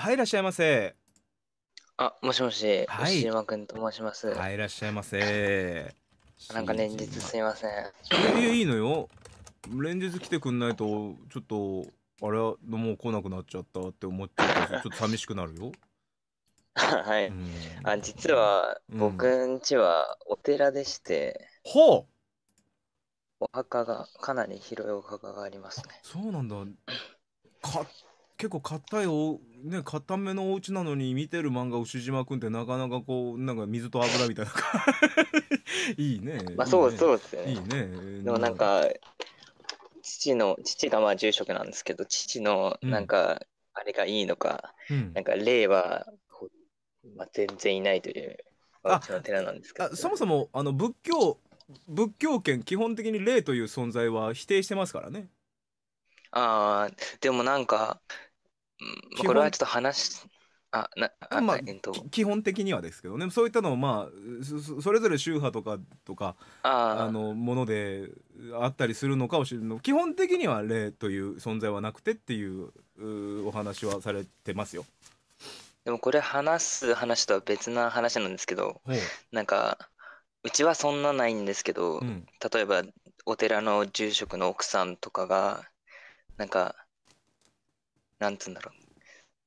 はい、いらっしゃいませ。あ、もしもし、はい牛島くんと申します。はい、いらっしゃいませ。なんか連日すいません。いやいいのよ。連日来てくんないと、ちょっと、あれはもう来なくなっちゃったって思っちゃうと ちょっと寂しくなるよ。はい。あ、実は僕んちはお寺でして、ほうお墓がかなり広いお墓がありますね。そうなんだ。か 結構硬いお、ね、硬めのお家なのに見てる漫画牛島くんってなかなかこうなんか水と油みたいな いいねまあそうそうですよねいいねでもなんか父の父がまあ住職なんですけど父のなんか、あれがいいのか、うん、なんか霊は、まあ、全然いないという、あ、の寺なんですけどそもそもあの仏教仏教圏基本的に霊という存在は否定してますからねああでもなんかこれはちょっと話あなあ、まあ、基本的にはですけどねそういったのをまあそれぞれ宗派とかとかあのものであったりするのかもしれない基本的には霊という存在はなくてっていうお話はされてますよ。でもこれ話す話とは別な話なんですけど、なんかうちはそんなないんですけど、うん、例えばお寺の住職の奥さんとかがなんかなんつうんだろう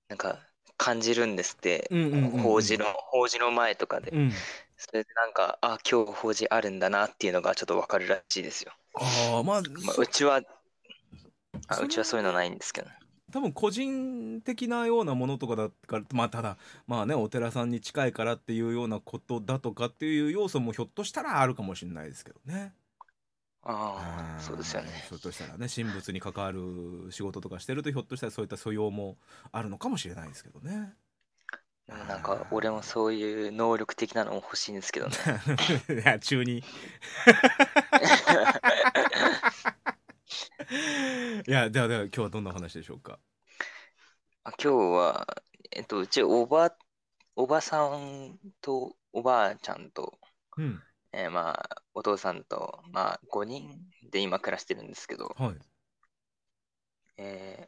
なんか感じるんですって、うんうんうんうん、法事の法事の前とかで、うん、それでなんかあ今日法事あるんだなっていうのがちょっとわかるらしいですよあ、まあ、まあうちはあうちはそういうのないんですけど多分個人的なようなものとかだからまあただまあねお寺さんに近いからっていうようなことだとかっていう要素もひょっとしたらあるかもしれないですけどねああ、そうですよね。ひょっとしたらね、神仏に関わる仕事とかしてると、ひょっとしたらそういった素養もあるのかもしれないですけどね。でもなんか、俺もそういう能力的なのも欲しいんですけどね。いや、中に。いや、ではでは、今日はどんな話でしょうか。あ今日は、えっと、うちおば、おばさんとおばあちゃんと、うん、えー、まあ、お父さんと、まあ、5人で今暮らしてるんですけど、はい、えー、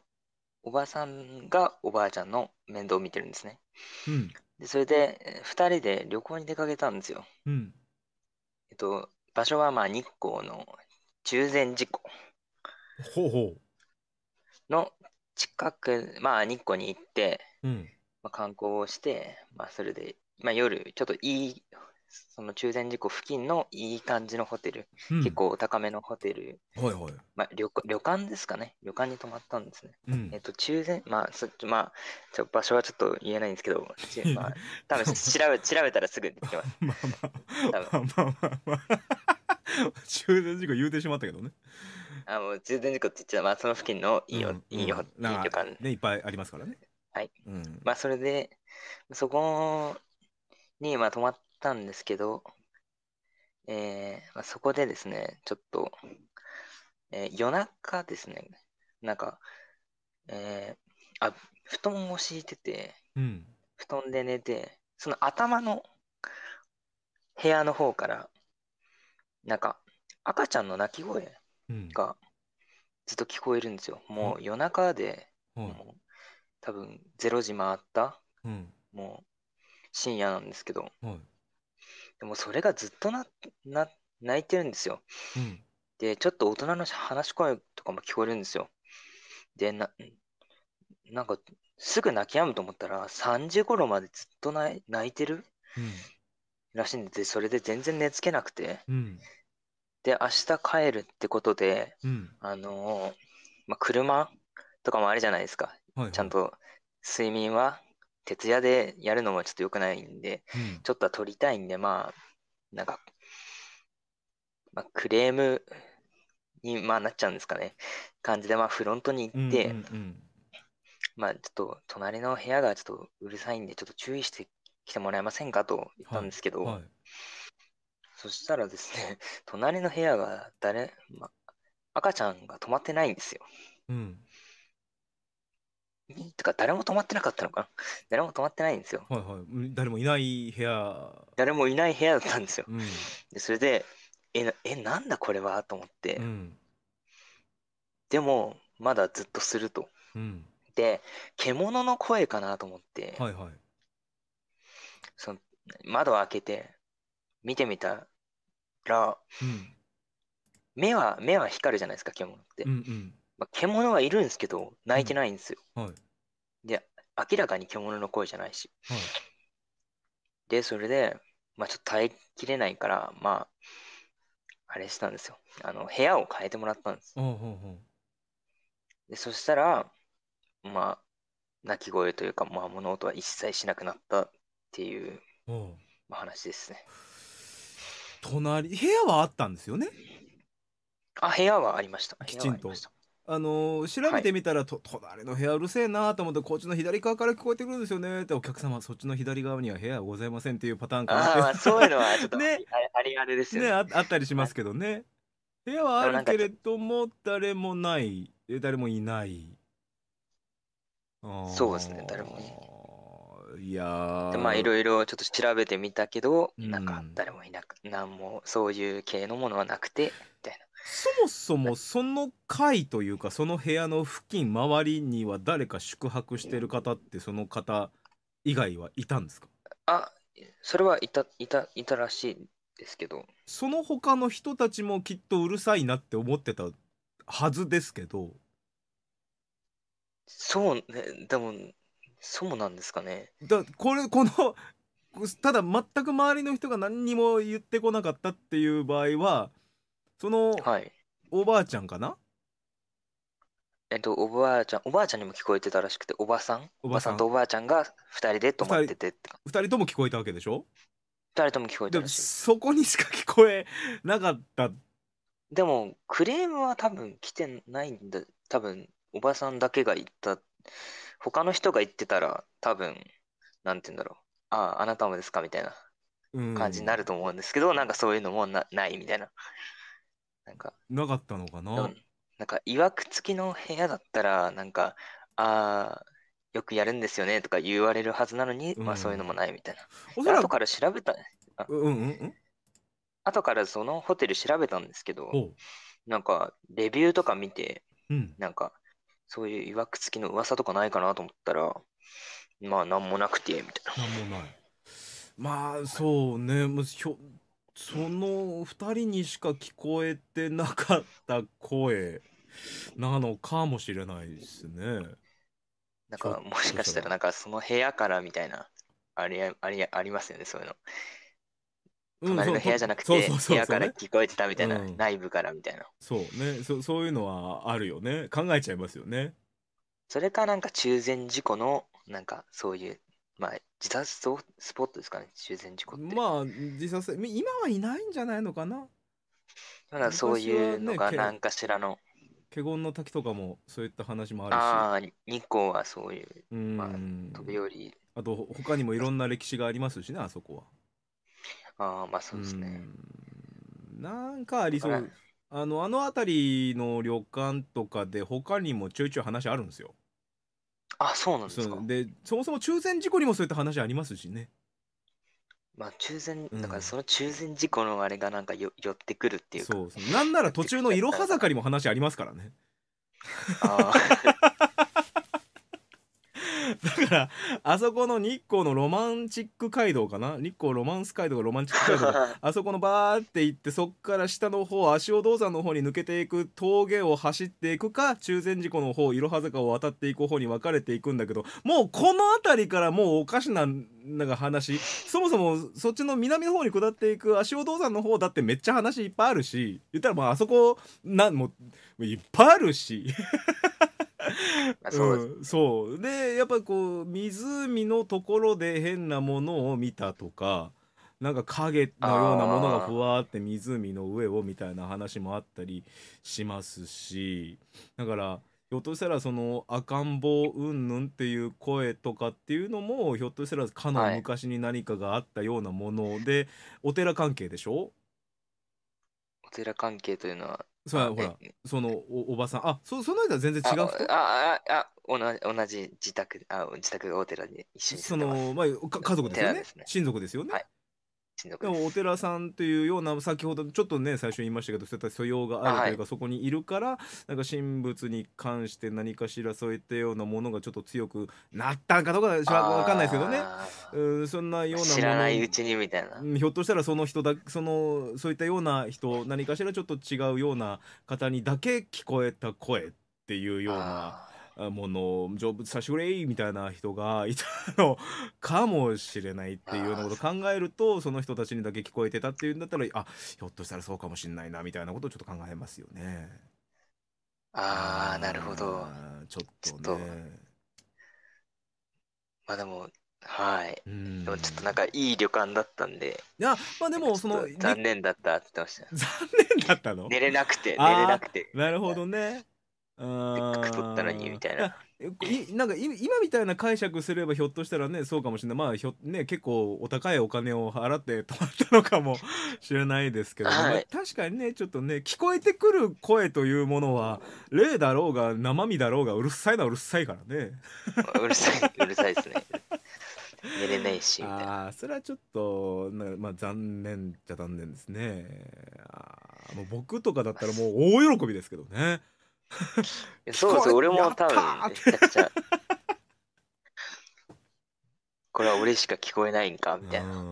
おばさんがおばあちゃんの面倒を見てるんですね。うん、でそれで、2人で旅行に出かけたんですよ。うん、えっと、場所はまあ日光の中禅寺湖の近く、まあ、日光に行って、うん、まあ、観光をして、まあ、それで、まあ、夜ちょっといいその中禅寺湖付近のいい感じのホテル、うん、結構高めのホテル、はいはいまあ、旅旅館ですかね、旅館に泊まったんですね。うん、えっと、中禅、まあ、そっち、まあ、ちょ場所はちょっと言えないんですけど、まあ、多分調べ調べたらすぐできます。まあまあ、まあまあまあ、中禅寺湖言うてしまったけどね。あの中禅寺湖って言っちゃ、まあ、その付近のいいよ、うん、いいよ、いい旅館、ね。いっぱいありますからね。はい。うん、まあ、それで、そこに、まあ、泊まって、たんですけど、えーまあ、そこでですね、ちょっと、えー、夜中ですね、なんか、えー、あ布団を敷いてて、うん、布団で寝て、その頭の部屋の方から、なんか、赤ちゃんの泣き声がずっと聞こえるんですよ。うん、もう夜中で、うん、もう多分0時回った、うん、もう深夜なんですけど、でもそれがずっとな、な、泣いてるんですよ。うん。で、ちょっと大人の話し声とかも聞こえるんですよ。で、な、なんか、すぐ泣き止むと思ったら、3時頃までずっと泣いてる、うん、らしいんで、それで全然寝つけなくて、うん、で、明日帰るってことで、うん、あのー、まあ、車とかもあるじゃないですか。はいはい、ちゃんと睡眠は徹夜でやるのもちょっと良くないんで、うん、ちょっとはりたいんで、まあ、なんか、まあ、クレームに、まあ、なっちゃうんですかね。感じで、まあ、フロントに行って、うんうんうん、まあ、ちょっと、隣の部屋がちょっとうるさいんで、ちょっと注意してきてもらえませんかと言ったんですけど、はいはい、そしたらですね、隣の部屋が誰、まあ、赤ちゃんが泊まってないんですよ。うんにとか誰も泊まってなかったのかな誰も泊まってないんですよ。はいはい。誰もいない部屋。誰もいない部屋だったんですよ。うん、でそれで、えな、え、なんだこれはと思って、うん、でも、まだずっとすると。うん、で、獣の声かなと思って、はいはい、その窓を開けて、見てみたら、目は、目は光るじゃないですか、獣って。うんうんまあ、獣はいるんですけど、泣いてないんですよ。うんはい、で、明らかに獣の声じゃないし。はい、で、それで、まあ、ちょっと耐えきれないから、まあ、あれしたんですよ。あの、部屋を変えてもらったんです。うううで、そしたら、まあ、鳴き声というか、まあ、物音は一切しなくなったっていう、まあ、話ですね。隣、部屋はあったんですよねあ、部屋はありました。きちんと。あのー、調べてみたら、と隣の部屋うるせえなと思ってこっちの左側から聞こえてくるんですよねってお客様そっちの左側には部屋はございませんっていうパターンかなあまあそういうのはちょっと ねあありあれですよねねああったりしますけどね部屋はあるけれども誰もない誰もいないそうですね誰もいないいやまあいろいろちょっと調べてみたけど、うんなんか誰もいなく何もそういう系のものはなくてそもそもその階というかその部屋の付近周りには誰か宿泊してる方ってその方以外はいたんですかあそれはいたいたいたらしいですけどその他の人たちもきっとうるさいなって思ってたはずですけどそうねでもそうなんですかねだこれこのただ全く周りの人が何にも言ってこなかったっていう場合はその、はい。おばあちゃんかなえっと、おばあちゃん、おばあちゃんにも聞こえてたらしくて、おばさん、おばさんとおばあちゃんが2人で泊まってて2人とも聞こえたわけでしょ2人とも聞こえたらしい。そこにしか聞こえなかったでも、クレームは多分来てないんだ。多分、おばさんだけが言った。他の人が言ってたら、多分、なんて言うんだろう。ああ、あなたもですかみたいな感じになると思うんですけど、ん、なんかそういうのもなないみたいな。なんか、なかったのかな、なんか、いわくつきの部屋だったら、なんか、ああ、よくやるんですよねとか言われるはずなのに、うん、まあそういうのもないみたいな。ら後から調べた、うんうんうん。後からそのホテル調べたんですけど、なんか、レビューとか見て、うん、なんか、そういういわくつきの噂とかないかなと思ったら、まあ、なんもなくて、みたいな。なんもない。まあ、そうね、もうひょその2人にしか聞こえてなかった声なのかもしれないですね。なんかもしかしたらなんかその部屋からみたいなありありありますよねそういうの。隣の部屋じゃなくて部屋から聞こえてたみたいな、内部からみたいなそうねそそういうのはあるよね考えちゃいますよねそれかなんか中禅寺湖のなんかそういうまあ自殺スポットですかね、修繕事故って。まあ、自殺、今はいないんじゃないのかな。だからそういうのが何かしらの。華厳、ね、の滝とかもそういった話もあるし。ああ、日光はそういう、うまあ、飛び降り。あと、他にもいろんな歴史がありますしね、あそこは。ああ、まあそうですね。なんかありそう。あの、あの辺りの旅館とかで他にもちょいちょい話あるんですよ。あ、そうなんですか。そでそもそも中禅事故にもそういった話ありますしね。まあ中禅、だからその中禅事故のあれがなんかよ寄ってくるっていうか。そうそうなんなら途中のいろは坂にも話ありますからね。ああ。だからあそこの日光のロマンチック街道かな日光ロマンス街道がロマンチック街道 あそこのバーって行ってそっから下の方足尾銅山の方に抜けていく峠を走っていくか中禅寺湖の方いろは坂を渡っていく方に分かれていくんだけどもうこの辺りからもうおかしななんか話そもそもそっちの南の方に下っていく足尾銅山の方だってめっちゃ話いっぱいあるし言ったらまああそこなもういっぱいあるし そううん、そうでやっぱこう湖のところで変なものを見たとかなんか影のようなものがふわって湖の上をみたいな話もあったりしますしだからひょっとしたらその赤ん坊うんぬんっていう声とかっていうのもひょっとしたらかの昔に何かがあったようなもので、はい、お寺関係でしょお寺関係というのはそほらそのおおばさんあそその間全然違うあああ同じ同じ自宅あ自宅お寺に一緒にその、まあ、か家族ですよね、ね、親族ですよね、はい、でもお寺さんというような先ほどちょっとね最初言いましたけどそういった素養があるというか、そこにいるからなんか神仏に関して何かしらそういったようなものがちょっと強くなったんかどうかわかんないですけどねうんそんなような知らないうちにみたいなひょっとしたらその人だそのそういったような人何かしらちょっと違うような方にだけ聞こえた声っていうような。もの「成仏させてくれ!」みたいな人がいたのかもしれないっていうようなことを考えるとその人たちにだけ聞こえてたっていうんだったらあひょっとしたらそうかもしれないなみたいなことをちょっと考えますよね。ああなるほど。ちょっとね。まあでもはい。でもちょっとなんかいい旅館だったんで。いや、まあでもその。残念だったって言ってました。残念だったの寝れなくて、寝れなくて。なるほどね。せっかたのにみたいな。いなんか今みたいな解釈すればひょっとしたらねそうかもしれないまあひょ、ね、結構お高いお金を払って泊まったのかも しれないですけど、はいまあ、確かにねちょっとね聞こえてくる声というものは霊だろうが生身だろうがうるさいのはうるさいからね。うるさいうるさいですね。寝れないしああそれはちょっとまあ残念じゃ残念ですね。あもう僕とかだったらもう大喜びですけどね。そうです俺も多分めちゃくちゃこれは俺しか聞こえないんかみたいな。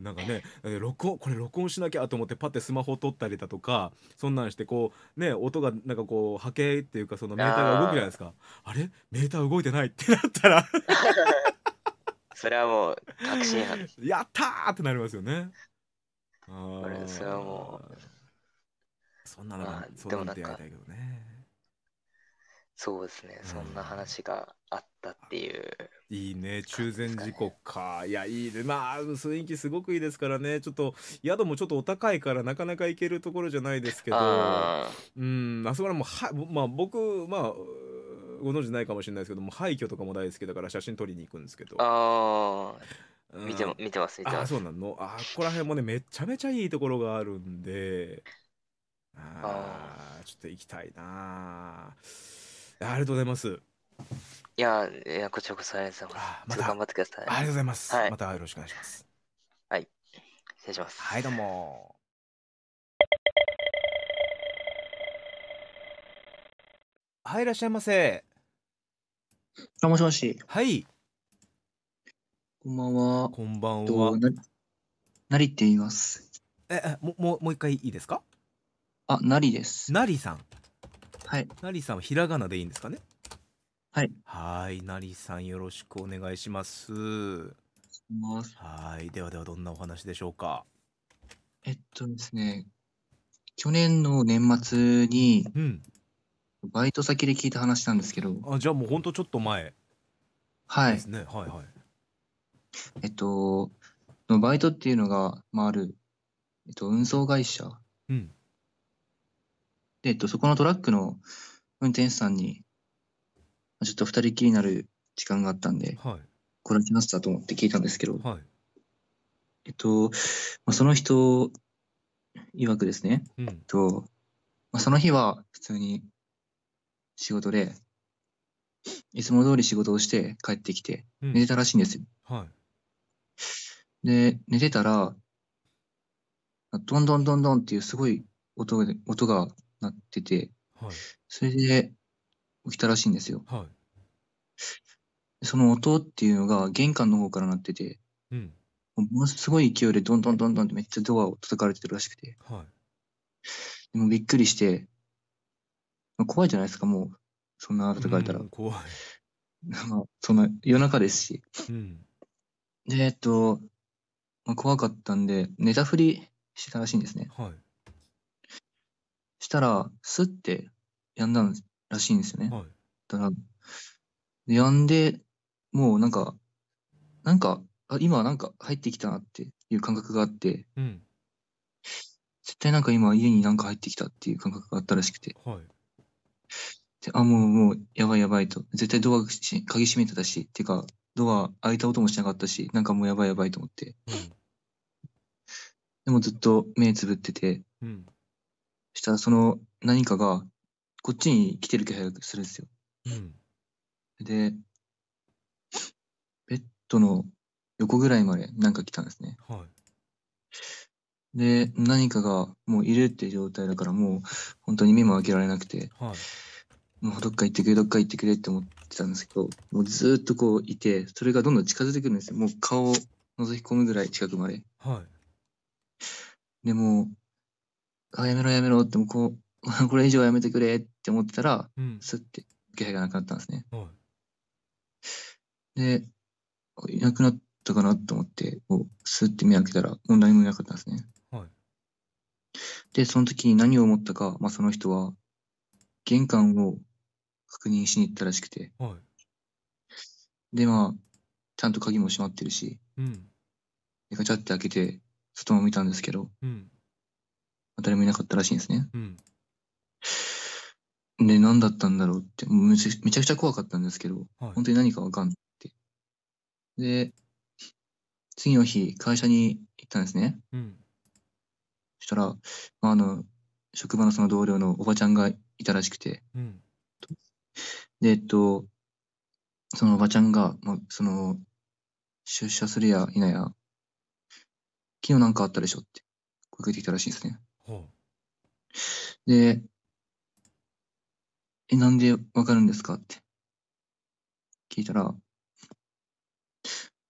なんかね録音これ録音しなきゃと思ってパッてスマホ撮ったりだとかそんなんしてこうね音がなんかこう波形っていうかそのメーターが動くじゃないですかあれメーター動いてないってなったら それはもう確信犯ですやったーってなりますよねあそれはもうそんなのが、まあ、そうなんてやりたいけどねそうですね、そんな話があったっていう、ね、いいね、中禅寺湖か。いや、いいね。まあ、雰囲気すごくいいですからね、ちょっと宿もちょっとお高いから、なかなか行けるところじゃないですけど、うん、あそこらもは、まあ、僕、まあ、ご存知ないかもしれないですけども、廃墟とかも大好きだから、写真撮りに行くんですけど。ああ、見て見てます、見てます。あ、そうなの。あ、ここら辺もね、めちゃめちゃいいところがあるんで、ああ、ちょっと行きたいなあ。ありがとうございます。いや、いやこちらこそありがとうございます。また頑張ってください。ありがとうございます、はい。またよろしくお願いします。はい。失礼します。はい、どうも。はい、いらっしゃいませ。あ、もしもし。はい。こんばんは。こんばんは。なりって言います。え、ももう、もう一回いいですかあ、なりです。なりさん。はい。なりさんはひらがなでいいんですかね。はい。はい、なりさんよろしくお願いします。はい、ではではどんなお話でしょうか。えっとですね、去年の年末に、うん、バイト先で聞いた話なんですけど。あ、じゃあもうほんとちょっと前。はい。ですね、はいはい。えっと、バイトっていうのが、まあ、ある、えっと、運送会社。うんで、えっと、そこのトラックの運転手さんに、ちょっと二人きりになる時間があったんで、はい、これは来ましたと思って聞いたんですけど、はい、えっと、まあ、その人曰くですね、うん、えっとまあ、その日は普通に仕事で、いつも通り仕事をして帰ってきて、寝てたらしいんですよ。うん、はい、で、寝てたら、どんどんどんどんっていうすごい音音がなってて、はい、それで起きたらしいんですよ。はい、その音っていうのが玄関の方から鳴ってて、うん、ものすごい勢いでどんどんどんどんってめっちゃドアを叩かれてるらしくて、はい、でもびっくりして、まあ、怖いじゃないですかもうそんな叩かれたら、うん、怖いその夜中ですし、うん、でえっと、まあ、怖かったんで寝たふりしてたらしいんですね、はいしたら、スッてやんだんらしいんですよね。はい。だから、でやんで、もうなんか、なんか、あ、今なんか入ってきたなっていう感覚があって、うん。絶対なんか今家になんか入ってきたっていう感覚があったらしくて、はい。で、あ、もう、もう、やばいやばいと。絶対ドアし、鍵閉めてたし、っていうか、ドア開いた音もしなかったし、なんかもうやばいやばいと思って。うん。でもずっと目つぶってて、うん。したらその何かがこっちに来てる気配がするんですよ。うん、で、ベッドの横ぐらいまでなんか来たんですね。はい。で、何かがもういるって状態だからもう本当に目も開けられなくて、はい。もうどっか行ってくれ、どっか行ってくれって思ってたんですけど、もうずーっとこういて、それがどんどん近づいてくるんですよ。もう顔を覗き込むぐらい近くまで。はい。でもあ、やめろやめろって、もこう、これ以上やめてくれって思ってたら、うん、すって気配がなくなったんですね。で、いなくなったかなと思って、すって目開けたら、問題もいなかったんですね。で、その時に何を思ったか、まあ、その人は、玄関を確認しに行ったらしくて、で、まあ、ちゃんと鍵も閉まってるし、うん、ガチャって開けて、外も見たんですけど、うん誰もいなかったらしいんですね。うん、で、何だったんだろうって、めちゃくちゃ怖かったんですけど、はい、本当に何かわかんなて。で、次の日、会社に行ったんですね。うん、そしたら、まあ、あの、職場のその同僚のおばちゃんがいたらしくて、うん、で、えっと、そのおばちゃんが、まあ、その、出社するや否や、昨日何かあったでしょって声かけてきたらしいんですね。で、え、なんでわかるんですかって聞いたら、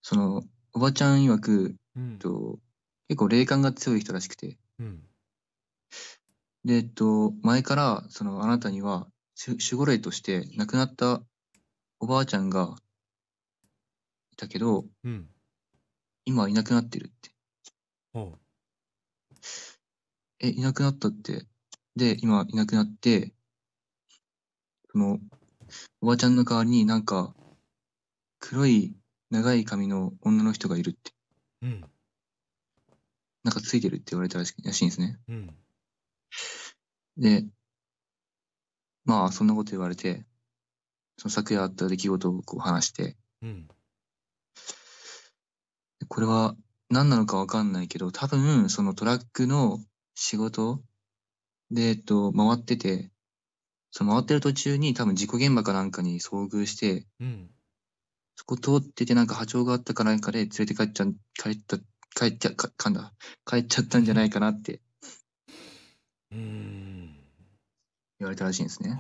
その、おばちゃん曰く、うんと、結構霊感が強い人らしくて、うん、で、えっと、前から、その、あなたには、し守護霊として亡くなったおばあちゃんがいたけど、うん、今はいなくなってるって。え、いなくなったって。で、今いなくなって、その、おばちゃんの代わりになんか、黒い長い髪の女の人がいるって。うん。なんかついてるって言われたらしいんですね。うん。で、まあ、そんなこと言われて、その昨夜あった出来事をこう話して、うん。これは何なのかわかんないけど、多分、そのトラックの仕事で、えっと、回ってて、その回ってる途中に多分事故現場かなんかに遭遇して、うん、そこ通っててなんか波長があったかなんかで連れて帰っちゃ、帰った、帰っちゃ、かかんだ、帰っちゃったんじゃないかなって、うん、言われたらしいんですね。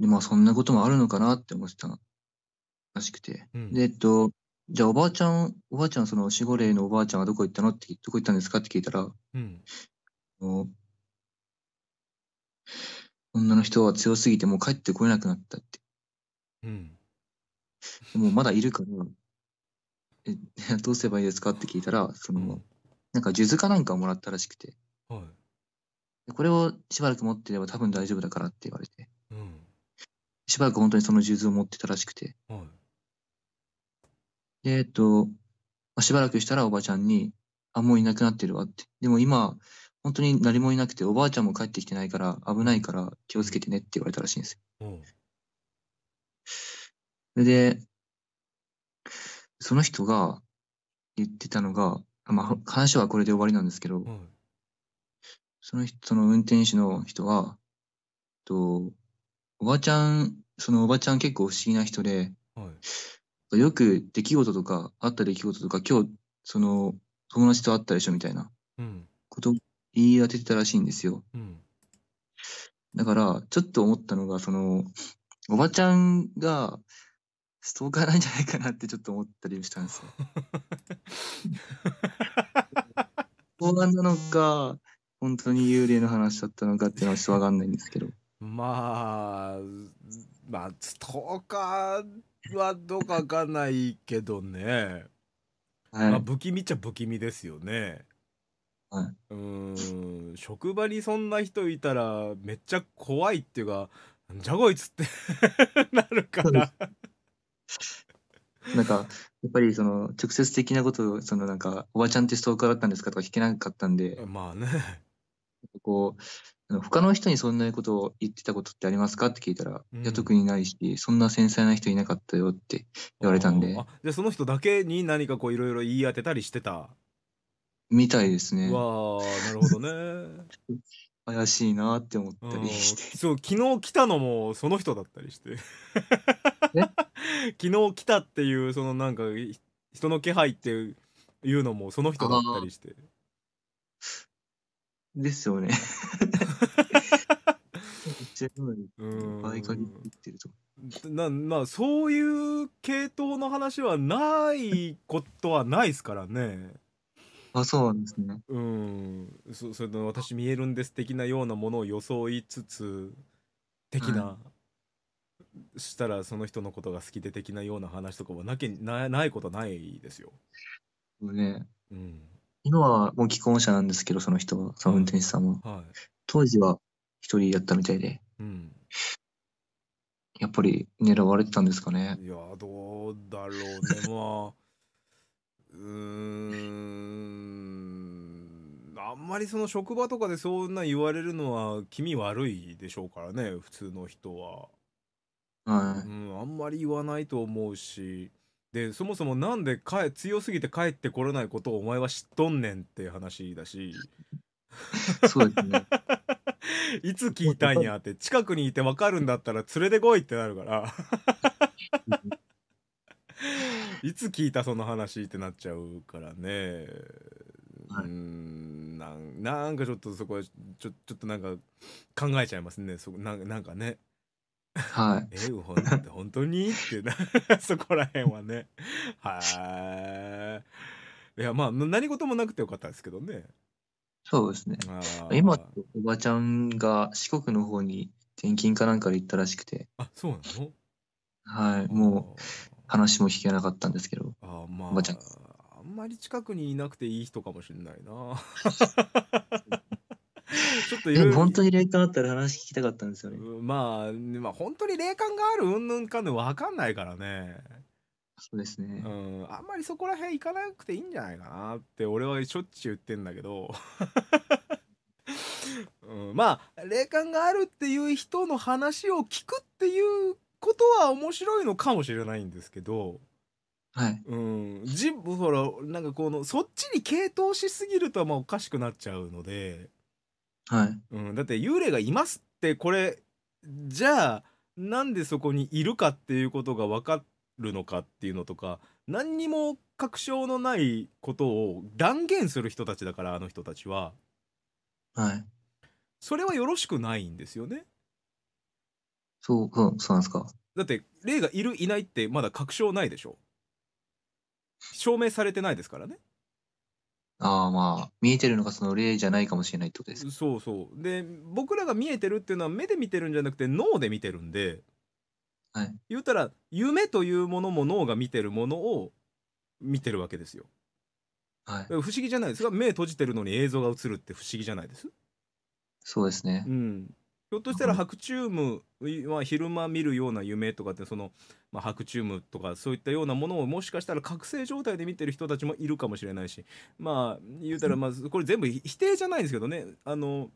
で、まあそんなこともあるのかなって思ってたらしくて。うん、で、えっと、じゃあおばあちゃん、おばあちゃん、その守護霊のおばあちゃんはどこ行ったのって、どこ行ったんですかって聞いたら、うん。の女の人は強すぎてもう帰ってこれなくなったって。うん。でもまだいるから、え、どうすればいいですかって聞いたら、その、うんなんか数珠かなんかをもらったらしくて、はい。でこれをしばらく持ってれば多分大丈夫だからって言われて、うん。しばらく本当にその数珠を持ってたらしくて、はい。えっ、と、しばらくしたらおばちゃんに、あ、もういなくなってるわって。でも今、本当に何もいなくて、おばあちゃんも帰ってきてないから、危ないから気をつけてねって言われたらしいんですよ。うん、で、その人が言ってたのが、まあ、話はこれで終わりなんですけど、うん、その人の運転手の人は、とおばちゃん、そのおばちゃん結構不思議な人で、はいよく出来事とか、あった出来事とか、今日、その、友達と会ったでしょみたいなこと言い当ててたらしいんですよ。うん、だから、ちょっと思ったのが、その、おばちゃんが、ストーカーなんじゃないかなってちょっと思ったりしたんですよ。そ うなのか、本当に幽霊の話だったのかっていうのはちょっとわかんないんですけど。まあ、まあ、ストーカーはどうかわかんないけどね、はい、まあ、不気味っちゃ不気味ですよね。はい、うん職場にそんな人いたらめっちゃ怖いっていうかなんじゃこいつって なるからなんかやっぱりその直接的なことそのなんか「おばちゃんってストーカーだったんですか?」とか聞けなかったんでまあねこう他の人にそんなことを言ってたことってありますかって聞いたら、うん、いや特にないしそんな繊細な人いなかったよって言われたんでじゃその人だけに何かこういろいろ言い当てたりしてたみたいですねわあなるほどね 怪しいなって思ったりして、そう昨日来たのもその人だったりして 昨日来たっていうそのなんか人の気配っていうのもその人だったりしてですよねてるのにってるとなそういう系統の話はないことはないですからね。あそうなんですね。うんそそれと私見えるんです的なようなものを装いつつ的な、したらその人のことが好きで的なような話とかはなけなないことないですよ。ね、うん、今はもう既婚者なんですけどその人はその運転手さんは、うんはい、当時は一人やったみたいで。うん。やっぱり狙われてたんですかね。いや、どうだろうね。まあ、うーん、あんまりその職場とかでそんな言われるのは気味悪いでしょうからね、普通の人は。はうん、あんまり言わないと思うし。で、そもそもなんでえ強すぎて帰ってこれないことをお前は知っとんねんっていう話だし。そうですね。いつ聞いたんやって、近くにいて分かるんだったら連れてこいってなるから いつ聞いたその話ってなっちゃうからね。はい、うんなんなんかちょっとそこはちょちょっとなんか考えちゃいますねそななんかね。はい、えほんて本当にってなそこら辺はねはいいやまあ何事もなくてよかったですけどねそうですね。今、おばちゃんが四国の方に転勤かなんかで行ったらしくて、あ、そうなのはい、もう話も聞けなかったんですけど、ああおばまちゃんあ、あんまり近くにいなくていい人かもしれないな。ちょっといでも本当に霊感あったら話聞きたかったんですよね。まあ、まあ、本当に霊感があるうんぬんかんぬんわかんないからね。そうですね。うん、あんまりそこら辺行かなくていいんじゃないかなって俺はしょっちゅう言ってんだけど、うん、まあ霊感があるっていう人の話を聞くっていうことは面白いのかもしれないんですけど、はい、うんほらなんかこのそっちに傾倒しすぎるとまあおかしくなっちゃうので、はいうん、だって幽霊がいますってこれじゃあなんでそこにいるかっていうことが分かってるのかっていうのとか何にも確証のないことを断言する人たちだからあの人たちは、はい、それはよろしくないんですよね。そう、うん、そうなんですか。だって例がいるいないってまだ確証ないでしょ証明されてないですからね。ああまあ見えてるのがその例じゃないかもしれないってことですそうそうで僕らが見えてるっていうのは目で見てるんじゃなくて脳で見てるんではい、言うたら夢というものも脳が見てるものを見てるわけですよ。はい、不思議じゃないですか目閉じてるのに映像が映るって不思議じゃないですそうですね、うん、ひょっとしたら白昼夢は昼間見るような夢とかってその、まあ、白昼夢とかそういったようなものをもしかしたら覚醒状態で見てる人たちもいるかもしれないしまあ言うたらまあこれ全部否定じゃないんですけどねあの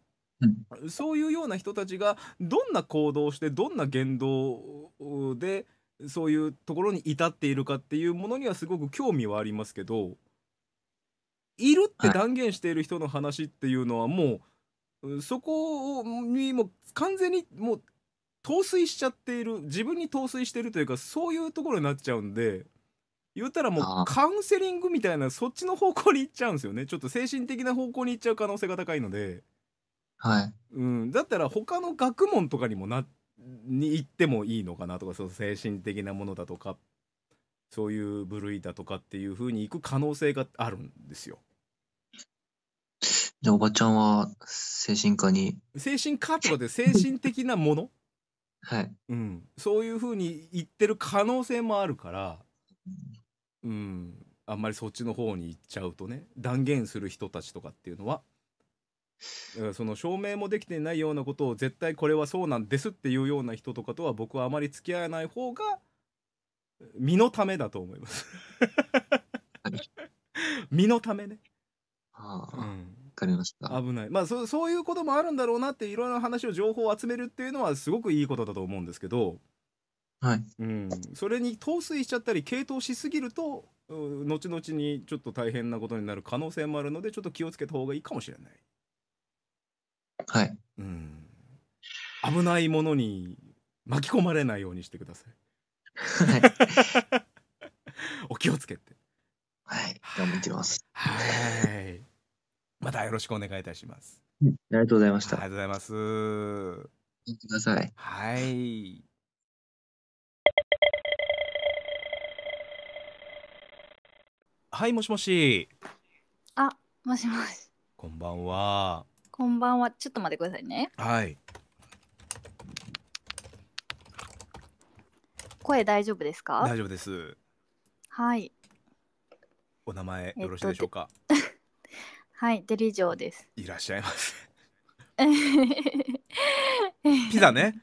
うん、そういうような人たちがどんな行動をしてどんな言動でそういうところに至っているかっていうものにはすごく興味はありますけどいるって断言している人の話っていうのはもう、そこにも完全にもう陶酔しちゃっている自分に陶酔してるというかそういうところになっちゃうんで言ったらもうカウンセリングみたいなそっちの方向に行っちゃうんですよねちょっと精神的な方向に行っちゃう可能性が高いので。はい。うん、だったら他の学問とかにもなに行ってもいいのかなとかその精神的なものだとかそういう部類だとかっていうふうに行く可能性があるんですよ。じゃあおばちゃんは精神科に精神科とかで精神的なもの はい、うん、そういうふうに言ってる可能性もあるから、うん、あんまりそっちの方に行っちゃうとね断言する人たちとかっていうのはその証明もできてないようなことを絶対これはそうなんですっていうような人とかとは僕はあまり付き合えない方が身のためだと思います 身のためね。はあ、うん、かりました危ないまあそそういうこともあるんだろうなっていろいろな話を情報を集めるっていうのはすごくいいことだと思うんですけど、はいうん、それに陶酔しちゃったり傾倒しすぎると後々にちょっと大変なことになる可能性もあるのでちょっと気をつけた方がいいかもしれない。はい、うん、危ないものに巻き込まれないようにしてください。はい、お気をつけて。はい、頑張ってます。はい。またよろしくお願いいたします。ありがとうございました。ありがとうございます。見てください。はい。はい、もしもし。あ、もしもし。こんばんは。こんばんは。ちょっと待ってくださいね。はい。声大丈夫ですか大丈夫です。はい。お名前よろしいでしょうか。はい、デリジョーです。いらっしゃいます。ピザね。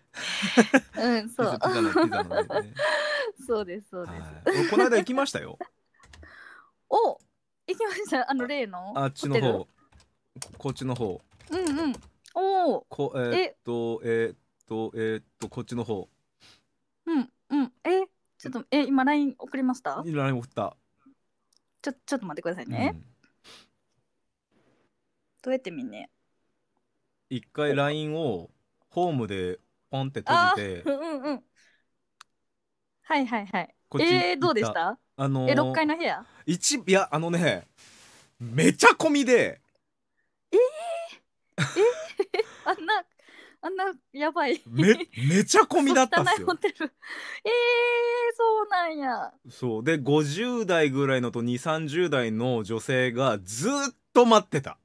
うん、そうそうです、そうです。この間行きましたよ。お行きました。あの、例のあっちの方。こっちの方。うんうん。おお。こえーっとえーっとえーっとこっちの方うんうん。え、ちょっと、え、今ライン送りました LINE 送った。ちょ、ちょっと待ってくださいね。うん、どうやってみんね一回ラインをホームでポンって閉じて。うんうん。はいはいはい。こえー、どうでしたあのー、え、6階の部屋一いや、あのね、めちゃ込みで。え あんな あんなやばいめめちゃ込みだったっすよ。ホテルえー、そうなんや。そうで50代ぐらいのと2 3 0代の女性がずっと待ってた。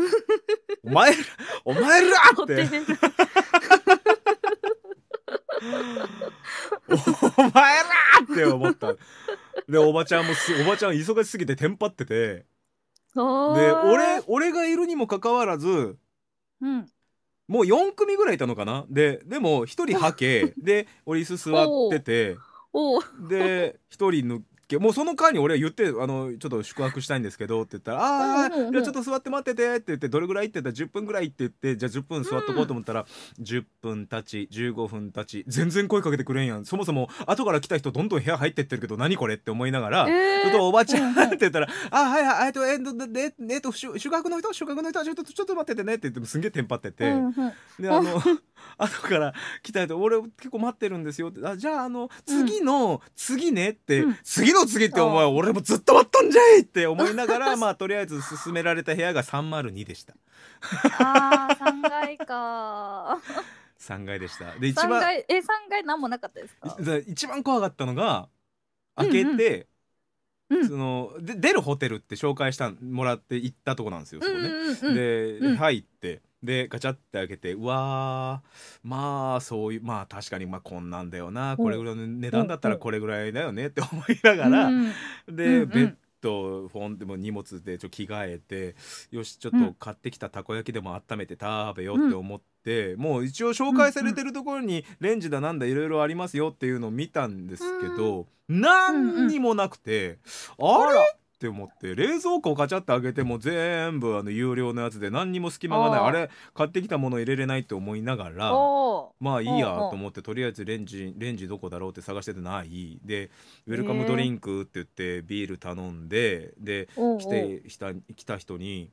お前らお前らって。お前らって思った。でおばちゃんもおばちゃん忙しすぎてテンパってて。で俺俺がいるにもかかわらず、うん、もう4組ぐらいいたのかなででも1人はけ で俺椅子座っててで1人けもうその間に俺は言ってあのちょっと宿泊したいんですけどって言ったら「ああ、うんうん、ちょっと座って待ってて」って言って「どれぐらい?」って言ったら「10分ぐらい」って言ってじゃあ10分座っとこうと思ったら、うん、10分たち15分たち全然声かけてくれんやんそもそも後から来た人どんどん部屋入ってってるけど何これって思いながら、えー、ちょっとおばちゃんって言ったら「あはいはいえっとえっとえっと、えと、宿泊の人宿泊の人ちょっとちょっと待っててね」って言ってもすんげえテンパってて、うんうん、であの 後から来た人「俺結構待ってるんですよ」って「あじゃああの次の、うん、次ね」って「次のの次ってお前俺もずっと待ったんじゃいって思いながら まあとりあえず勧められた部屋が302でした。あ3階か3 階でしたで一番え3階何もなかったですか一番怖かったのが開けて、うんうんうん、そので出るホテルって紹介したもらって行ったとこなんですよ、そね。で、うん、入ってでガチャって開けてうわまあそういうまあ確かにまあこんなんだよなこれぐらいの値段だったらこれぐらいだよねって思いながら、うん、で、うんうん、ベッとフォンでも荷物でちょ着替えてよしちょっと買ってきたたこ焼きでも温めて食べようって思って、うん、もう一応紹介されてるところにレンジだなんだいろいろありますよっていうのを見たんですけど、うん、何にもなくて、うん、あれって思って冷蔵庫をガチャって開けても全部あの有料のやつで何にも隙間がないあれ買ってきたもの入れれないって思いながらまあいいやと思ってとりあえずレンジレンジどこだろうって探しててないでウェルカムドリンクって言ってビール頼んでで来てきた来た人に、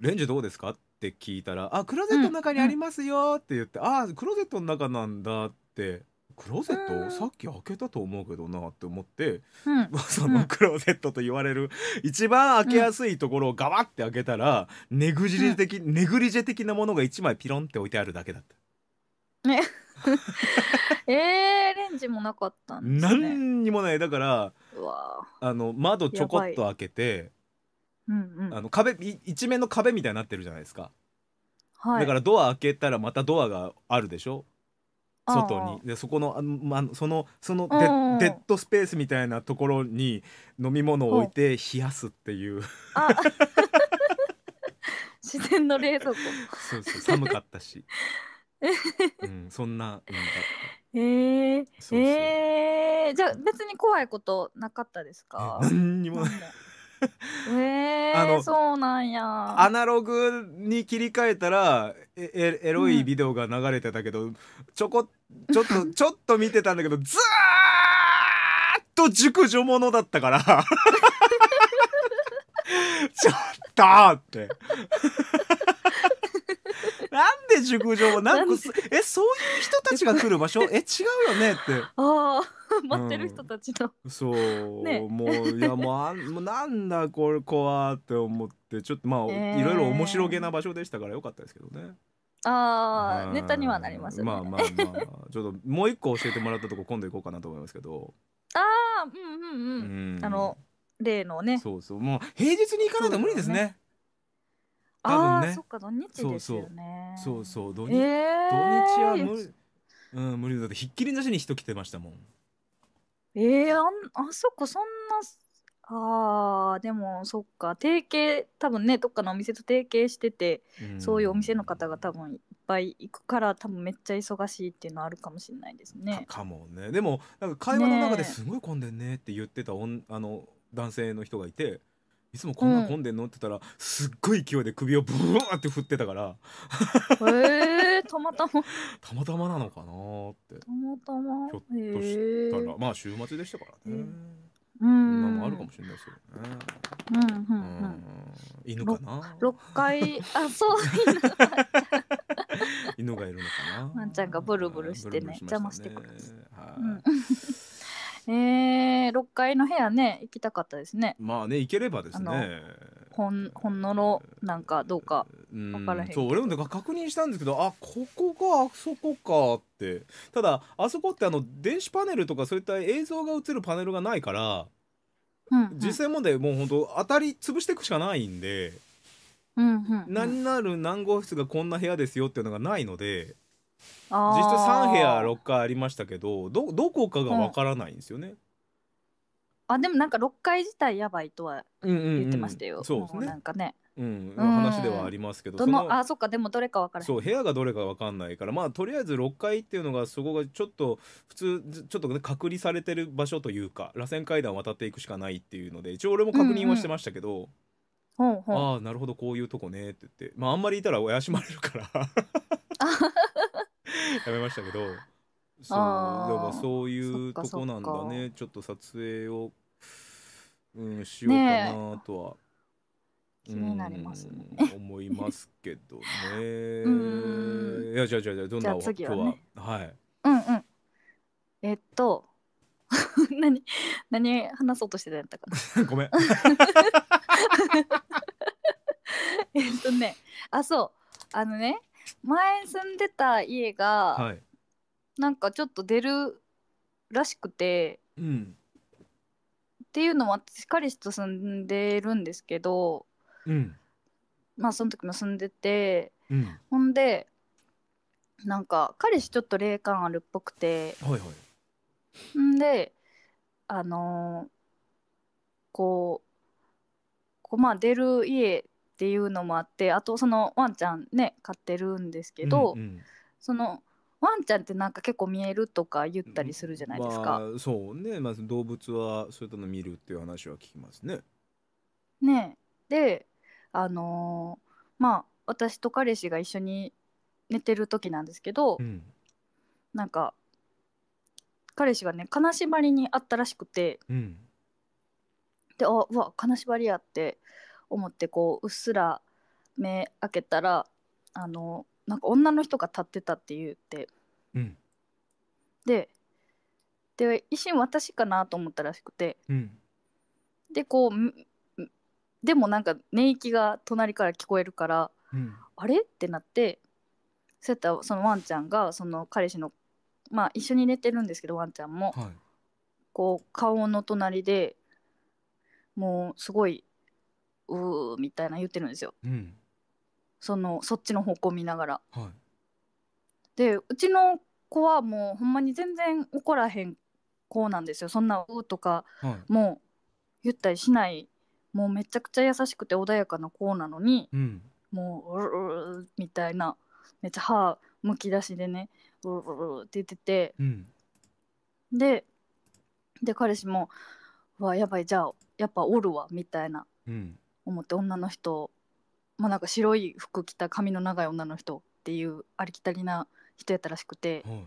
レンジどうですか?」って聞いたら「あクローゼットの中にありますよ」って言って「ああクローゼットの中なんだ」って。クローゼット、さっき開けたと思うけどなって思って、うん、そのクローゼットと言われる一番開けやすいところをガバッて開けたら、うん、ネグジ的、ネグリジェ的なものが1枚ピロンって置いてあるだけだった。ね えー、レンジもなかったんです、ね、何にもないだからあの窓ちょこっと開けて、うんうん、あの壁一面の壁みたいになってるじゃないですか、はい、だからドア開けたらまたドアがあるでしょ外にでそこのあの、まあ、そのそのデッデッドスペースみたいなところに飲み物を置いて冷やすっていう 自然の冷蔵庫そうそう寒かったし、うん、そんななんだったえー、そうそうえー、じゃあ別に怖いことなかったですか何にもないえ ー、あのそうなんやアナログに切り替えたらえエロいビデオが流れてたけど、うん、ちょこちょっと ちょっと見てたんだけどずーっと熟女ものだったから ちょっとってなんで熟女なんかえそういう人たちが来る場所え違うよねってああ待ってる人たちの、うん、そう、ね、もういやもうあ もうなんだこれ怖って思ってちょっとまあ、えー、いろいろ面白げな場所でしたからよかったですけどねああネタにはなります、ね、まあまあまあちょっともう一個教えてもらったとこ今度行こうかなと思いますけどああうんうんうん、うん、あの例のねそうそうもう平日に行かないと無理ですね多分ねそっか土日ですよねそうそう土日,、えー、土日は無理うん無理だってひっきりなしに人来てましたもんえー、あんあそっかそんなあでもそっか提携多分ねどっかのお店と提携してて、そういうお店の方が多分いっぱい行くから多分めっちゃ忙しいっていうのあるかもしれないですね。かかもねでもなんか会話の中ですごい混んでんねって言ってた、おね、あの男性の人がいて。いつもこんな混んでんのってたら、すっごい勢いで首をブワーって振ってたからえー、たまたま たまたまなのかなってたまたまひょっとしたら、まあ週末でしたからね、うん、なもあるかもしれないですよね。うんうんうん。うん、犬かな。六回あ そう犬がいるのかな。ワンちゃんがブルブルしてね、ね、邪魔してくる。はい。うんえー、6階の部屋ね行きたかったですねまあね行ければですねほんほんのろなんかどうか分からへんそう俺も確認したんですけどあここがあそこかってただあそこってあの電子パネルとかそういった映像が映るパネルがないから、うんうん、実際問題もうほんと当たり潰していくしかないんで、うんうんうん、何なる何号室がこんな部屋ですよっていうのがないので。実質3部屋6階ありましたけどどどこかがわからないんですよね、うん、あでもなんか6階自体やばいとは言ってましたよ、うんうん、そうですねなんかねうん、話ではありますけど、どのあそっかでもどれか分からないそう部屋がどれか分かんないからまあとりあえず6階っていうのがそこがちょっと普通ちょっと、ね、隔離されてる場所というか螺旋階段を渡っていくしかないっていうので一応俺も確認はしてましたけど、うんうん、ああなるほどこういうとこねって言ってまああんまりいたら怪しまれるから やめましたけどそうそういうとこなんだねちょっと撮影を、うん、しようかなとは、気になります、ね、思いますけどね いやじゃあじゃあじゃあどんなお次は、ね、今日ははいうんうんえっと 何何話そうとしてたんやったかごめんえっとねあそうあのね前住んでた家が、はい、なんかちょっと出るらしくて、うん、っていうのも私彼氏と住んでるんですけど、うん、まあその時も住んでて、うん、ほんでなんか彼氏ちょっと霊感あるっぽくて、はいはい、んであのー、こうこうまあ出る家っていうのもあってあとそのワンちゃんね飼ってるんですけど、うんうん、そのワンちゃんってなんか結構見えるとか言ったりするじゃないですか。まあ、そうね、まあ、動物はそういったの見るっていう話は聞きますね。ねであのー、まあ私と彼氏が一緒に寝てる時なんですけど、うん、なんか彼氏がね金縛りにあったらしくて、うん、であうわ金縛りやって思ってこううっすら目開けたらあのなんか女の人が立ってたって言って、うん、でで一瞬私かなと思ったらしくて、うん、でこうでもなんか寝息が隣から聞こえるから、うん、あれってなってそうやったらそのワンちゃんがその彼氏のまあ一緒に寝てるんですけどワンちゃんも、はい、こう顔の隣でもうすごいうーみたいな言ってるんですよ、うん、そのそっちの方向見ながら。はい、でうちの子はもうほんまに全然怒らへん子なんですよそんな「う」とか、もう言ったりしないもうめちゃくちゃ優しくて穏やかな子なのに、うん、もう「うるる」みたいなめっちゃ歯むき出しでね「うるる」って言ってて、うん、でで彼氏も「わやばいじゃあやっぱおるわ」みたいな。うん思って女の人まあなんか白い服着た髪の長い女の人っていうありきたりな人やったらしくて、うん、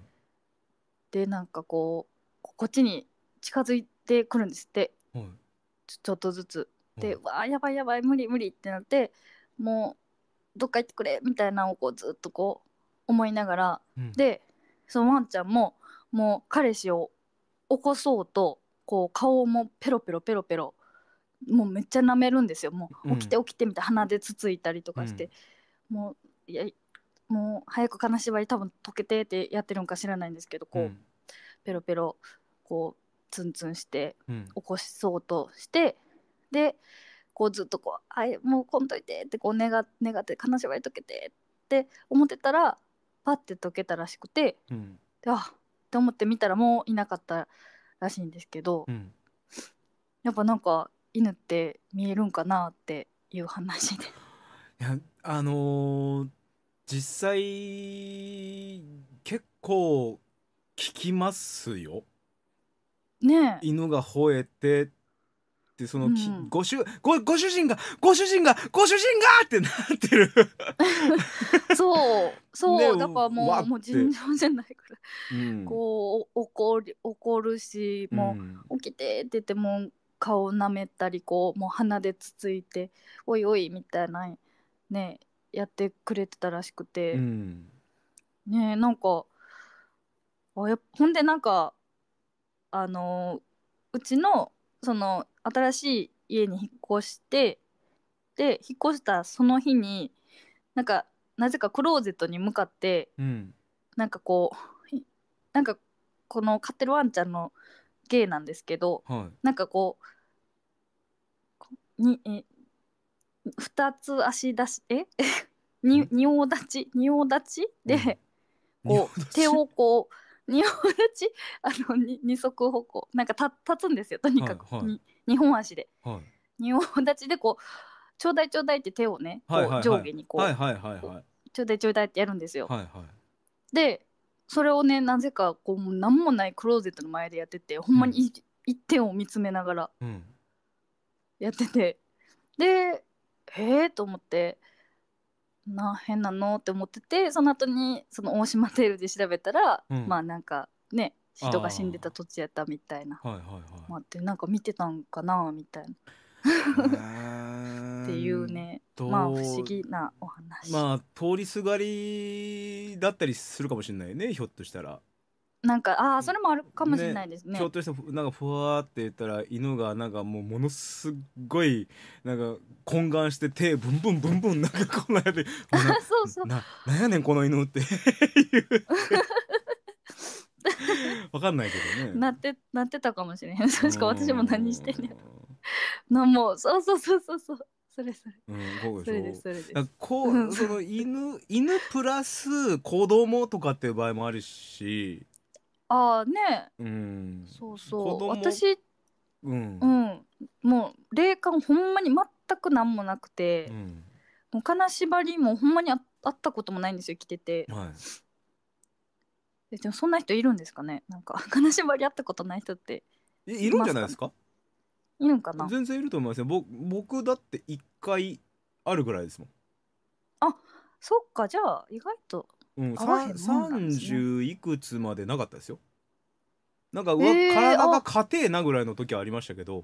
でなんかこうこっちに近づいてくるんですって、うん、ちょちょっとずつ。で、うん、わあやばいやばい無理無理ってなってもうどっか行ってくれみたいなのをこうずっとこう思いながら、でそのワンちゃんももう彼氏を起こそうとこう顔もペロペロペロペロもうめっちゃ舐めるんですよもう起きて起きてみたいな鼻でつついたりとかして、うん、もういやもう早く金縛り多分溶けてってやってるんか知らないんですけどこう、うん、ペロペロこうツンツンして起こしそうとして、うん、でこうずっとこう「あいもうこんといて」ってこう願願って金縛り溶けてって思ってたらパッて溶けたらしくて、うん、であって思って見たらもういなかったらしいんですけど、やっぱなんか犬って見えるんかなっていう話で。いやあのー、実際結構聞きますよ。ね犬が吠えてってその、うん、ご主ごご主人がご主人がご主人がってなってる そうそう、だからもうもう尋常じゃないから、うん、こう怒る怒るしもう、うん、起きてって言っても顔をなめたりこうもう鼻でつついて「おいおい」みたいなねやってくれてたらしくて、うん、ねなんかあやほんでなんかあのうちのその新しい家に引っ越してで引っ越したその日になんかなぜかクローゼットに向かって、うん、なんかこうなんかこの飼ってるワンちゃんの芸なんですけど、はい、なんかこうにえ二つ足出しえ に仁王立ち仁王立ちで、うん、こう手をこう仁王立ち あの二足歩行なんかた立つんですよとにかく、はいはい、に2本足で、はい、仁王立ちでこう「ちょうだいちょうだい」って手をねこう、はいはいはい、上下にこう「ちょうだいちょうだい」ってやるんですよ。はいはい、でそれをねなぜかこう何もないクローゼットの前でやっててほんまにい、一点を見つめながらやってて、でええと思ってな変なのって思っててその後にその大島テールで調べたら、うんまあなんかね人が死んでた土地やったみたいなはいはいはい。ってなんか見てたんかなみたいな。っていうねまあ不思議なお話まあ通りすがりだったりするかもしれないねひょっとしたらなんかああそれもあるかもしれないですねひょっとしたらなんかふわーって言ったら犬がなんかもうものすごいなんか懇願して手ブンブンブンブンなんかこんなやっ そうそうななんやねんこの犬って言 わかんないけどね。なってなってたかもしれへん。確か私も何してんねやもうそうそうそうそうそう。それそれ。うん、そうれですそれです。こうその犬犬プラス子供とかっていう場合もあるし、ああねうん、そうそう供私うんう、んもう霊感ほんまに全く何もなくて、うん、もう金縛りもほんまにああったこともないんですよ来ててはい。えでもそんな人いるんですかねなんか 金縛りあったことない人ってえいるんじゃないですかいるんかな全然いると思いますよ僕だって一回あるぐらいですもん。あそっかじゃあ意外と。うん、合わへん30いくつまでなかったですよ。なんかうわ、へー体があ硬えなぐらいの時はありましたけど、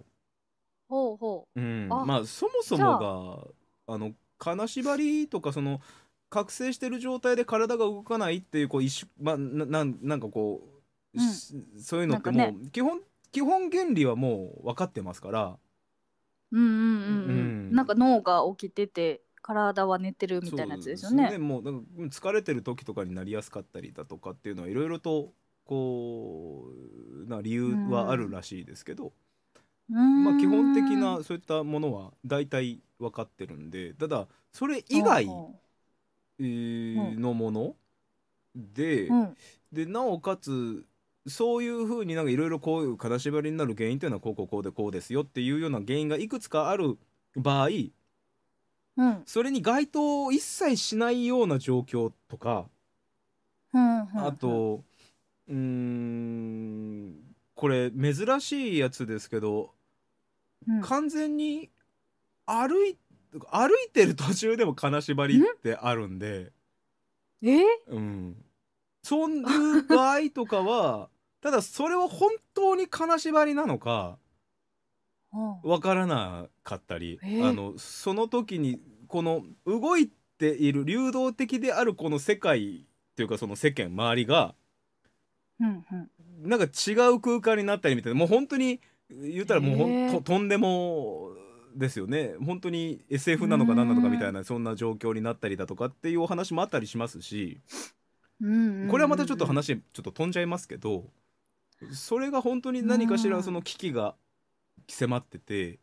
ほうほううん、あまあそもそもがあの金縛りとかその覚醒してる状態で体が動かないっていうこう一種、まあ、ななんなんかこう、うんそういうのってもう、な基本基本原理はもう分かってますからうんうんうん、なんか脳が起きてて体は寝てるみたいなやつですよね。ねもうなんか疲れてる時とかになりやすかったりだとかっていうのはいろいろとこうな理由はあるらしいですけど、まあ、基本的なそういったものは大体分かってるんでただそれ以外のもので,、でなおかつそういうふうになんかいろいろこういう金縛りになる原因というのはこうこうこうでこうですよっていうような原因がいくつかある場合、うん、それに該当を一切しないような状況とか、うんうん、あとうんこれ珍しいやつですけど、完全に歩い歩いてる途中でも金縛りってあるんで。えうん、そういう場合とかはただそれは本当に金縛りなのかわからなかったり、えー、あのその時にこの動いている流動的であるこの世界というかその世間周りが、なんか違う空間になったりみたいなもう本当に言ったらもうほん、えー、とんでもですよね本当に SF なのか何なのかみたいなそんな状況になったりだとかっていうお話もあったりしますし、これはまたちょっと話ちょっと飛んじゃいますけど。それが本当に何かしらその危機が迫ってて、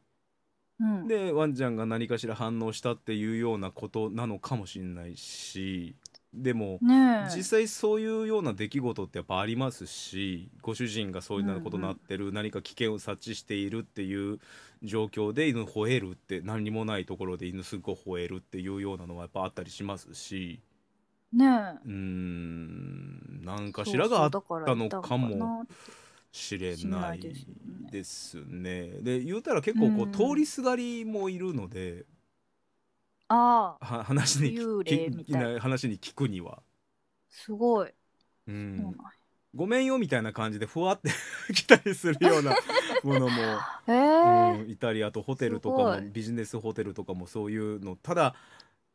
うん、でワンちゃんが何かしら反応したっていうようなことなのかもしれないしでも、ね、実際そういうような出来事ってやっぱありますしご主人がそういうようなことになってる、うんうん、何か危険を察知しているっていう状況で犬吠えるって何にもないところで犬すっごい吠えるっていうようなのはやっぱあったりしますし。ねえうん何かしらがあったのかもしれないですね。で言うたら結構こう、通りすがりもいるのでああ話に幽霊みたいな話に聞くには。すごい。うん。ごめんよみたいな感じでふわって 来たりするような ものも、えーうん、いたとホテルとかもビジネスホテルとかもそういうのただ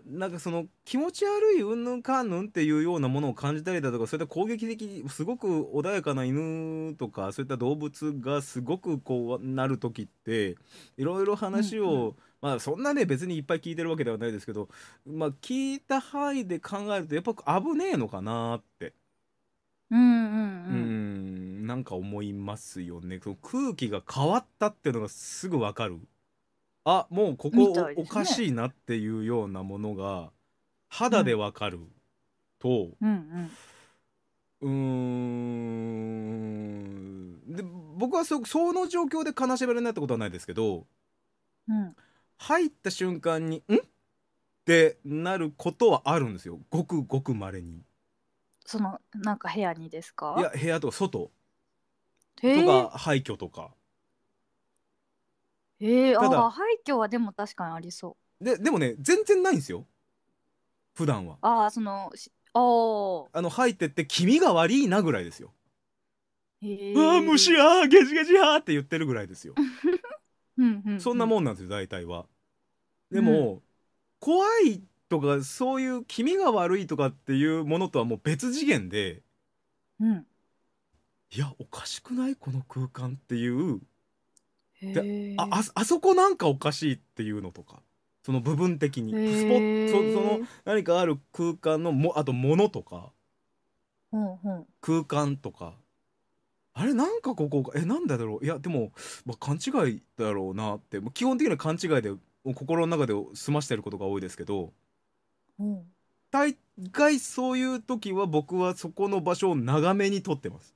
なんかその気持ち悪いうんぬんかんぬんっていうようなものを感じたりだとかそういった攻撃的すごく穏やかな犬とかそういった動物がすごくこうなる時っていろいろ話を、うんうん、まあそんなね別にいっぱい聞いてるわけではないですけどまあ聞いた範囲で考えるとやっぱ危ねえのかなって。うんうんうん、うんなんか思いますよねその空気が変わったっていうのがすぐわかる。あもうここ、ね、おかしいなっていうようなものが肌でわかると、うん、うん、んで僕はそその状況で悲しめられないってことはないですけど、うん、入った瞬間に「ん?」ってなることはあるんですよごくごくまれに。そのなんか部屋にですかいや部屋とか外とか廃墟とか。ええただあ廃墟はでも確かにありそう。ででもね全然ないんですよ普段はああそのおああの入ってって気味が悪いなぐらいですよ、へえ。うわー虫あーゲジゲジあーって言ってるぐらいですよ うんうんそんなもんなんですよ大体はでも、怖いとかそういう気味が悪いとかっていうものとはもう別次元でうん。いやおかしくないこの空間っていうであああそこなんかおかしいっていうのとかその部分的にスポそその何かある空間のもあと物とか、うんうん、空間とかあれなんかここえなんだろういやでも、まあ、勘違いだろうなって基本的には勘違いで心の中で済ましてることが多いですけど、うん、大概そういう時は僕はそこの場所を長めに撮ってます。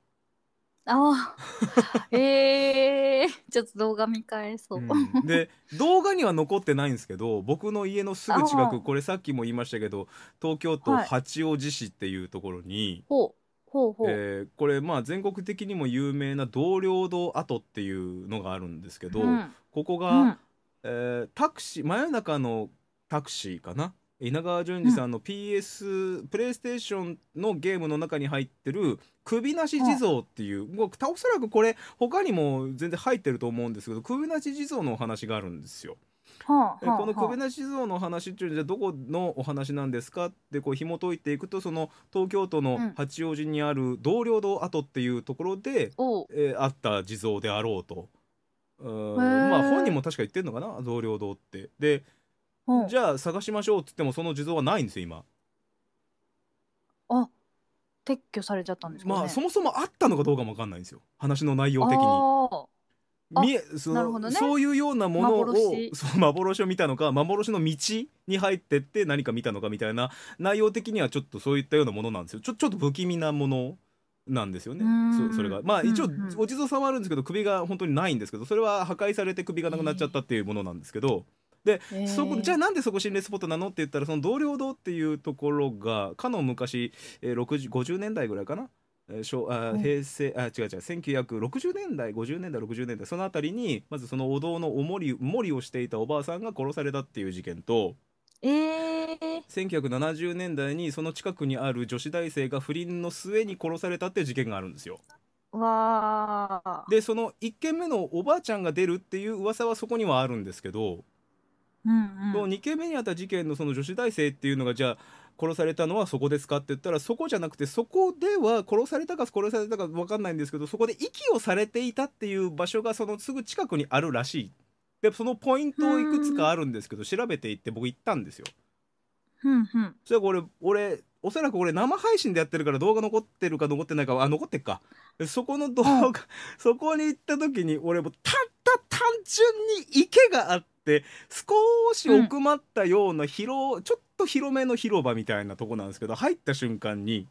ああええー、ちょっと動画見返そう、うん、で動画には残ってないんですけど僕の家のすぐ近くこれさっきも言いましたけど東京都八王子市っていうところに、はいほうほうえー、これまあ全国的にも有名な同僚堂跡っていうのがあるんですけど、うん、ここが、うん、えー、タクシー真夜中のタクシーかな稲川淳二さんの PS、うん、プレイステーションのゲームの中に入ってる首なし地蔵っていう、もおそらくこれ他にも全然入ってると思うんですけど首なし地蔵のお話があるんですよ。はあこの首なし地蔵の話っていうのはどこのお話なんですかってこう紐解いていくとその東京都の八王子にある同僚堂跡っていうところで、うん、えー、あった地蔵であろうと。うまあ本人も確か言ってるのかな同僚堂って。でじゃあ探しましょうって言ってもその地蔵はないんですよ今あ撤去されちゃったんですかねまあそもそもあったのかどうかも分かんないんですよ話の内容的に見えそのねそういうようなものを幻そ幻を見たのか幻の道に入ってって何か見たのかみたいな内容的にはちょっとそういったようなものなんですよちょちょっと不気味なものなんですよねうそそれがまあ一応お地蔵さんはあるんですけど首が本当にないんですけどそれは破壊されて首がなくなっちゃったっていうものなんですけど、で、えー、そこじゃあなんでそこ心霊スポットなのって言ったらその同僚堂っていうところがかの昔、えー、50年代ぐらいかな。あ平成あ違う違う1960年代50年代60年代その辺りにまずそのお堂のおもりりをしていたおばあさんが殺されたっていう事件と、えー、1970年代にその近くにある女子大生が不倫の末に殺されたっていう事件があるんですよ。わでその1件目のおばあちゃんが出るっていう噂はそこにはあるんですけどうんうん、2件目にあった事件のその女子大生っていうのがじゃあ殺されたのはそこですかって言ったらそこじゃなくてそこでは殺されたか殺されたか分かんないんですけどそこで息をされていたっていう場所がそのすぐ近くにあるらしいでそのポイントをいくつかあるんですけど調べていって僕行ったんですよ。うんうん、それこれ俺おそらく俺生配信でやってるから動画残ってるか残ってないかあ残ってっかそこの動画、うん、そこに行った時に俺もたった単純に池があって。って少し奥まったような広、うん、ちょっと広めの広場みたいなとこなんですけど入った瞬間に、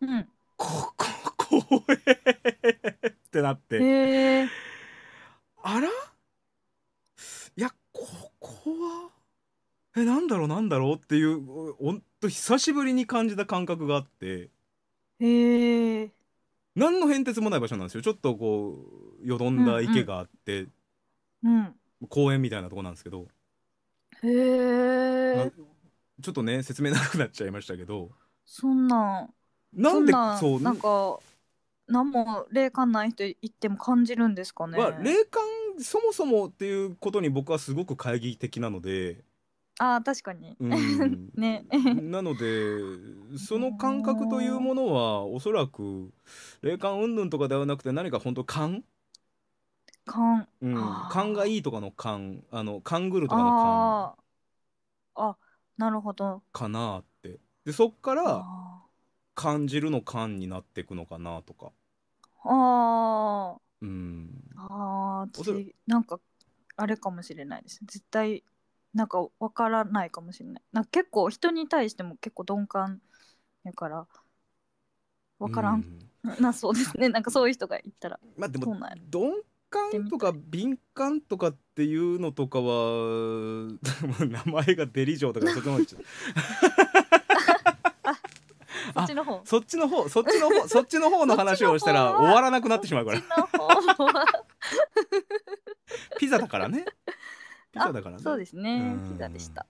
うん、こ こ怖えってなって、えあらいやここはえなんだろうなんだろうっていうほんと久しぶりに感じた感覚があって。えー何の変哲もない場所なんですよちょっとこうよどんだ池があって、うん、うん、公園みたいなとこなんですけどへえちょっとね説明なくなっちゃいましたけどそんななんでそうなんか何も霊感ない人言っても感じるんですかね、まあ、霊感そもそもっていうことに僕はすごく懐疑的なのでああ確かに、うん、ねなのでその感覚というものはおそらく霊感云々とかではなくて何か本当勘勘、うん、勘がいいとかの勘あの勘ぐるとかの勘あなるほどかなってでそっから感じるの勘になっていくのかなとかああうんあなんかあれかもしれないです絶対なんかわからないかもしれないなんか結構人に対しても結構鈍感やからわからん、うん、なそうですねなんかそういう人が言ったらまあでも鈍感とか敏感とかっていうのとかは 名前がデリジョーとかそっちの方 そっちの方そっちの方そっちの方そのの話をしたら終わらなくなってしまうからピザだからねピザだからねそうですねピザでした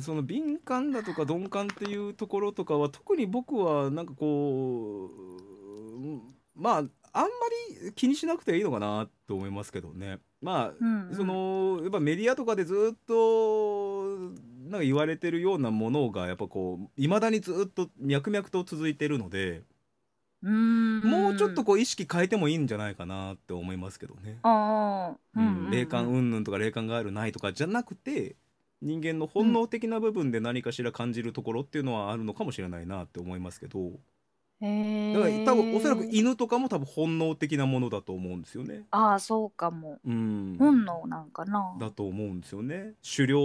その敏感だとか鈍感っていうところとかは特に僕はなんかこうまああんまり気にしなくていいのかなと思いますけどね。まあ、うんうん、そのやっぱメディアとかでずっとなんか言われてるようなものがやっぱこういまだにずっと脈々と続いてるので。うんもうちょっとこう意識変えてもいいんじゃないかなって思いますけどね。あうんうんうん、霊感云々とか霊感があるないとかじゃなくて人間の本能的な部分で何かしら感じるところっていうのはあるのかもしれないなって思いますけど。だから多分おそらく犬とかも多分本能的なものだと思うんですよね。ああ、そうかも。うん本能なんかな。だと思うんですよね。狩猟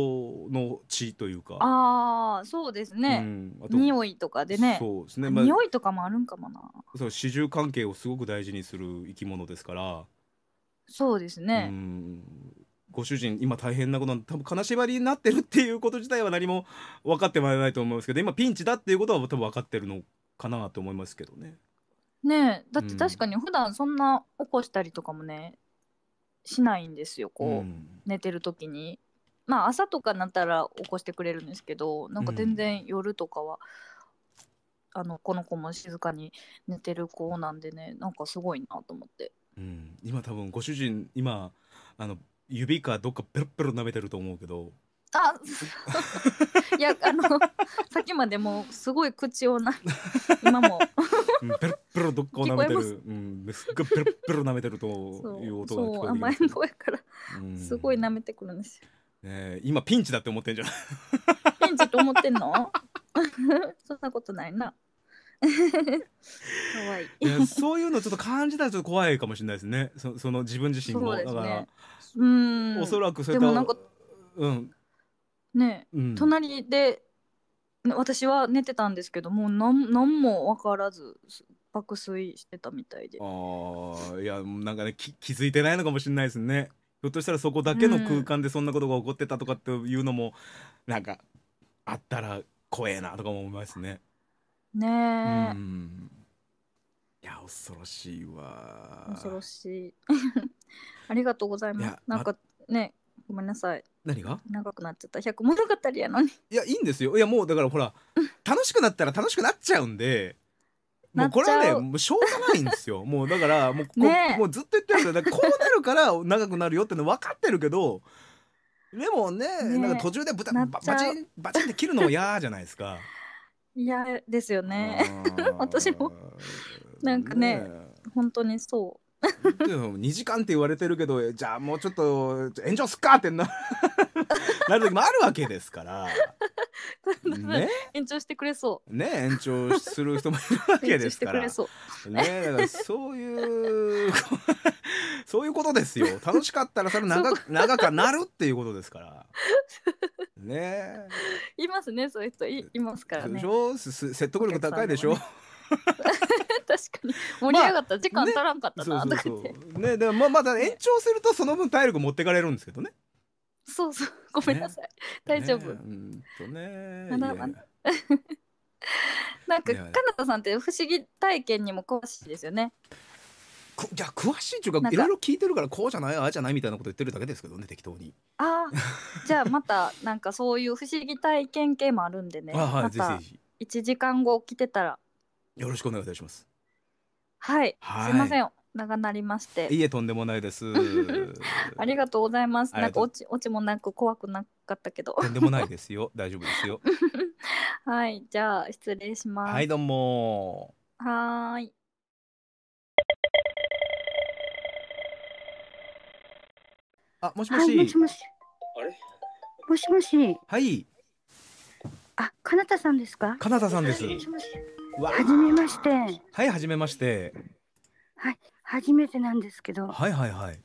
の血というか、ああ、そうですうね。ん、匂いとかでね。そうですね、まあ、匂いとかもあるんかもな。そう始終関係をすごく大事にする生き物ですから、そうですうね。ん、ご主人今大変なことなんで多分金縛りになってるっていうこと自体は何も分かってもらえないと思うんですけど今ピンチだっていうことは多分分かってるのかなと思いますけどね。ねだって確かに普段そんな起こしたりとかもねしないんですよこう、うん、寝てる時に。まあ朝とかなったら起こしてくれるんですけどなんか全然夜とかは、うん、あのこの子も静かに寝てる子なんでねなんかすごいなと思って。うん、今多分ご主人今あの指かどっかペロペロ舐めてると思うけどあ いやあのさっきまでもすごい口をな 今もペロペロどっかを舐めてる、うん、すっごいペロペロ舐めてるという音が聞こえて甘えん坊やからすごい舐めてくるんですよ、えー、今ピンチだって思ってんじゃんピンチと思ってんの そんなことないな怖いいそういうのちょっと感じたらちょっと怖いかもしれないですねそその自分自身も、ね、だからうんおそらくそれと。でもなんかうんね、うん、隣で私は寝てたんですけどもう何何も分からず爆睡してたみたいでああいやなんかね気気づいてないのかもしれないですねひょっとしたらそこだけの空間でそんなことが起こってたとかっていうのも、うん、なんかあったら怖えなとかも思いますねねえ、うん、いや恐ろしいわ恐ろしい ありがとうございますなんかねごめんなさい。何が長くなっちゃった百物語やのにいやいいんですよいやもうだからほら楽しくなったら楽しくなっちゃうんでもうこれはねもうしょうがないんですよもうだからもうこ、ね、もうずっと言ってるんですよだこうなるから長くなるよっての分かってるけどでもね、ね、なんか途中でバチンバチンって切るのも嫌じゃないですか。嫌ですよね 私もなんかねね本当にそう2時間って言われてるけどじゃあもうちょっと炎上すっかってな なる時もあるわけですから。ね、延長してくれそう。ね延長する人もいるわけですから。ねそういうそういうことですよ。楽しかったらそれ長長くなるっていうことですから。ねいますねそういう人いますからね。説得力高いでしょ。確かに盛り上がった、まあ、時間足らんかったなとかってねでもまあまだ延長するとその分体力持ってかれるんですけどねそうそうごめんなさい、ね、大丈夫、ね、うんとねまだまだ なんかカナダさんって不思議体験にも詳しいですよねいや詳しいっていうかいろいろ聞いてるからこうじゃないああじゃないみたいなこと言ってるだけですけどね適当にああじゃあまたなんかそういう不思議体験系もあるんでね はい、また1時間後来てたらよろしくお願いいたします。はい、はい、すみません。長なりまして。いえ、とんでもないです。ありがとうございます。なんか落ち、落ちもなく、怖くなかったけど。とんでもないですよ。大丈夫ですよ。はい、じゃあ、失礼します。はい、どうも。はい。あ、もしもし。はい、もしもし。あれ。もしもし。はい。あ、かなたさんですか。かなたさんです。もしもし。はじめまして。はい、はじめまして。はい、初めてなんですけど。はいはいはい。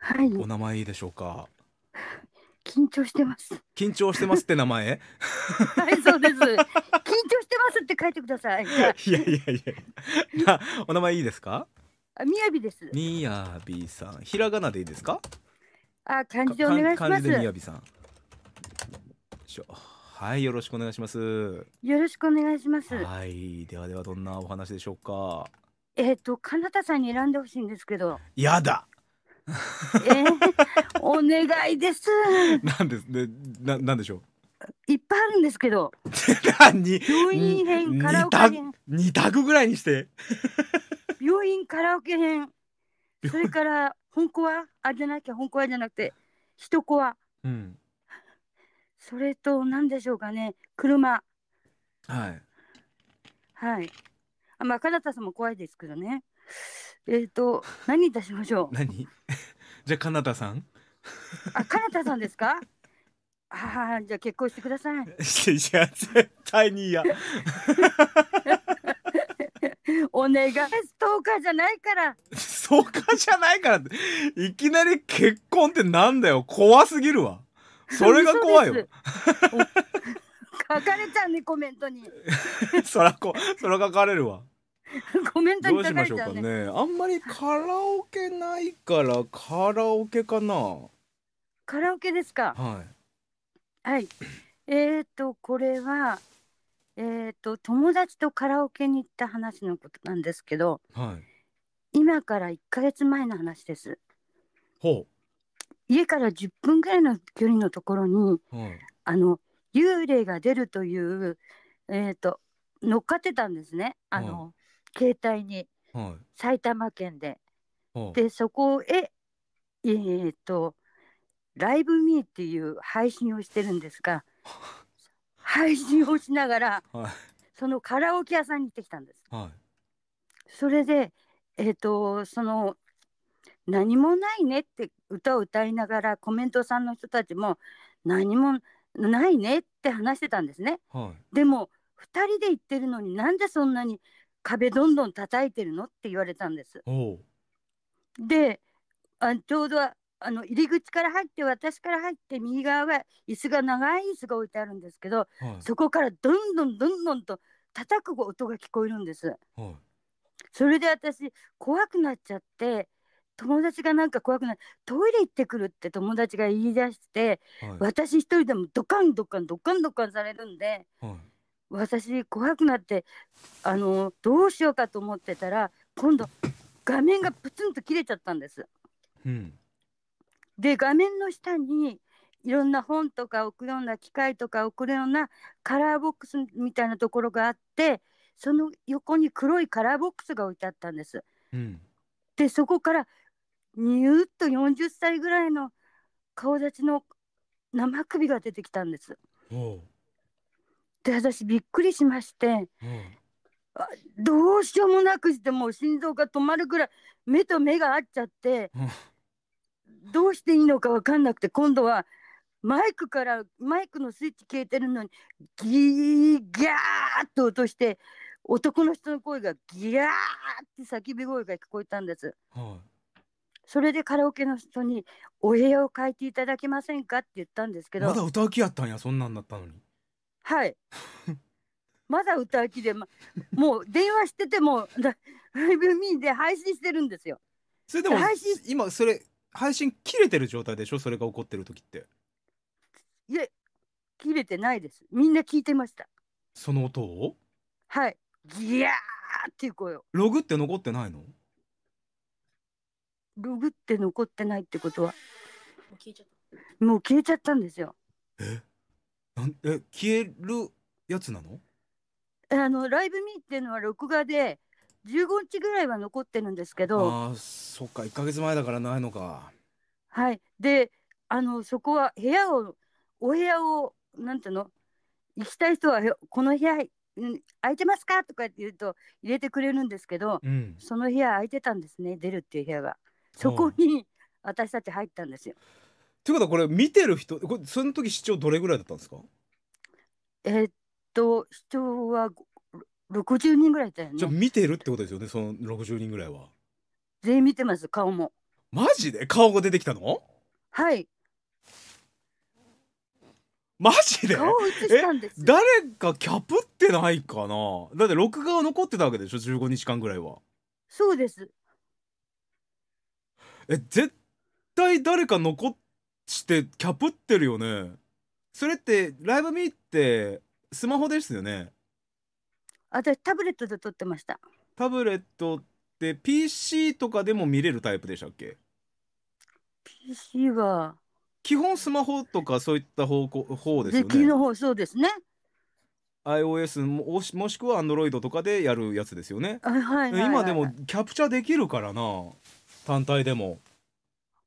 はい。お名前いいでしょうか。緊張してます。緊張してますって名前。はい、そうです。緊張してますって書いてください。いやいやいや。お名前いいですか。あ、みやびです。みやびさん、ひらがなでいいですか。あ、漢字でお願いします。みやびさん。よいしょ。はい、よろしくお願いします。よろしくお願いします。はい、ではではどんなお話でしょうか。えっ、と、かなたさんに選んでほしいんですけど。やだ。えー、お願いです。なんですね、な、なんでしょう。いっぱいあるんですけど。病院編、カラオケ編。二択ぐらいにして。病院カラオケ編。それから、本コア、あ、じゃなきゃ、本コアじゃなくて。一コア。うん。それと何でしょうかね車はいはいあまあ金田さんも怖いですけどねえっ、ー、と何いたしましょう 何 じゃあ金田さんあ金田さんですかああじゃあ結婚してくださいいや絶対にいや お願いストーカーじゃないからストーカーじゃないからいきなり結婚ってなんだよ怖すぎるわそれが怖いよ。書かれちゃうねコメントに。そらこそら書かれるわ。コメントに書かれちゃうね。あんまりカラオケないからカラオケかな。カラオケですか。はい。はい。えっ、ー、とこれはえっ、ー、と友達とカラオケに行った話のことなんですけど。はい。今から一か月前の話です。ほう。家から10分ぐらいの距離のところに、はい、あの幽霊が出るという、えーと、乗っかってたんですねあの、はい、携帯に、はい、埼玉県で。でそこへえー、っとライブミーっていう配信をしてるんですが 配信をしながら、そのカラオケ屋さんに行ってきたんです。それで、えーとその何もないねって歌を歌いながらコメントさんの人たちも何もないねって話してたんですね、はい、でも2人で言ってるのになんでそんなに壁どんどん叩いてるのって言われたんですであちょうどあの入り口から入って私から入って右側は椅子が長い椅子が置いてあるんですけど、はい、そこからどんどんどんどんと叩く音が聞こえるんです、はい、それで私怖くなっちゃって友達がなんか怖くないトイレ行ってくるって友達が言い出して、はい、私一人でもドカンドカンドカンドカンされるんで、はい、私怖くなってあのどうしようかと思ってたら今度画面がプツンと切れちゃったんです。うん、で画面の下にいろんな本とか置くような機械とか置くようなカラーボックスみたいなところがあってその横に黒いカラーボックスが置いてあったんです。うん、でそこからニューッと40歳ぐらいの顔立ちの生首が出てきたんです。で私びっくりしまして、どうしようもなくしてもう心臓が止まるぐらい目と目が合っちゃって、どうしていいのか分かんなくて今度はマイクからマイクのスイッチ消えてるのにギーギャーっと落として男の人の声がギャーって叫び声が聞こえたんです。はいそれでカラオケの人に「お部屋を変えていただけませんか?」って言ったんですけどまだ歌う気やったんやそんなんだったのにはい まだ歌う気で、ま、もう電話しててもラで配信してるんですよそれでも配信今それ配信切れてる状態でしょそれが起こってる時っていや切れてないですみんな聞いてましたその音をはいギヤーっていう声をログって残ってないのログって残ってないってことはもう消えちゃったもう消えちゃったんですよえなんえ消えるやつなのあのライブミーっていうのは録画で15日ぐらいは残ってるんですけどああそっか1か月前だからないのかはいであのそこは部屋をお部屋をなんていうの行きたい人はこの部屋空いてますかとか言うと入れてくれるんですけど、うん、その部屋空いてたんですね出るっていう部屋が。そこに私たち入ったんですよ。ていうことはこれ見てる人これその時視聴どれぐらいだったんですかえー、っと視聴は60人ぐらいだよね。じゃあ見てるってことですよねその60人ぐらいは。全員見てます顔も。マジで顔が出てきたのはいマジで顔したんです誰かキャプってないかなだって録画は残ってたわけでしょ15日間ぐらいはそうですえ絶対誰か残してキャプってるよねそれってライブ見ってスマホですよね私タブレットで撮ってましたタブレットって PC とかでも見れるタイプでしたっけ PC は基本スマホとかそういった方向方ですよね機の方そうですね iOS ももしくは Android とかでやるやつですよね、はいはいはい今でもキャプチャできるからな単体でも。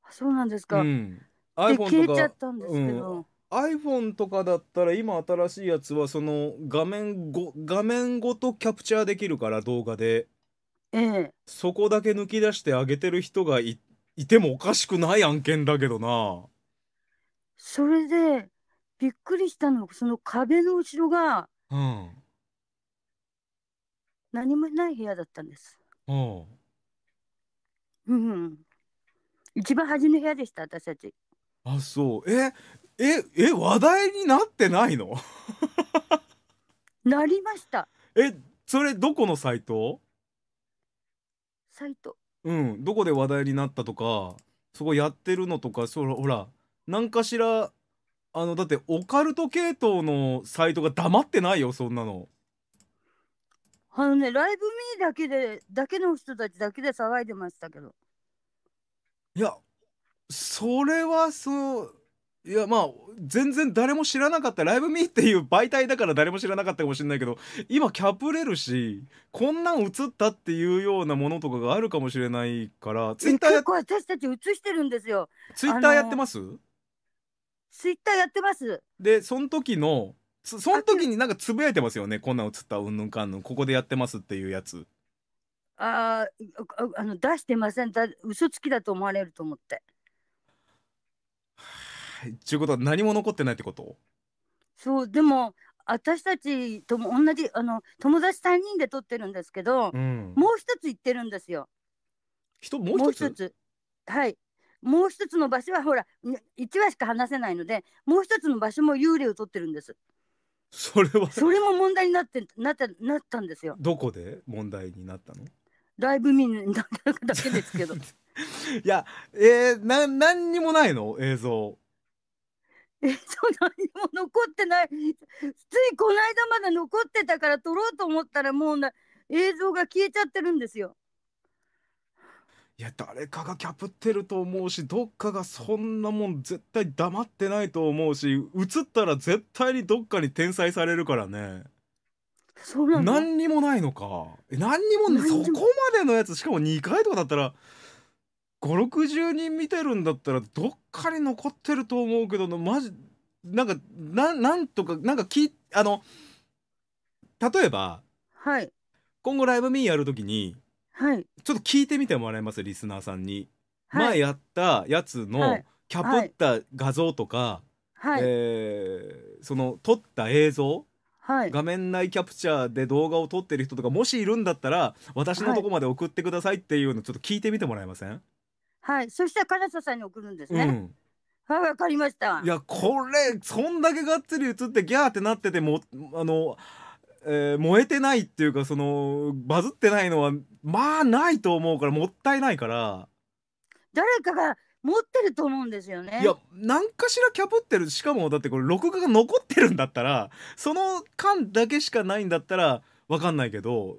そうなんですうか。ん。で、消 iPhone えとちゃっか、たんですけん。ど。iPhone とかだったら今新しいやつはその画面ご、画面ごとキャプチャーできるから動画で。ええ。そこだけ抜き出してあげてる人がい、いてもおかしくない案件だけどな。それで、びっくりしたのが、その壁の後ろがうん。何もない部屋だったんです。うん。うん一番端の部屋でした私たちあそうえええ話題になってないのなりましたえそれどこのサイトサイトうんどこで話題になったとかそこやってるのとかそほら何かしらあのだってオカルト系統のサイトが黙ってないよそんなのあのね、ライブ見だけで、だけの人たちだけで騒いでましたけど。いや、それはその、いやまあ全然誰も知らなかったライブミーっていう媒体だから誰も知らなかったかもしれないけど今キャプれるしこんなん映ったっていうようなものとかがあるかもしれないからツイッター私たち映してるんですよツイッターやってます、ツイッターやってますでその時のその時になんかつぶやいてますよねこんなん映ったうんぬんかんぬんここでやってますっていうやつあああの出してませんだ嘘つきだと思われると思ってちゅ うことは何も残ってないってことそうでも私たちとも同じあの友達3人で撮ってるんですけど、うん、もう一つ行ってるんですよ。人もう一つはいもう一つの場所はほら1話しか話せないのでもう一つの場所も幽霊を撮ってるんです。それはそれも問題になってなったなったんですよどこで問題になったのライブ見にだけですけど いやえー、な何にもないの映像 映像何も残ってないついこの間まで残ってたから撮ろうと思ったらもうな映像が消えちゃってるんですよいや誰かがキャプってると思うしどっかがそんなもん絶対黙ってないと思うし映ったら絶対にどっかに転載されるからねそうなの何にもないのか何にもそこまでのやつしかも2回とかだったら560人見てるんだったらどっかに残ってると思うけどマジなんかななんとかなんかきあの例えば、はい、今後ライブミーやるときにはい。ちょっと聞いてみてもらえますリスナーさんに、はい、前やったやつのキャプった画像とか、はい、えー、その撮った映像、はい、画面内キャプチャーで動画を撮ってる人とかもしいるんだったら私のとこまで送ってくださいっていうのちょっと聞いてみてもらえませんはい、そしたら金沢さんに送るんですね。うんはい、わかりました。いや、これ、そんだけがっつり映って、ギャーってなってても、あの、えー、燃えてないっていうかそのバズってないのはまあないと思うからもったいないから誰かが持ってると思うんですよねいや何かしらキャプってるしかもだってこれ録画が残ってるんだったらその間だけしかないんだったら分かんないけど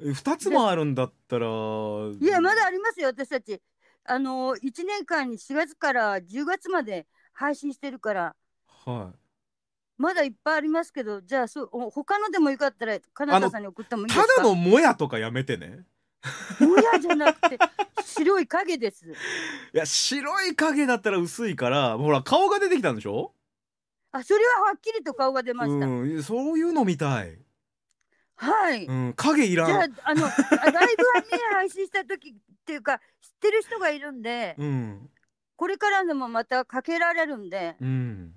2つもあるんだったらいやまだありますよ私たちあの1年間に4月から10月まで配信してるからはいまだいっぱいありますけど、じゃあそう他のでもよかったら金田さんに送ってもいいですか。ただのモヤとかやめてね。モヤじゃなくて白い影です。いや白い影だったら薄いからほら顔が出てきたんでしょ。あそれははっきりと顔が出ました。うんそういうのみたい。はい。うん、影いらん。じゃあ、あの、ライブはね、配信した時っていうか、知ってる人がいるんで。うん、これからでもまたかけられるんで。うん。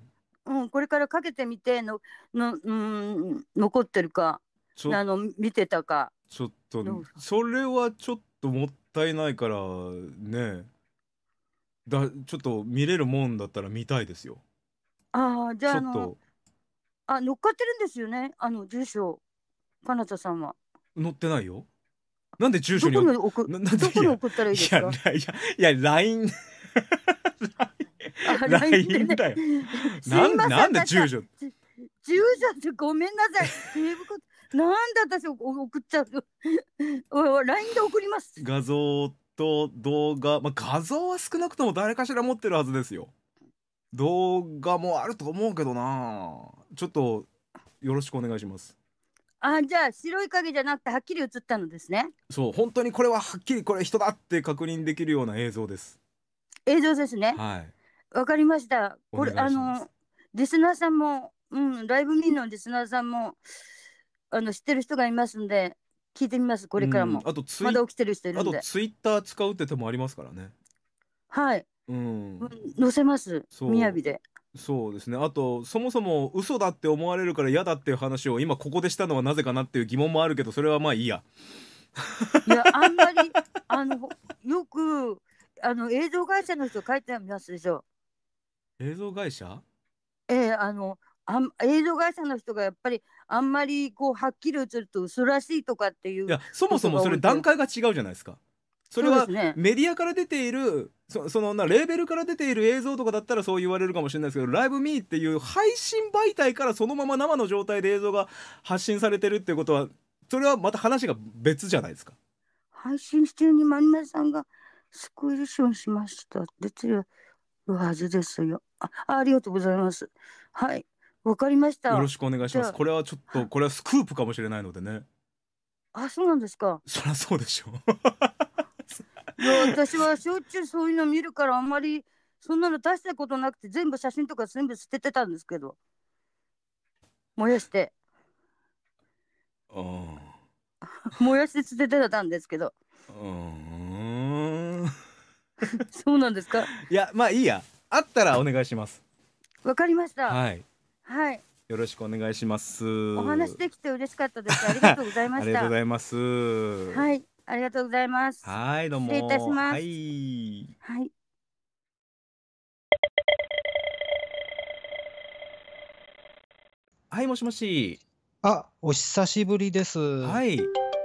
うん、これからかけてみてのの、うん、残ってるかあの見てたかちょっとそれはちょっともったいないからねだちょっと見れるもんだったら見たいですよああじゃああ乗っかってるんですよねあの住所かなたさんは乗ってないよなんで住所にどこに送ったらいいですかいやいやいや LINE ラインだよ。なんなんだ住所。住所ごめんなさい。というこ なんだ私送っちゃう。おラインで送ります。画像と動画、まあ画像は少なくとも誰かしら持ってるはずですよ。動画もあると思うけどな。ちょっとよろしくお願いします。あじゃあ白い影じゃなくてはっきり映ったのですねそう本当にこれははっきりこれ人だって確認できるような映像です映像ですねはいわかりました。これ、あの、リスナーさんも、うん、ライブミーのリスナーさんも、あの、知ってる人がいますんで、聞いてみます、これからも。あとツイ、まだ起きてる人いるんで。あと、ツイッター使うって手もありますからね。はい。うん。載せます、みやびで。そうですねあとそもそも嘘だって思われるから嫌だっていう話を今ここでしたのはなぜかなっていう疑問もあるけどそれはまあいいや。いやあんまりあのよくあの映像会社の人書いてますでしょ。映像会社ええー、あのあん映像会社の人がやっぱりあんまりこうはっきり映ると薄らしいとかっていういやそもそもそれ段階が違うじゃないですか。それはメディアから出ているそそのなレーベルから出ている映像とかだったらそう言われるかもしれないですけど「ライブミーっていう配信媒体からそのまま生の状態で映像が発信されてるっていうことはそれはまた話が別じゃないですか。配信中に真んさんがスクイルションしましたってるはずですよ。あ、ありがとうございます。はい。わかりました。よろしくお願いします。これはちょっと、これはスクープかもしれないのでね。あ、そうなんですか。そりゃそうでしょう。いや、私はしょっちゅうそういうの見るから、あんまり。そんなの出したことなくて、全部写真とか全部捨ててたんですけど。燃やして。ああ。燃やして捨ててたんですけど。うん。そうなんですか。いや、まあ、いいや。あったらお願いします。わかりました。はい。はい。よろしくお願いします。お話できて嬉しかったです。ありがとうございました。ありがとうございます。はい、ありがとうございます。はい、どうも。失礼いたします。はい。はい。はい、もしもし。あ、お久しぶりです。はい。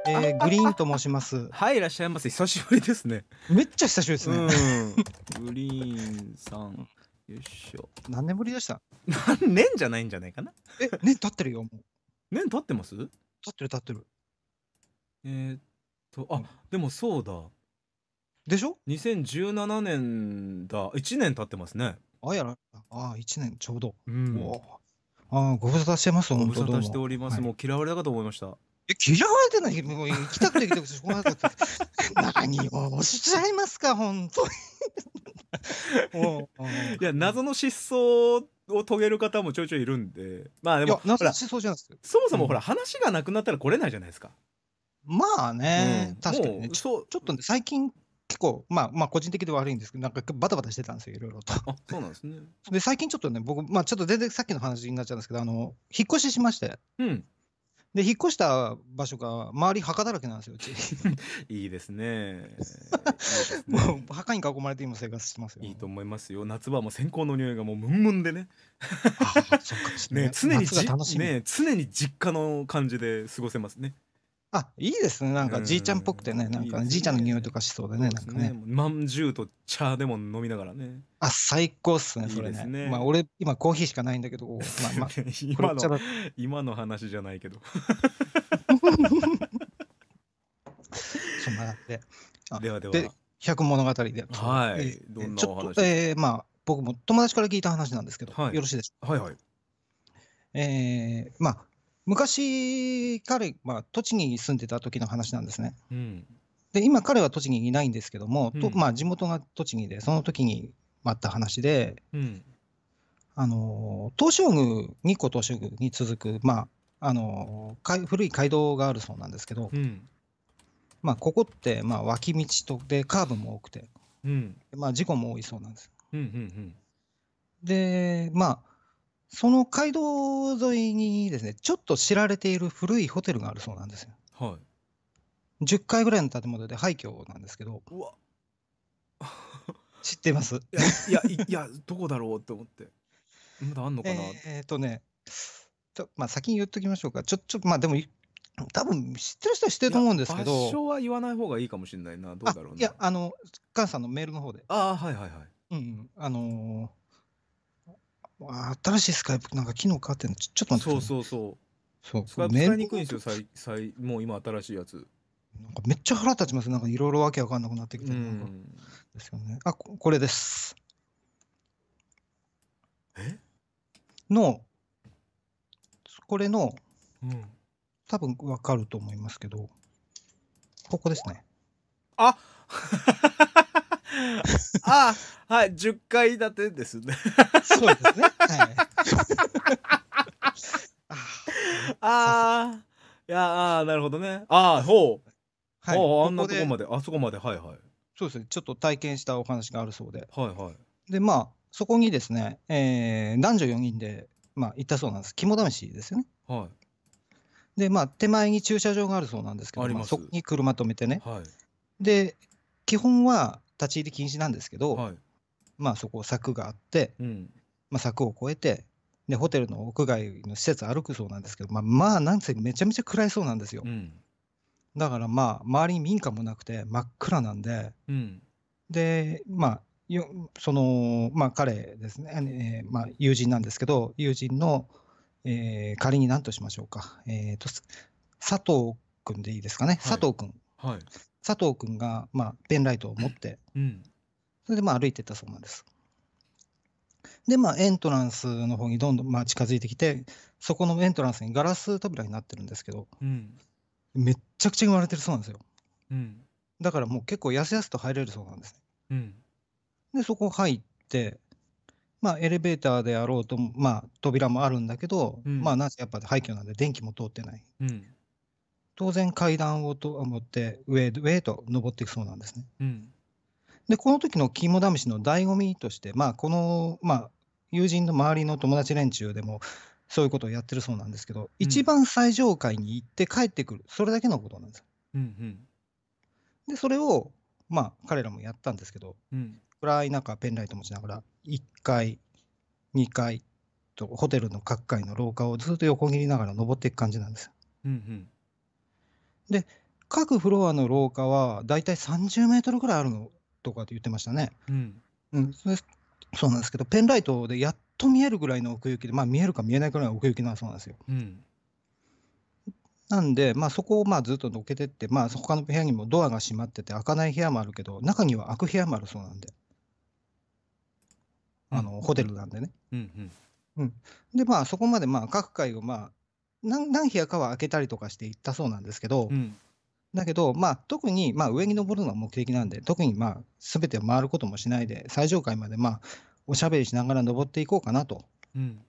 えー、グリーンと申します。はい、いらっしゃいませ。久しぶりですね。めっちゃ久しぶりですね。グリーンさん。よいしょ。何年ぶりでした。何年じゃないんじゃないかな。え、年経ってるよ。もう年経ってます。経ってる、経ってる。えー、っと、あ、でも、そうだ。でしょ ?2017 年だ。1年経ってますね。あやら、ああ、1年ちょうど。うん。ああ、ご無沙汰してます。ご無沙汰しております。もう嫌われたかと思いました。嫌われてない、もう行きたくて行きたくてしょうがなかって。何をおっしゃいますか、本当に。いや、謎の失踪を遂げる方もちょいちょいいるんで、まあでも、謎の失踪じゃないですそもそもほら、うん、話がなくなったら来れないじゃないですか。まあね、うん、確かにね。ちょちょっと、ね、最近結構、まあ、まあ個人的で悪いんですけど、なんかバタバタしてたんですよ、いろいろと。あそうなんですね。で、最近ちょっとね、僕、まあ、ちょっと全然さっきの話になっちゃうんですけど、あの引っ越ししまして、うん、で、引っ越した場所が周り墓だらけなんですよ、うち。いいですね。もう墓に囲まれて今生活してますよ。いいと思いますよ。夏場も線香の匂いがもうムンムンでね。あね、常にじ、ね、常に実家の感じで過ごせますね。あ、いいですね。なんかじいちゃんっぽくてね、なんかじいちゃんの匂いとかしそうでね、なんかね。まんじゅうと茶でも飲みながらね。あ、最高っすね、それね。まあ、俺、今コーヒーしかないんだけど、今の、話じゃないけど。そんなってで。ではでは。で、百物語で。はい。どんなお話えまあ、僕も友達から聞いた話なんですけど、よろしいですかはいはい。えまあ、昔、彼、まあ、栃木に住んでた時の話なんですね。うん、で、今、彼は栃木にいないんですけども、うん、とまあ、地元が栃木で、その時にあった話で、うん、あの東照宮、日光東照宮に続く、まあ、あの古い街道があるそうなんですけど、まあ、ここって、まあ、脇道とでカーブも多くて、まあ、事故も多いそうなんです。うんうんうん、で、まあその街道沿いにですね、ちょっと知られている古いホテルがあるそうなんですよ。は10階ぐらいの建物で廃墟なんですけど、うわ。知ってます いやいや いやどこだろうって思って。まだあんのかな。えーっとね、ちょまあ、先に言っときましょうか。ちょ、ちょ、まあでも、多分知ってる人は知ってると思うんですけど、や場は言わない方がいいかもしれないな。どうだろうあいや、あの、菅さんのメールの方で、ああはいはいはい。うんうん、あのー新しいスカイプなんか機能変わってんのちょっと待って、ね、そうそうそうそうスカイプ使いにくいんですよ最最もう今新しいやつなんかめっちゃ腹立ちますなんかいろいろわけわかんなくなってきてるんですよねあこれですえのこれの、うん、多分わかると思いますけどここですねあああ、はい、10階建てですね。そうですね。はい。ああ、いやあなるほどね。ああ、ほう。はい、ああんなとこまであそこまではいはいそうですねちょっと体験したお話があるそうではいはいでまあそこにですね、えー、男女4人で、まあ、行ったそうなんです肝試しですよねはいでまあ手前に駐車場があるそうなんですけどあります、まあ、そこに車止めてね、はい、で基本は立ち入り禁止なんですけど、はい、まあそこ柵があって、うん、まあ、柵を越えてでホテルの屋外の施設歩くそうなんですけど、まあ、まあなんせめちゃめちゃ暗いそうなんですよ、うん、だからまあ周りに民家もなくて真っ暗なんで、うん、でまあよそのまあ彼ですね、えー、まあ、友人なんですけど友人の、えー、仮に何としましょうか、えーと、佐藤君でいいですかね、はい、佐藤君、はい、佐藤君が、まあ、ペンライトを持って、うん、それでまあ歩いてったそうなんです。で、まあ、エントランスの方にどんどんまあ近づいてきて、そこのエントランスにガラス扉になってるんですけど、うん、めっちゃくちゃ言われてるそうなんですよ。うん、だからもう結構やすやすと入れるそうなんですね。うん、で、そこ入って、まあ、エレベーターであろうと、まあ、扉もあるんだけど、うん、まあ、なぜやっぱ廃墟なんで電気も通ってない。うん、当然階段をと思って上上へと登っていくそうなんですね。うん、でこの時の肝試しの醍醐味として、まあ、この、まあ、友人の周りの友達連中でもそういうことをやってるそうなんですけど、うん、一番最上階に行って帰ってくるそれだけのことなんです。うんうん、でそれをまあ彼らもやったんですけど、うん、暗い中ペンライト持ちながら1階2階とホテルの各階の廊下をずっと横切りながら登っていく感じなんです。うんうんで、各フロアの廊下はだいたい30メートルぐらいあるのとかって言ってましたね。うん。うん、それそうなんですけど、ペンライトでやっと見えるぐらいの奥行きで、まあ見えるか見えないぐらいの奥行きなんそうなんですよ。うん。なんで、まあ、そこをまあずっとのけてって、まあ、他の部屋にもドアが閉まってて、開かない部屋もあるけど、中には開く部屋もあるそうなんで、あのホテルなんでね。うんうん、うん、で、まあ、そこまでまあ各階をまあ何何部屋かは開けたりとかして行ったそうなんですけど、うん、だけど、まあ、特に、まあ、上に登るのが目的なんで、特に、まあ、全てを回ることもしないで、最上階まで、まあ、おしゃべりしながら登っていこうかなと。うん、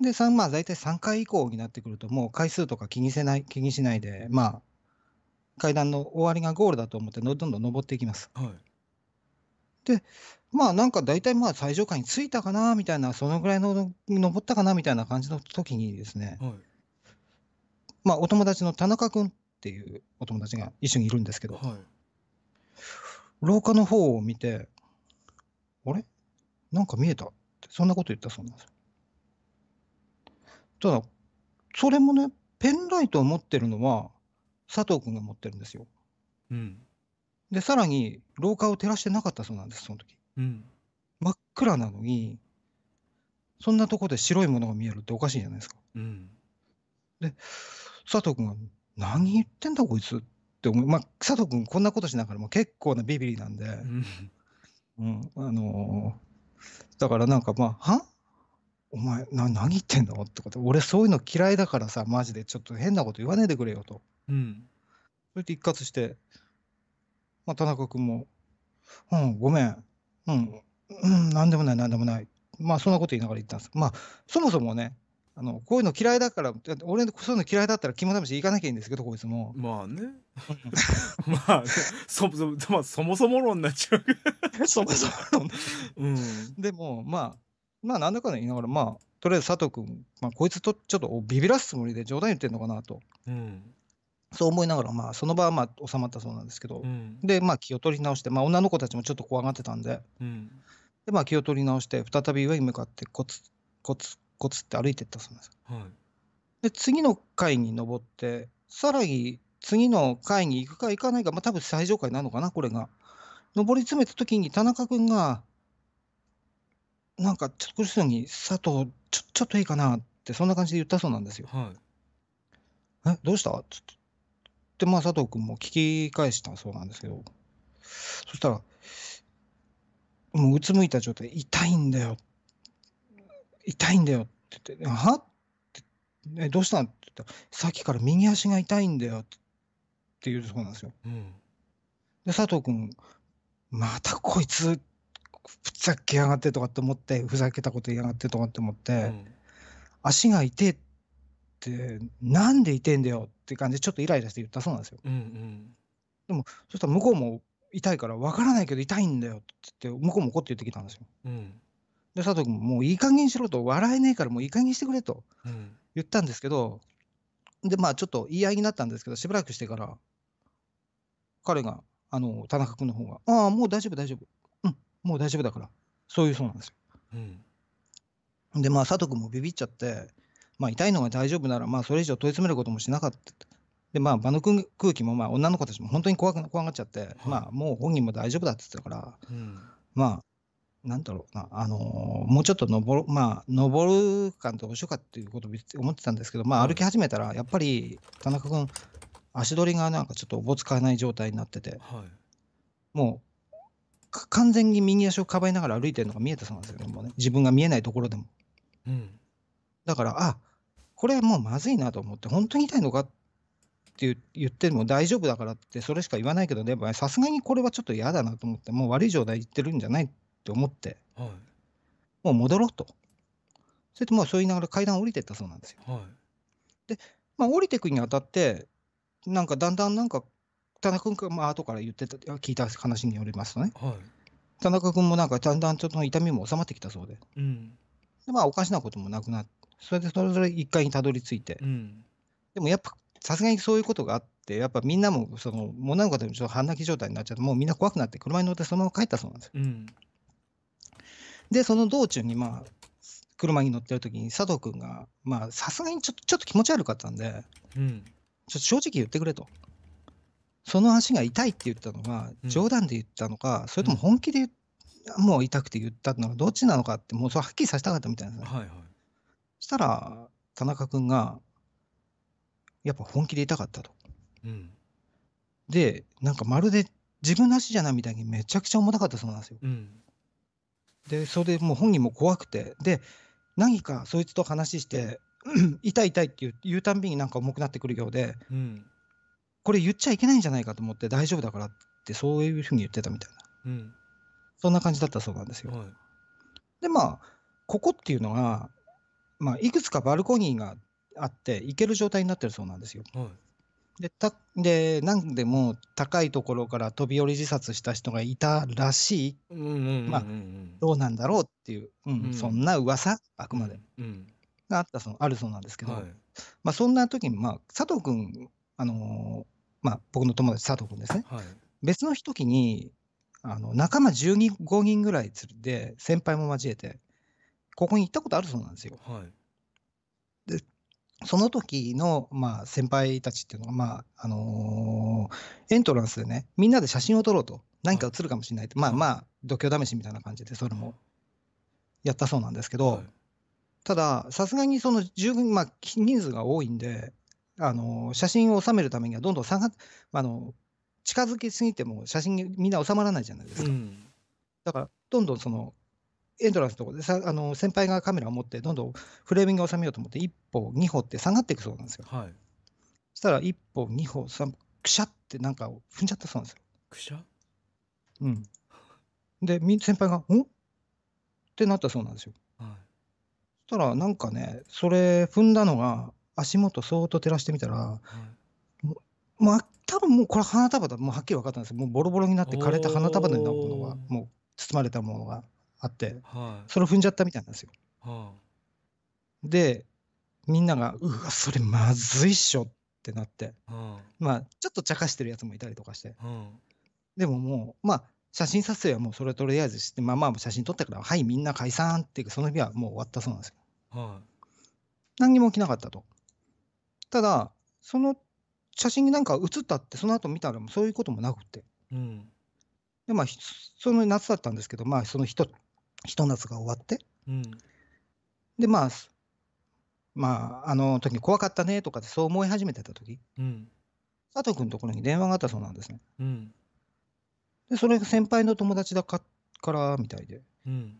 で、3、まあ、大体3回以降になってくると、もう回数とか気にせない、気にしないで、まあ、階段の終わりがゴールだと思ってどんどん登っていきます。はい、でまあなんか大体まあ最上階に着いたかなみたいなそのぐらいの登ったかなみたいな感じの時にですね、はい、まあ、お友達の田中君っていうお友達が一緒にいるんですけど、はい、廊下の方を見て、あれなんか見えたって、そんなこと言ったそうなんですよ。ただ、それもね、ペンライトを持ってるのは佐藤君が持ってるんですよ。うん、で、さらに廊下を照らしてなかったそうなんです、その時。うん、真っ暗なのに、そんなとこで白いものが見えるっておかしいじゃないですか。うんで、佐藤君が、何言ってんだこいつって思う。まあ、佐藤君こんなことしながらも結構なビビりなんで、うん、あのー、だからなんかまあ、はお前な、何言ってんのってこと。俺そういうの嫌いだからさ、マジでちょっと変なこと言わねえでくれよと。うん。それで一括して、まあ、田中君も、うん、ごめん。うん、うん、なんでもない、なんでもない。まあ、そんなこと言いながら言ったんです。まあ、そもそもね、あのこういうの嫌いだから、俺、そういうの嫌いだったら肝試し行かなきゃいいんですけど、こいつも。まあね。まあ、ね、そそまあ、そもそも論になっちゃう。そもそも論、うん、でも、まあ、まあ、なんだかの言いながら、まあ、とりあえず佐藤君、まあ、こいつとちょっとビビらすつもりで冗談言ってんのかなと、うん、そう思いながら、まあ、その場はまあ収まったそうなんですけど、うん、で、まあ、気を取り直して、まあ、女の子たちもちょっと怖がってたんで、うん、でまあ、気を取り直して、再び上に向かってコツコツこつって歩いてったそうなんです。はい、で次の階に登ってさらに次の階に行くか行かないか、まあ、多分最上階なのかなこれが。登り詰めた時に田中君がなんかちょっと苦しそうに「佐藤ちょちょっといいかな」ってそんな感じで言ったそうなんですよ。はい、えどうしたっつって、まあ、佐藤君も聞き返したそうなんですけどそしたらもううつむいた状態痛いんだよって痛いんだよって言って、はって、え、どうしたんって言ったら、さっきから右足が痛いんだよって言うそうなんですよ。うん、で、佐藤君、またこいつ、ふざけやがってとかって思って、ふざけたこと言いやがってとかって思って、うん、足が痛いって、なんで痛いんだよって感じで、ちょっとイライラして言ったそうなんですよ。うんうん、でも、そしたら向こうも痛いから、わからないけど痛いんだよって言って、向こうも怒って言ってきたんですよ。うんで佐藤君もういい加減しろと笑えねえからもういい加減してくれと言ったんですけど、うん、でまあちょっと言い合いになったんですけどしばらくしてから彼があの田中君の方が「ああもう大丈夫大丈夫うんもう大丈夫だから」そういうそうなんですよ。うん、でまあ佐藤君もビビっちゃってまあ、痛いのが大丈夫なら、まあ、それ以上問い詰めることもしなかった。で、まあ、場の空気も、まあ、女の子たちも本当に怖く怖がっちゃって、はい、まあ、もう本人も大丈夫だって言ってたから、うん、まあ、なんだろうな、あのもうちょっと登る、まあ、登る感どうしようかっていうことを思ってたんですけど、まあ、歩き始めたら、やっぱり田中君、足取りがなんかちょっとおぼつかない状態になってて、はい、もう完全に右足をかばいながら歩いてるのが見えたそうなんですよね、もうね自分が見えないところでも。うん、だから、あこれはもうまずいなと思って、本当に痛いのかって言っても大丈夫だからって、それしか言わないけど、ね、さすがにこれはちょっと嫌だなと思って、もう悪い状態いってるんじゃないって思って、はい、もう戻ろうと。それともうそう言いながら階段降りてったそうなんですよ。はい、で、まあ、降りていくにあたってなんかだんだんなんか田中君が、まあ後から言ってた聞いた話によりますとね、はい、田中君もなんかだんだんちょっと痛みも収まってきたそうで,、うん、でまあおかしなこともなくなってそれでそれぞれ1階にたどり着いて、うん、でもやっぱさすがにそういうことがあってやっぱみんなもその女の子でもちょっと半泣き状態になっちゃってもうみんな怖くなって車に乗ってそのまま帰ったそうなんですよ。うんで、その道中に、まあ、車に乗ってる時に佐藤君が、まあ、さすがにちょっとちょっと気持ち悪かったんで、うん、ちょっと正直言ってくれと。その足が痛いって言ったのが、冗談で言ったのか、うん、それとも本気で言もう痛くて言ったのがどっちなのかってもうそれはっきりさせたかったみたいな、はいはい、したら田中君がやっぱ本気で痛かったと、うん、でなんかまるで自分の足じゃないみたいにめちゃくちゃ重たかったそうなんですよ、うん、でそれでもう本人も怖くてで何かそいつと話して 痛い痛いって言うたんびになんか重くなってくるようで、うん、これ言っちゃいけないんじゃないかと思って大丈夫だからってそういうふうに言ってたみたいな、うん、そんな感じだったそうなんですよ。でまあここっていうのが、まあ、いくつかバルコニーがあって行ける状態になってるそうなんですよ。でたでんでも高いところから飛び降り自殺した人がいたらしい、まあ、どうなんだろうっていう、うんうん、そんな噂あくまで、うん、があったそのあるそうなんですけど、はい、まあ、そんな時に、まあ、佐藤君、あのー、まあ、僕の友達佐藤君ですね、はい、別の時にあの仲間15人ぐらい連れて先輩も交えてここに行ったことあるそうなんですよ。はいその時の、まあ、先輩たちっていうのは、まあ、あのー、エントランスでね、みんなで写真を撮ろうと、何か写るかもしれないって、まあまあ、度胸試しみたいな感じで、それもやったそうなんですけど、はい、ただ、さすがにその十分、まあ、人数が多いんで、あのー、写真を収めるためには、どんどん下が、あのー、近づきすぎても写真みんな収まらないじゃないですか。うん、だから、どんどんそのエントランスのところでさあの先輩がカメラを持ってどんどんフレーミングを収めようと思って1歩2歩って下がっていくそうなんですよ。はい、そしたら1歩2歩3歩くしゃってなんか踏んじゃったそうなんですよ。くしゃうん。で先輩が「ん?」ってなったそうなんですよ。はい、そしたらなんかねそれ踏んだのが足元そーっと照らしてみたら、はい、もう、まあ、多分もうこれ花束だもうはっきり分かったんですよもうボロボロになって枯れた花束のようなものがもう包まれたものが。あって、はい、それを踏んじゃったみたいなんですよ。はあ、でみんなが「うわそれまずいっしょ」ってなって、はあ、まあちょっと茶化してるやつもいたりとかして、はあ、でももうまあ写真撮影はもうそれとりあえずしてまあまあ写真撮ったから「はいみんな解散」っていうその日はもう終わったそうなんですよ。はい、何にも起きなかったと。ただその写真になんか写ったってその後見たらそういうこともなくて。うんでまあ、その夏だったんですけど、まあ、その人ひと夏が終わって、うん、でまあまああの時怖かったねとかってそう思い始めてた時、うん、佐藤君のところに電話があったそうなんですね、うん、でそれが先輩の友達だかからみたいで、うん、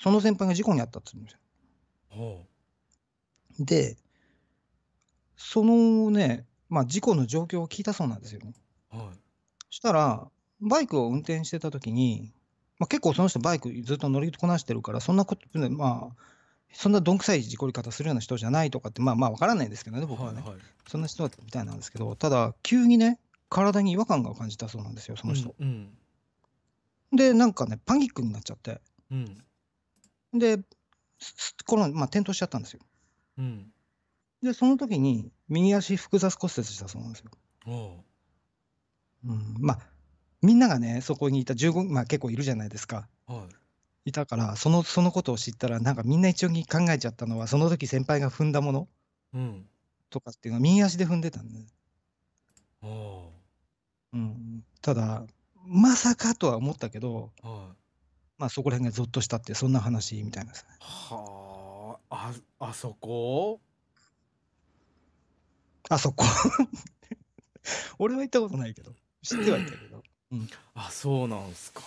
その先輩が事故に遭ったって言うんですよでそのね、まあ、事故の状況を聞いたそうなんですよ、ね、はい、したらバイクを運転してた時にまあ、結構その人バイクずっと乗りこなしてるから、そんなこと、まあ、そんなどんくさい事故り方するような人じゃないとかって、まあまあ分からないですけどね、僕はね。はいはい、そんな人だったみたいなんですけど、ただ、急にね、体に違和感が感じたそうなんですよ、その人。うんうん、で、なんかね、パニックになっちゃって。うん、で、この、まあ、転倒しちゃったんですよ。うん、で、その時に、右足複雑骨折したそうなんですよ。うん、まあ、みんながね、そこにいた15、まあ結構いるじゃないですか。はい。いたから、その、そのことを知ったら、なんかみんな一応に考えちゃったのは、その時先輩が踏んだものうん。とかっていうのは右足で踏んでたんで、ね。あうん。ただ、まさかとは思ったけど、はい。まあそこら辺がゾッとしたって、そんな話みたいなですね。はあ、あ、あそこあそこ 俺は行ったことないけど、知ってはいたけど。あそうなんすか。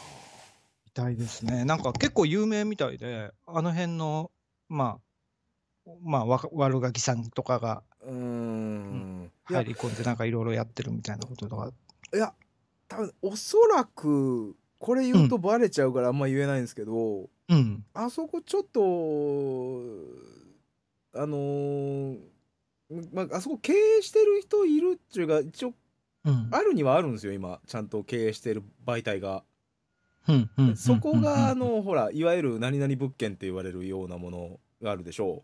みたいですね。なんか結構有名みたいで、あの辺の、まあ、まあ、悪ガキさんとかが、うん、入り込んで、なんかいろいろやってるみたいなこととか。いや、多分おそらく、これ言うとバレちゃうからあんま言えないんですけど、うん、あそこちょっと、あのー、まあ、あそこ経営してる人いるっちゅうか、一応あるにはあるんですよ今ちゃんと経営している媒体が。そこがあのほらいわゆる何々物件って言われるようなものがあるでしょう。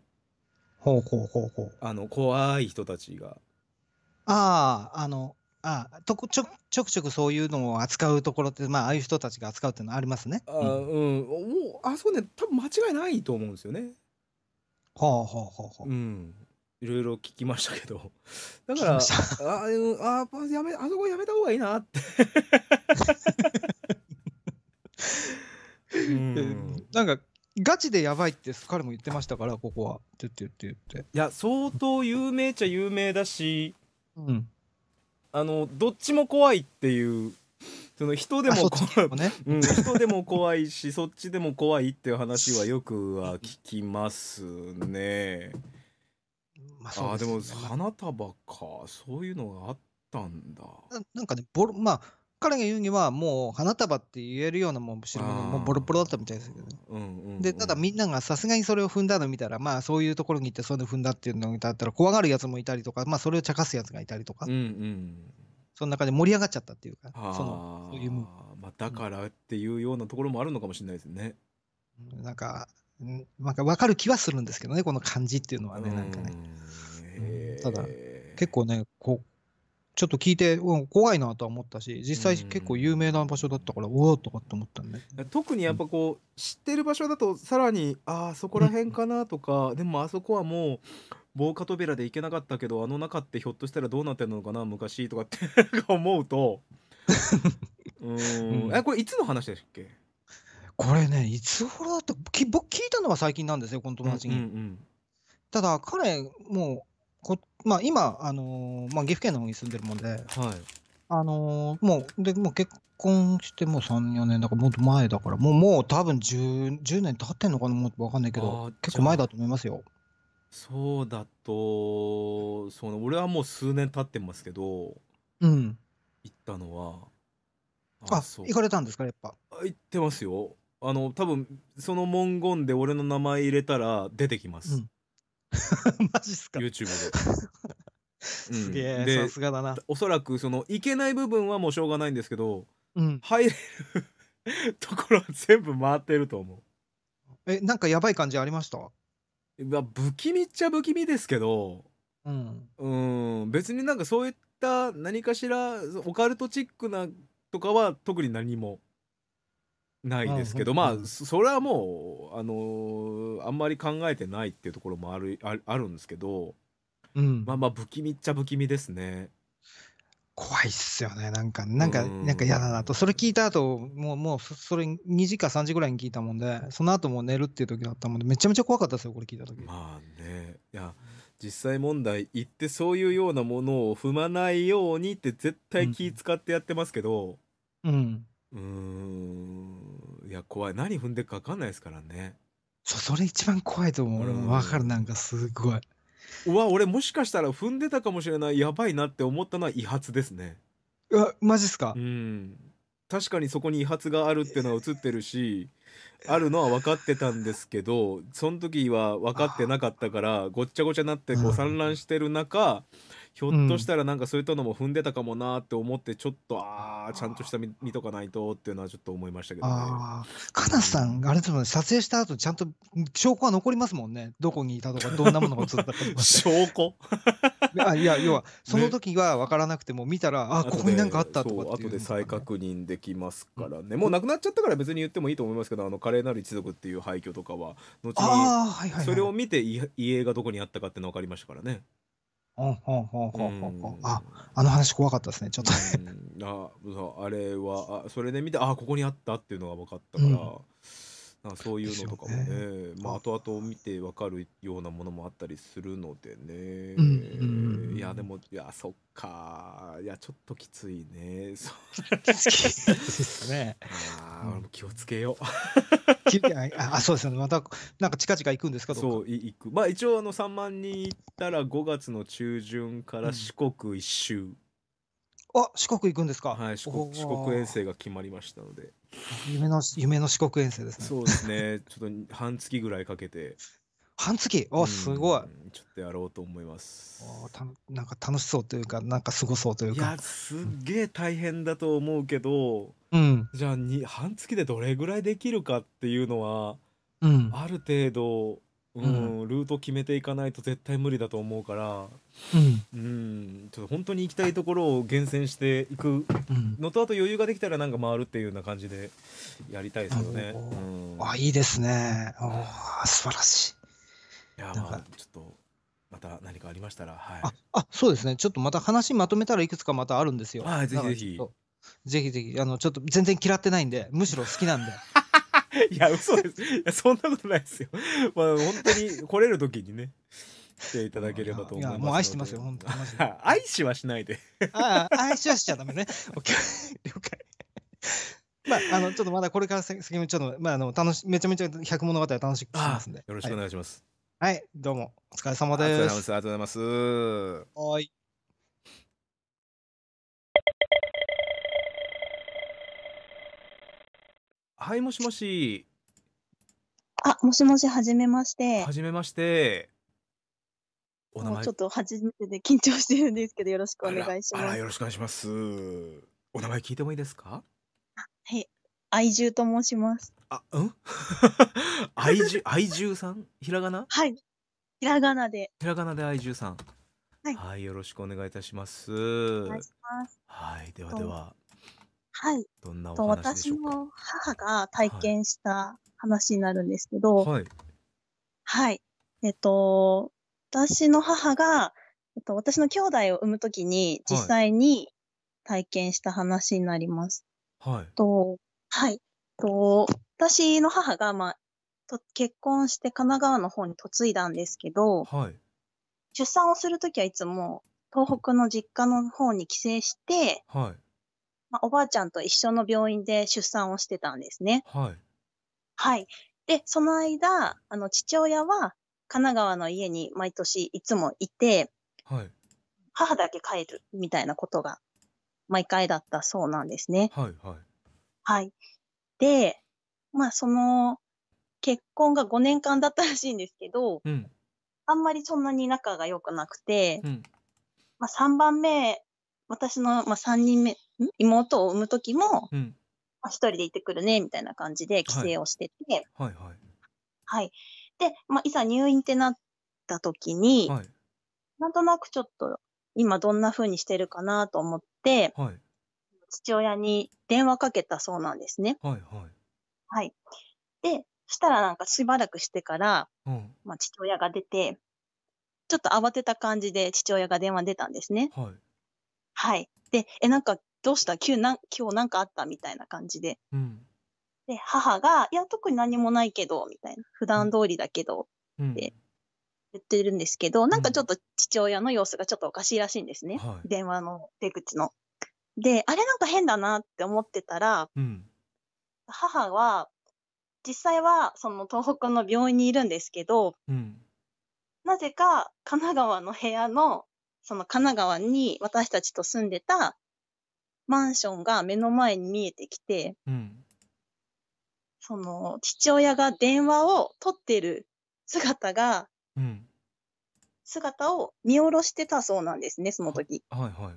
ほうほうほうほう。あの怖い人たちが。あああのああとちょちょくちょくそういうのを扱うところってまあああいう人たちが扱うっていうのはありますね。あ、うん、うん、おあそうね多分間違いないと思うんですよね。はあはあはあはあ。うんいろいろ聞きましたけど だからああやめあそこやめた方がいいなって なんかガチでやばいって彼も言ってましたからここはって言って言っていや相当有名っちゃ有名だし、うん、あのどっちも怖いっていうその人でも怖い、ねうん、人でも怖いしそっちでも怖いっていう話はよくは聞きますね。まあそうですも花束かそういうのがあったんだななんかね、ボロ、まあ、彼が言うには、もう花束って言えるようなもん品るもうボロボロだったみたいですけどね。うんうんで、ただみんながさすがにそれを踏んだの見たら、まあそういうところに行ってそういうの踏んだっていうのだったら怖がるやつもいたりとか、まあそれを茶化すやつがいたりとか、うんうんその中で盛り上がっちゃったっていうか、その、そういうまあだからっていうようなところもあるのかもしれないですねなんかなんか分かる気はするんですけどね、この感じっていうのはね、なんかね。ただ、結構ね、こちょっと聞いて、うん、怖いなとは思ったし、実際結構有名な場所だったから、おおとかって思ったね。特にやっぱこう、うん、知ってる場所だと、さらに、ああ、そこら辺かなとか、うん、でもあそこはもう、防火扉で行けなかったけど、あの中ってひょっとしたらどうなってるのかな、昔とかって思うと、うん、え、これいつの話でしたっけこれね、いつ頃だったき僕聞いたのは最近なんですよ、この友達に。うんうんうん、ただ、彼、もう、こまあ、今、あのー、まあ、岐阜県の方に住んでるもんで、はい、あのー、もう、で、もう結婚してもう3、4年だから、もっと前だから、もう、もう多分 10, 10年経ってんのかな、もっとかんないけど、結構前だと思いますよ。そうだと、その、俺はもう数年経ってますけど、うん。行ったのは。ああ、行かれたんですか、やっぱ。行ってますよ。あの多分その文言で俺の名前入れたら出てきます、うん、マジっすか YouTube で うん、すげえさすがだなおそらくそのいけない部分はもうしょうがないんですけど、うん、入れるところは全部回ってると思うえなんかやばい感じありました不気味っちゃ不気味ですけどうん別になんかそういった何かしらオカルトチックなとかは特に何もないですけどまあそれはもうあのーあんまり考えてないっていうところもあるあるんですけどうん。まあまあ不気味っちゃ不気味ですね。怖いっすよね。なんか、なんか、うなんか嫌だなと。それ聞いた後、もう、もう、それ2時か3時ぐらいに聞いたもんで、その後もう寝るっていう時だったもんで、めちゃめちゃ怖かったですよ、これ聞いた時。まあねいや実際問題言ってそういうようなものを踏まないようにって絶対気使ってやってますけど、うん。うん。いや、怖い。何踏んでるか分かんないですからね。そそれ一番怖いと思う。俺もわかる、なんかすごい。うわ、俺もしかしたら踏んでたかもしれない。やばいなって思ったのは威発ですね。うわ、マジっすかうん。確かにそこに威発があるっていうのは映ってるし、あるのは分かってたんですけど、その時は分かってなかったから、ごっちゃごちゃなってこう散乱してる中、ひょっとしたらなんかそういったのも踏んでたかもなって思ってちょっとああちゃんとした見見とかないとっていうのはちょっと思いましたけどね。あかなさん、あれでも撮影した後ちゃんと証拠は残りますもんねどこにいたとかどんなものが映ったか 証拠や いや要はその時は分からなくても見たら、ね、あここになんかあったとかっていう、ね、後で再確認できますからね、うん、もうなくなっちゃったから別に言ってもいいと思いますけど「あの華麗なる一族」っていう廃墟とかは後にそれを見て遺影がどこにあったかっての分かりましたからね。あ、あの話怖かったですね、ちょっと。うんあそうあれはあそれで見てあここにあったっていうのが分かったから、なんかそういうのとかもね、ねまあ、後々見て分かるようなものもあったりするのでね、うんうんうん、いやでもいやそっかいやちょっときついねそうで すねあ、気をつけよう あそうですねまたなんか近々行くんですかそう行くまあ一応あの3万人行ったら5月の中旬から四国一周、うんあ、四国行くんですか。はい、四国四国遠征が決まりましたので。夢の夢の四国遠征ですね。そうですね。ちょっと半月ぐらいかけて。半月、あすごい。ちょっとやろうと思います。おたなんか楽しそうというか、なんかすごそうというか。いや、すげえ大変だと思うけど。うん。じゃあに半月でどれぐらいできるかっていうのは、うん、ある程度うん、ルート決めていかないと絶対無理だと思うから、うん、うん、ちょっと本当に行きたいところを厳選していくのと、うん、あと余裕ができたらなんか回るっていうような感じでやりたいですよね。あいいですね。あ素晴らしい。いやまあちょっとまた何かありましたら、はい、ああそうですねちょっとまた話まとめたらいくつかまたあるんですよ。はいぜひぜひ。ぜひぜひあのちょっと全然嫌ってないんでむしろ好きなんで。いや、嘘です。いや、そんなことないですよ。まあ、本当に来れる時にね、来ていただければと思います。もう愛してますよ、本当に。愛しはしないで。ああ、愛しはしちゃダメね。OK。了解。まあ、あの、ちょっとまだこれから先もちょっと、まあ、あの、楽し、めちゃめちゃ百物語楽しくしますんで。よろしくお願いします。はい、はい、どうも、お疲れ様です。お疲れ様です。ありがとうございます。はい。はい、もしもし。あ、もしもし、はじめまして。はじめまして。お名もう前、ちょっと初めてで緊張してるんですけど、よろしくお願いしまあはら、よろしくお願いします。お名前聞いてもいいですかはい、愛獣と申します。あ、うん愛獣、愛 獣さんひらがなはい、ひらがなで。ひらがなで愛獣さん。はい、はい、よろしくお願いいたしまお願いす。します。はい、ではうでは、はい。どんなお話でし私ょうか？の母が体験した話になるんですけどはい。はい。えっと、私の母が、えっと、私の兄弟を産む時に実際に体験した話になります。はい。とはい。と、私の母が、ま、と結婚して神奈川の方に嫁いだんですけどはい。出産をするときはいつも東北の実家の方に帰省してはい。まあ、おばあちゃんと一緒の病院で出産をしてたんですね。はい。はい。で、その間、あの、父親は神奈川の家に毎年いつもいて、はい。母だけ帰るみたいなことが毎回だったそうなんですね。はいはい。はい。で、まあその結婚が5年間だったらしいんですけど、うん、あんまりそんなに仲が良くなくて、うん、まあ3番目、私の、まあ、3人目、妹を産む時も、うん、あ一人で行ってくるねみたいな感じで帰省をしてて、はい、はい、はいはい、で、まあ、いざ入院ってなった時に、はい、なんとなくちょっと今どんな風にしてるかなと思って、はい、父親に電話かけたそうなんですね。はい、はいはい、でそしたらなんかしばらくしてから、うん、まあ、父親が出てちょっと慌てた感じで父親が電話出たんですね。はい、はい、でえなんかどうした急な今日なんかあったみたいな感じで。うん、で、母が、いや、特に何もないけど、みたいな。普段通りだけど、って言ってるんですけど、うん、なんかちょっと父親の様子がちょっとおかしいらしいんですね。電話の出口の。で、あれなんか変だなって思ってたら、母は、実際はその東北の病院にいるんですけど、なぜか神奈川の部屋のその神奈川に私たちと住んでたマンションが目の前に見えてきて、うん、その父親が電話を取ってる姿が、うん、姿を見下ろしてたそうなんですね、その時。はいはい。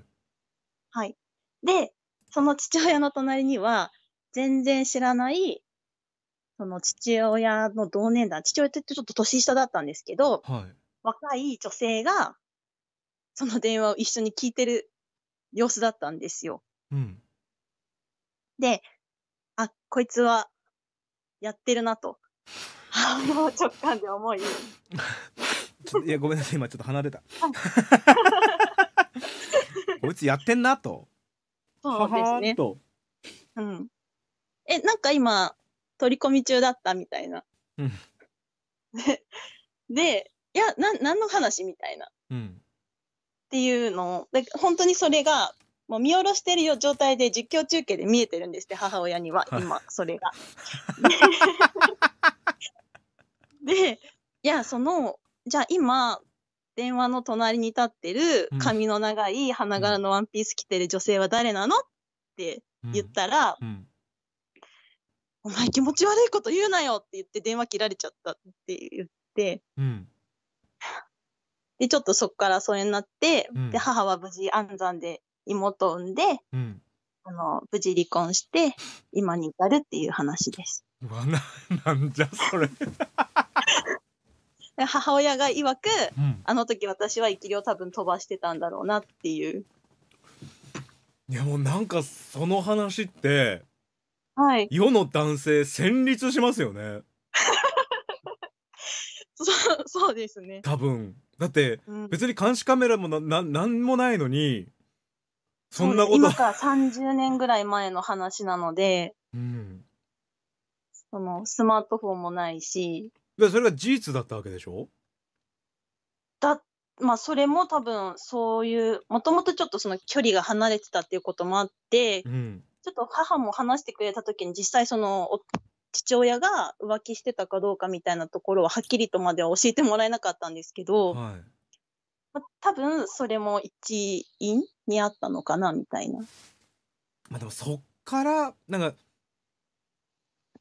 はい。で、その父親の隣には、全然知らない、その父親の同年代、父親ってちょっと年下だったんですけど、はい、若い女性が、その電話を一緒に聞いてる様子だったんですよ。うん。で、あ、こいつはやってるなと、もう直感で思い。いや、ごめんなさい、今ちょっと離れた。こいつやってんなと。そうですね。と。うん。え、なんか今、取り込み中だったみたいな。うん。で、でいや、な、何の話みたいな。うん。っていうのを、で本当にそれがもう見下ろしてる状態で実況中継で見えてるんですって母親には今それが。で いやそのじゃあ今電話の隣に立ってる髪の長い花柄のワンピース着てる女性は誰なのって言ったら、うんうんお前気持ち悪いこと言うなよって言って電話切られちゃったって言って、うん、でちょっとそこから疎遠になって、うん、で母は無事安産で妹を産んで、うん、あの無事離婚して今に至るっていう話です。わななんじゃそれ 母親が曰く、うん、あの時私は生きた多分飛ばしてたんだろうなっていう。いやもうなんかその話って、はい、世の男性戦慄しますよね。そそうですね多分だって別に監視カメラもなな何もないのにそんなこと今から30年ぐらい前の話なので、うん、そのスマートフォンもないし。でそれが事実だったわけでしょだまあそれも多分そういうもともとちょっとその距離が離れてたっていうこともあって、うん、ちょっと母も話してくれた時に実際その父親が浮気してたかどうかみたいなところははっきりとまでは教えてもらえなかったんですけど。はい多分それも一因にあったのかなみたいな。まあ、でもそっからなんか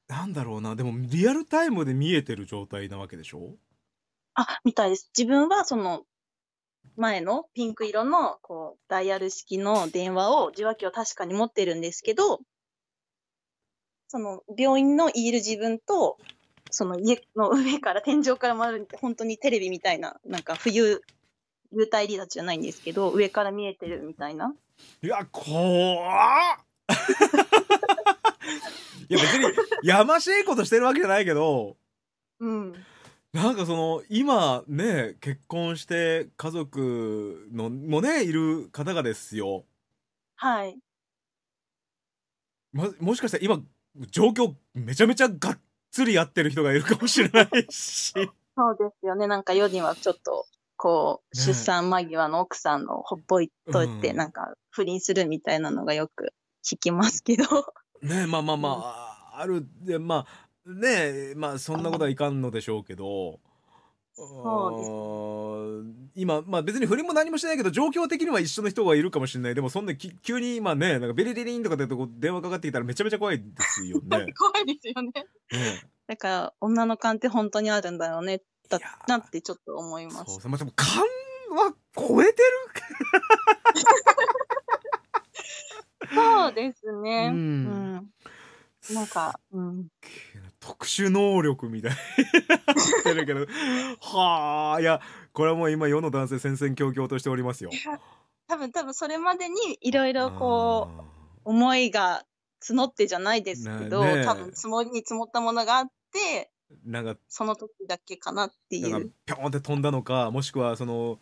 なんだろうなでもリアルタイムで見えてる状態なわけでしょあみたいです。自分はその前のピンク色のこうダイヤル式の電話を受話器を確かに持ってるんですけどその病院のいる自分とその家の上から天井から回る本当にテレビみたいななんか冬幽体離脱じゃないんですけど上から見えてるみたいないや怖っ いや別にやましいことしてるわけじゃないけどうんなんかその今ね結婚して家族のもねいる方がですよはいももしかしたら今状況めちゃめちゃがっつりやってる人がいるかもしれないしそうですよねなんか世にはちょっとこう、出産間際の奥さんのほっぽいとって、なんか不倫するみたいなのがよく聞きますけど。ねまあまあまあ、あるでまあねまあそんなことはいかんのでしょうけど。そうです今、まあ、別に不倫も何もしないけど状況的には一緒の人がいるかもしれないでもそんな急に今ねなんかベリリリンとかで電話かかってきたらめちゃめちゃ怖いですよね。怖いですよね。ねだから女の勘って本当にあるんだよねったなってちょっと思います。そうまでも勘は超えてるそうですね。うん、うん、なんか、うん、特殊能力みたいなてるけど、はあ、いや、これはもう今世の男性戦々恐々としておりますよ。多分多分それまでにいろいろこう思いが募ってじゃないですけど、ね、多分積もりに積もったものがあってなんかその時だけかなっていうんピョンって飛んだのかもしくはその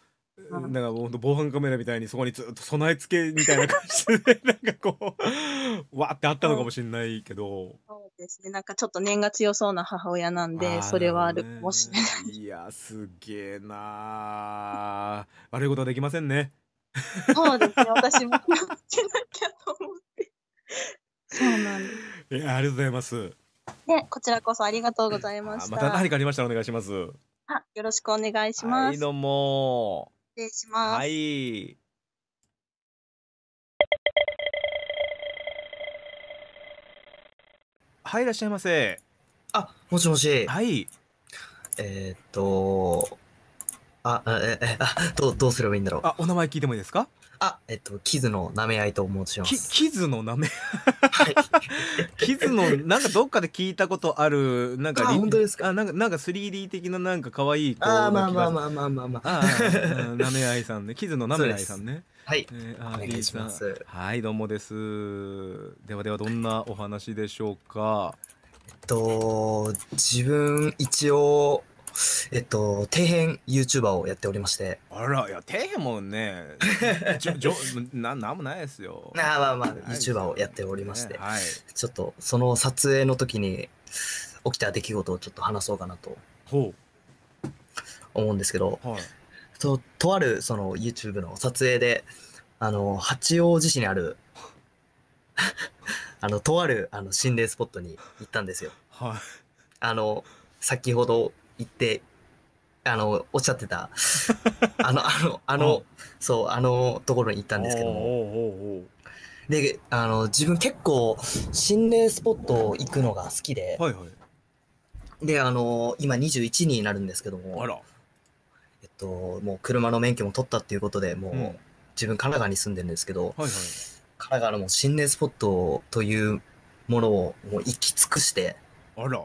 なんかもう防犯カメラみたいにそこにずっと備え付けみたいな感じで なんかこうわってあったのかもしれないけど、そうですねなんかちょっと念が強そうな母親なんでそれはあるかもしれないいやすげえな悪いことはできませんね そうですね私も気けなきゃと思ってそうなんですいやありがとうございますね、こちらこそありがとうございました。また何かありましたらお願いします。あ、よろしくお願いします。はい、どうも。失礼します。はい。はい、いらっしゃいませ。あ、もしもし。はい。えー、っと、あ、え、え、あ、どう、どうすればいいんだろう。あ、お名前聞いてもいいですかあ、えっと、キズの舐め合いと申しまきす。キズのなめ、はい。キズの、なんかどっかで聞いたことある、なんかあリ、本当ですかあ、なんか、なんか 3D 的ななんか可愛い子ああ、まあまあまあまあまあまあ。あ。あなめあいさんね。キズのなめあいさんね。はい。えー、ーお願いしますさんはい、どうもです。ではでは、どんなお話でしょうか。えっと、自分、一応、えっと、底辺 YouTuber をやっておりまして。あら、いや、底辺もね、じょ、じょ、な、なんもないですよ。あまあまあ、YouTuber をやっておりまして、ねはい、ちょっと、その撮影の時に起きた出来事をちょっと話そうかなと。ほう。思うんですけど、はい、と、とある、その YouTube の撮影で、あの、八王子市にある、あの、とある、あの、心霊スポットに行ったんですよ。はい。あの、先ほど言って、あの、おっしゃってた、あの、あの、あの、そう、あのところに行ったんですけども。で、あの、自分結構、心霊スポット行くのが好きで、はいはい、で、あの、今21になるんですけども、えっと、もう車の免許も取ったっていうことで、もう、うん、自分神奈川に住んでるんですけど、はいはい、神奈川のも心霊スポットというものをもう行き尽くして、あら、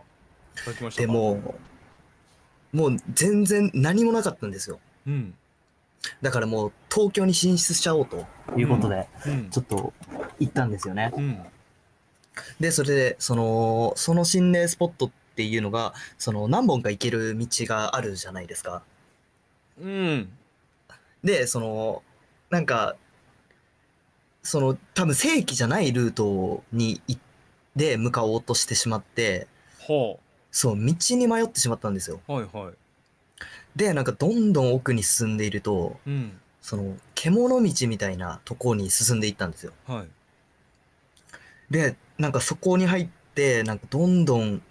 でももう全然何もなかったんですよ。うん、だからもう東京に進出しちゃおうということで、うん、ちょっと行ったんですよね。うん、で、それで、その、その心霊スポットっていうのが、その何本か行ける道があるじゃないですか。うん。で、その、なんか、その多分正規じゃないルートに行って向かおうとしてしまって。ほう。そう、道に迷ってしまったんですよ。はいはい。で、なんかどんどん奥に進んでいると、うん、その、獣道みたいなとこに進んでいったんですよ。はい。で、なんかそこに入って、なんかどんどん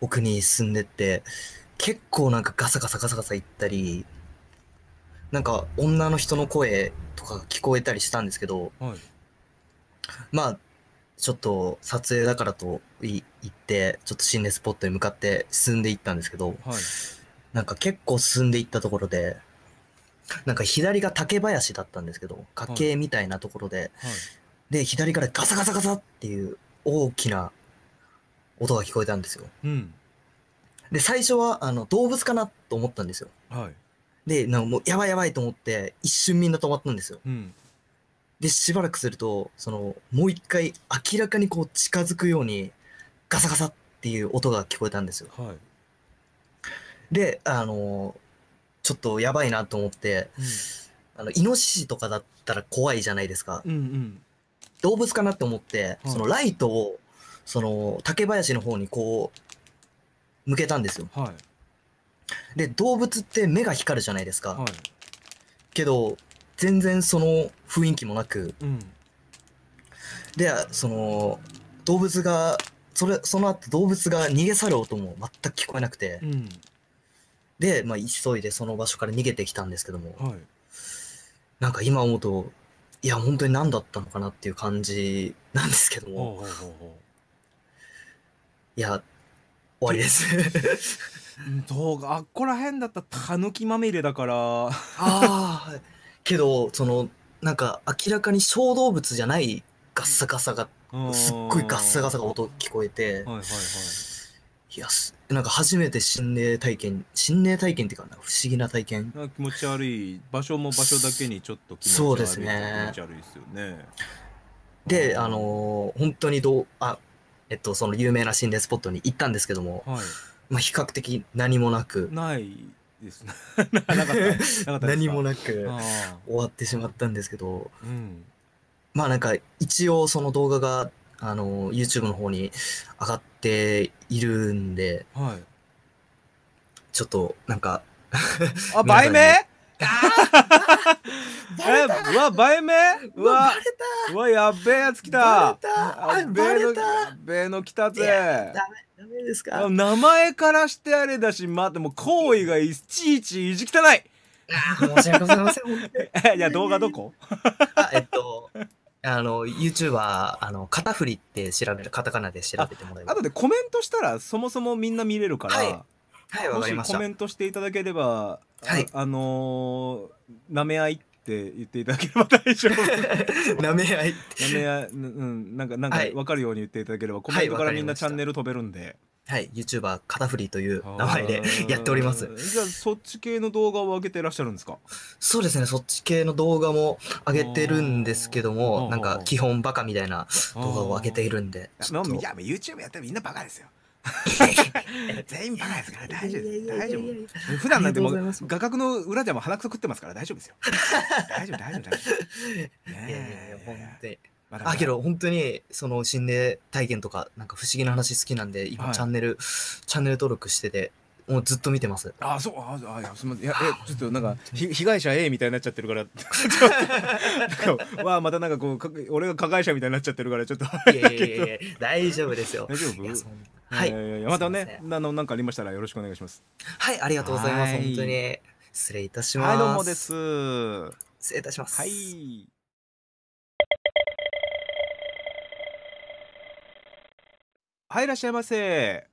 奥に進んでって、結構なんかガサガサガサガサ行ったり、なんか女の人の声とかが聞こえたりしたんですけど、はい、まあ、ちょっと撮影だからとい行って、ちょっと心霊スポットに向かって進んでいったんですけど、はい、なんか結構進んでいったところで、なんか左が竹林だったんですけど、家系みたいなところで、はいはい、で、左からガサガサガサっていう大きな音が聞こえたんですよ。うん、で、最初はあの動物かなと思ったんですよ。はい、で、なんかもうやばいやばいと思って、一瞬みんな止まったんですよ。うん、で、しばらくすると、その、もう一回明らかにこう近づくように、ガサガサっていう音が聞こえたんですよ。はい、で、あの、ちょっとやばいなと思って、うん、あの、イノシシとかだったら怖いじゃないですか。うんうん、動物かなって思って、そのライトを、その竹林の方にこう、向けたんですよ。はい、で、動物って目が光るじゃないですか。はい、けど、全然その雰囲気もなく、うん、でその動物がそれその後動物が逃げ去る音も全く聞こえなくて、うん、で、まあ、急いでその場所から逃げてきたんですけども、はい、なんか今思うといや本当に何だったのかなっていう感じなんですけどもいや終わりです どうあっこら辺だったらたぬきまみれだからああけどそのなんか明らかに小動物じゃないガッサガサが、すっごいガッサガサが音聞こえて、いや、なんか初めて心霊体験、心霊体験っていうか、不思議な体験。気持ち悪い、場所も場所だけにちょっと気持ち悪い。そうですね。気持ち悪いですよね。で、あのー、本当にどう、あ、えっと、その有名な心霊スポットに行ったんですけども、はい、まあ比較的何もなく。ないです何もなく終わってしまったんですけど、うん、まあなんか一応その動画があの YouTube の方に上がっているんで、はい、ちょっとなんかあ売名 えうわ倍名うわうわやっべえやつ来たあ、レたべえの来たぜダメですか名前からしてあれだしまあでも行為がいちいち意地汚い申し訳ございません いや動画どこ あえっとあの、YouTuber、あの、肩振りって調べる、カタカナで調べてもらえす。あとでコメントしたら、そもそもみんな見れるから、はい、はい、わかりました。コメントしていただければ、はい、あ、あのー、舐め合いって言っていただければ大丈夫。舐め合い。舐め合い、うん、なんか、なんか、わかるように言っていただければ、はい、コメントからみんなチャンネル飛べるんで。はい、YouTuber 片振りという名前で やっております。じゃあ、そっち系の動画を上げてらっしゃるんですかそうですね、そっち系の動画も上げてるんですけども、なんか基本バカみたいな動画を上げているんで。いや、YouTube やってみんなバカですよ。全員バカですから大丈夫大丈夫。普段なんてもう画角の裏でも鼻くそ食ってますから大丈夫ですよ。大丈夫、大丈夫、大丈夫。いやいやいや、本当まあ、けど本当にその心霊体験とか、なんか不思議な話好きなんで、今チャンネル、チャンネル登録してて、もうずっと見てます。あそうああいやすみませんいやえちょっとなんかひ被害者 A みたいになっちゃってるからち なんかわあまたなんかこうか俺が加害者みたいになっちゃってるからちょっといやいやいやいや、大丈夫ですよ。大丈夫はいやいやいやまたすまねあのなんかありましたらよろしくお願いしますはい、ありがとうございます。い本当に。失礼いたします。はいどうもで。す失礼いたします。はいはいいらっしゃいませ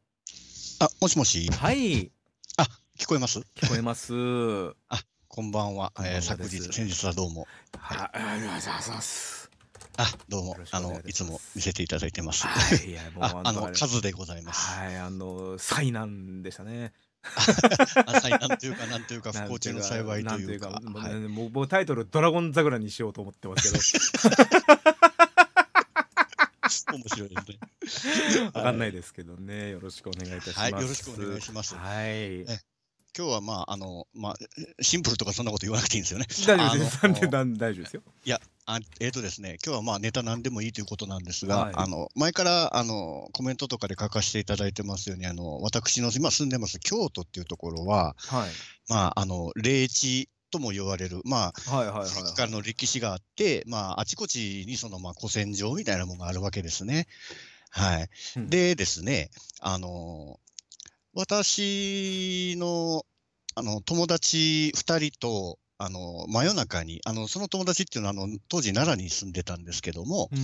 あもしもしはいあ聞こえます聞こえます あこんばんは、えー、昨日先日はどうもはいありがとうございますあ、どうも、あの、いつも見せていただいてます。はい、いや、もう あ、あの、数でございます。はい、あの、災難でしたね。災難というか、なんというか、不幸中の幸いというか。もう、タイトルドラゴン桜にしようと思ってますけど。面白いですね。わかんないですけどね、よろしくお願いいたします。はい、よろしくお願いします。はい。今日はまああのまあシンプルとかそんなこと言わなくていいんですよね。大丈夫です。大丈夫ですよ。いや。あえーとですね、今日はまあネタ何でもいいということなんですが、はい、あの前からあのコメントとかで書かせていただいてますように、あの私の今住んでます京都っていうところは、はい、まあ、あの霊地とも言われる、まあ、はいはいはい、古くからの歴史があって、まあ、あちこちにその、まあ、古戦場みたいなものがあるわけですね。はい。でですね、あの、私の、あの、友達2人と、あの、真夜中に、あの、その友達っていうのは、あの、当時奈良に住んでたんですけども、うん、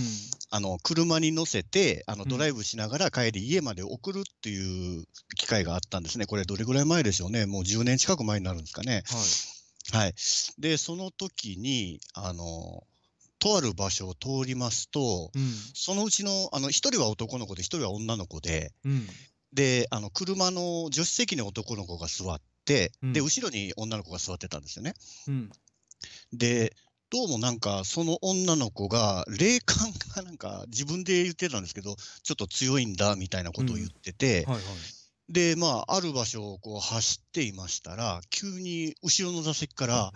あの、車に乗せて、あの、ドライブしながら帰り家まで送るっていう機会があったんですね。これどれぐらい前でしょうね。もう10年近く前になるんですかね。はいはい。で、その時に、あの、とある場所を通りますと、うん、そのうちの、あの、一人は男の子で、一人は女の子で、うん、で、あの、車の助手席に男の子が座って、うん、で、後ろに女の子が座ってたんですよね。で、どうもなんか、その女の子が、霊感がなんか、自分で言ってたんですけど、ちょっと強いんだ、みたいなことを言ってて、はいはいで、まあ、ある場所をこう走っていましたら、急に後ろの座席から、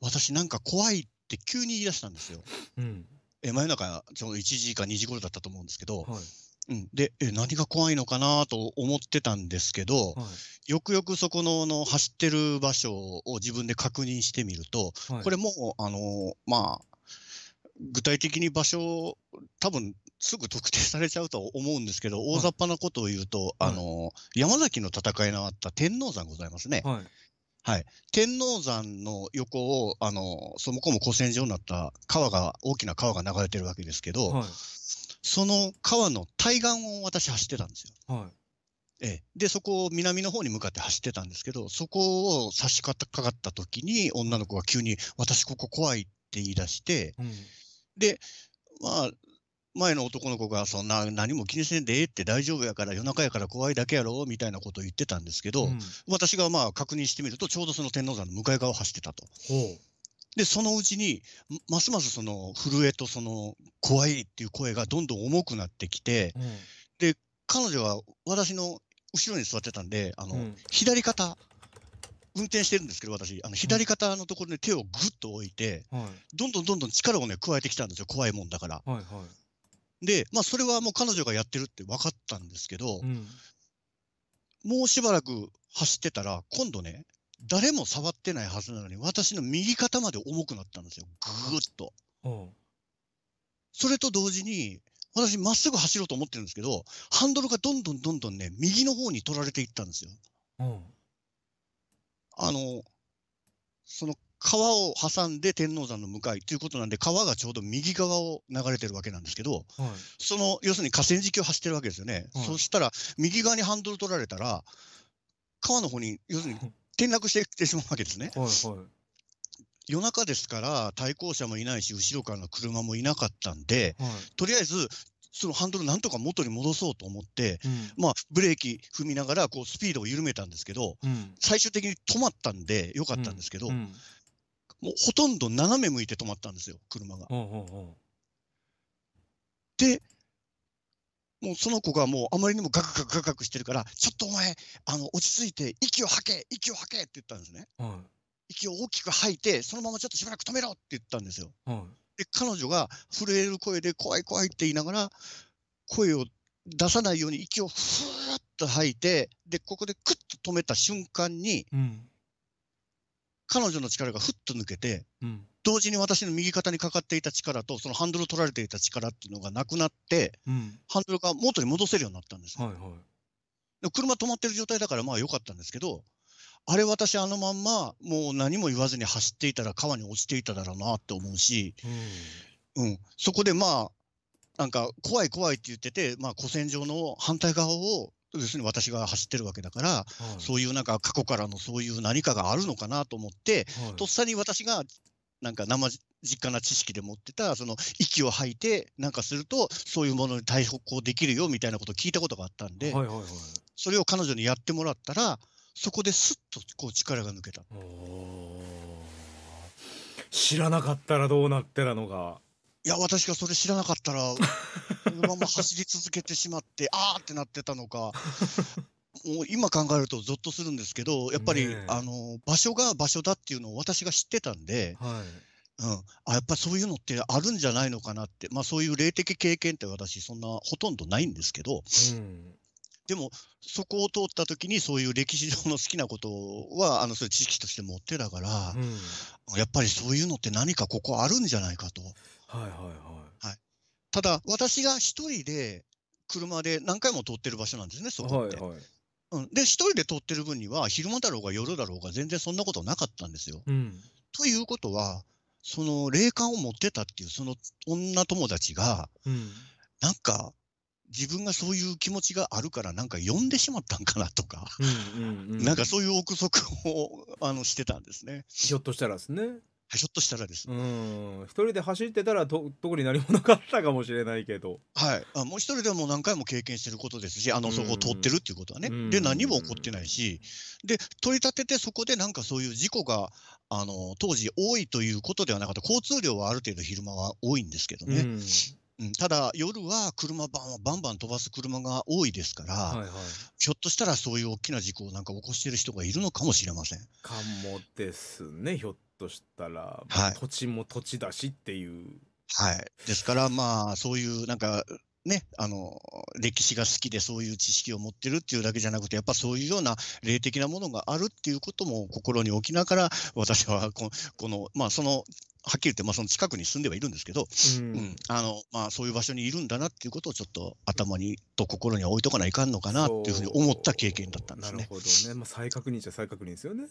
私なんか怖いって急に言い出したんですよ。うん、え真夜中、ちょうど1時か2時頃だったと思うんですけど、はいうん、でえ何が怖いのかなと思ってたんですけど、はい、よくよくそこのの走ってる場所を自分で確認してみると、はい、これもう、あのまあ、具体的に場所、多分すぐ特定されちゃうと思うんですけど、大雑把なことを言うと、はい、あの山崎の戦いのあった天王山ございますね。はい、はい、天王山の横を、あのその子も古戦場になった川が、大きな川が流れてるわけですけど、はい、その川の対岸を私、走ってたんですよ。はいええ、で、そこを南の方に向かって走ってたんですけど、そこを差しかかった時に、女の子が急に、私、ここ怖いって言い出して、うん、で、まあ、前の男の子がそんな何も気にせんでええって大丈夫やから夜中やから怖いだけやろみたいなことを言ってたんですけど、うん、私がまあ確認してみるとちょうどその天王山の向かい側を走ってたと。でそのうちにますますその震えとその怖いっていう声がどんどん重くなってきて、うん、で彼女は私の後ろに座ってたんであの、うん、左肩運転してるんですけど私あの左肩のところに手をぐっと置いて、どんどんどんどん力をね加えてきたんですよ怖いもんだから。はいはいで、まあ、それはもう彼女がやってるって分かったんですけど、うん、もうしばらく走ってたら、今度ね、誰も触ってないはずなのに、私の右肩まで重くなったんですよ、ぐーっと。うん、それと同時に、私、まっすぐ走ろうと思ってるんですけど、ハンドルがどんどんどんどんね、右の方に取られていったんですよ。うん、あの、その川を挟んで天王山の向かいということなんで、川がちょうど右側を流れてるわけなんですけど、はい、その要するに河川敷を走ってるわけですよね、はい、そしたら右側にハンドル取られたら、川の方に要するに転落しててしまうわけですね。はいはい、夜中ですから、対向車もいないし、後ろからの車もいなかったんで、はい、とりあえずそのハンドルなんとか元に戻そうと思って、うん、まあ、ブレーキ踏みながらこうスピードを緩めたんですけど、うん、最終的に止まったんでよかったんですけど、うもうほとんど斜め向いて止まったんですよ、車が。うんうんうん、で、もうその子がもうあまりにもガクガクガクしてるから、ちょっとお前、あの落ち着いて、息を吐け、息を吐けって言ったんですね、うん。息を大きく吐いて、そのままちょっとしばらく止めろって言ったんですよ。うん、で、彼女が震える声で、怖い怖いって言いながら、声を出さないように息をふーっと吐いて、で、ここでクッと止めた瞬間に、うん彼女の力がふっと抜けて、うん、同時に私の右肩にかかっていた力と、そのハンドル取られていた力っていうのがなくなって、うん、ハンドルが元に戻せるようになったんです、はいはい、車止まってる状態だから、まあ良かったんですけど、あれ私あのまんま、もう何も言わずに走っていたら川に落ちていただろうなって思うし、うん、うん、そこでまあ、なんか怖い怖いって言ってて、まあ、古戦場の反対側を要するに私が走ってるわけだから、はい、そういうなんか過去からのそういう何かがあるのかなと思って、はい、とっさに私がなんか生実家な知識で持ってたその息を吐いてなんかするとそういうものに対抗できるよみたいなことを聞いたことがあったんで、はいはいはい、それを彼女にやってもらったらそこですっとこう力が抜けた知らなかったらどうなってたのか。いや、私がそれ知らなかったら、そのまま走り続けてしまって、あーってなってたのか、もう今考えるとぞっとするんですけど、やっぱり、ね、あの場所が場所だっていうのを私が知ってたんで、はい、うん、あやっぱりそういうのってあるんじゃないのかなって、まあ、そういう霊的経験って私、そんなほとんどないんですけど。うんでもそこを通った時にそういう歴史上の好きなことはあのそういう知識として持ってたから、うん、やっぱりそういうのって何かここあるんじゃないかと。はいはいはい。はい、ただ、私が一人で車で何回も通ってる場所なんですね、そこって。はいはいうん、で、一人で通ってる分には、昼間だろうが夜だろうが全然そんなことなかったんですよ。うん、ということは、その霊感を持ってたっていう、その女友達が、うん、なんか、自分がそういう気持ちがあるから、なんか呼んでしまったんかなとか、うんうんうん、なんかそういう憶測をあのしてたんですね。ひょっとしたらですね。ひょっとしたらですうん一人で走ってたらと特に何もなかったかもしれないけど。はい、あもう一人でも何回も経験してることですし、あのそこを通ってるっていうことはね、で何も起こってないし、で取り立ててそこでなんかそういう事故があの当時多いということではなかった、交通量はある程度昼間は多いんですけどね。うん、ただ、夜は車バンバンバン飛ばす車が多いですから、はいはい、ひょっとしたらそういう大きな事故をなんか起こしている人がいるのかもしれません。かもですね、ひょっとしたら、はい、土地も土地だしっていう。はい、ですからまあそういうなんかね、あの歴史が好きでそういう知識を持ってるっていうだけじゃなくてやっぱそういうような霊的なものがあるっていうことも心に置きながら私はこのまあそのはっきり言って、まあ、その近くに住んではいるんですけど、うん、あのまあ、そういう場所にいるんだなっていうことをちょっと頭にと心に置いとかないかんのかなっていうふうに思った経験だったんですね。なるほどね、まあ、再確認じゃ再確認ですよね。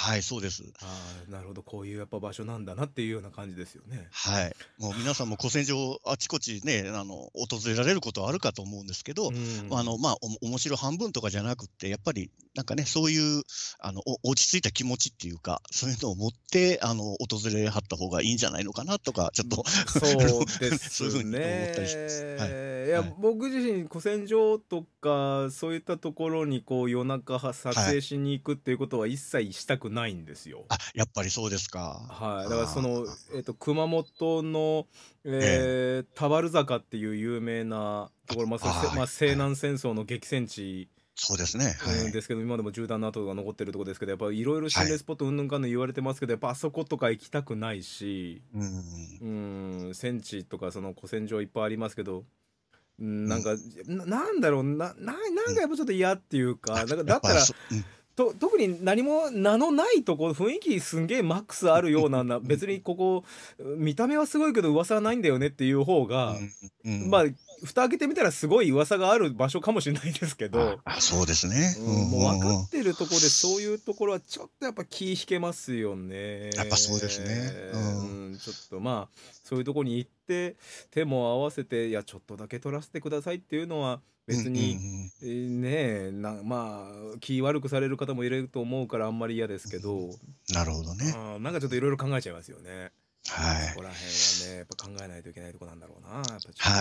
はい、そうです。ああ、なるほど。こういうやっぱ場所なんだなっていうような感じですよね。はい。もう皆さんも古戦場、あちこちね、あの、訪れられることはあるかと思うんですけど、うん、あの、まあ、お、面白半分とかじゃなくて、やっぱり、なんかね、そういう、あの、落ち着いた気持ちっていうか、そういうのを持って、あの、訪れはった方がいいんじゃないのかなとか、ちょっと、そうですね。そういうふうに思ったりします。はい。いや、はい、僕自身、古戦場とか、そういったところに、こう、夜中撮影しに行くっていうことは一切したくないんですよ。あやっぱりそうですか。はい、だからその、えーと、熊本の、えー、えー、田原坂っていう有名なところ、まああまあ、西南戦争の激戦地、そうですね、はい、ですけど今でも銃弾の跡が残ってるとこですけどやっぱいろいろ心霊スポットうんぬんかんぬん言われてますけど、はい、やっぱあそことか行きたくないしうん戦地とかその古戦場いっぱいありますけど。なんか、うん、ななんだろうなななんかやっぱちょっと嫌っていうか,、うん、だかだったら、と特に何も名のないとこ雰囲気すんげえマックスあるような 別にここ見た目はすごいけど噂はないんだよねっていう方が、うんうん、まあ蓋開けてみたらすごい噂がある場所かもしれないですけどあそうですね、うん、もう分かってるところでそういうところはちょっとやっぱ気引けますよねやっぱそうですね、うん、ちょっとまあそういうところに行って手も合わせていやちょっとだけ取らせてくださいっていうのは別に、うんうんうん、ねなまあ気悪くされる方もいると思うからあんまり嫌ですけど、うん、なるほどねあなんかちょっといろいろ考えちゃいますよねはい、そこら辺はね、やっぱ考えないといけないとこなんだろうな、は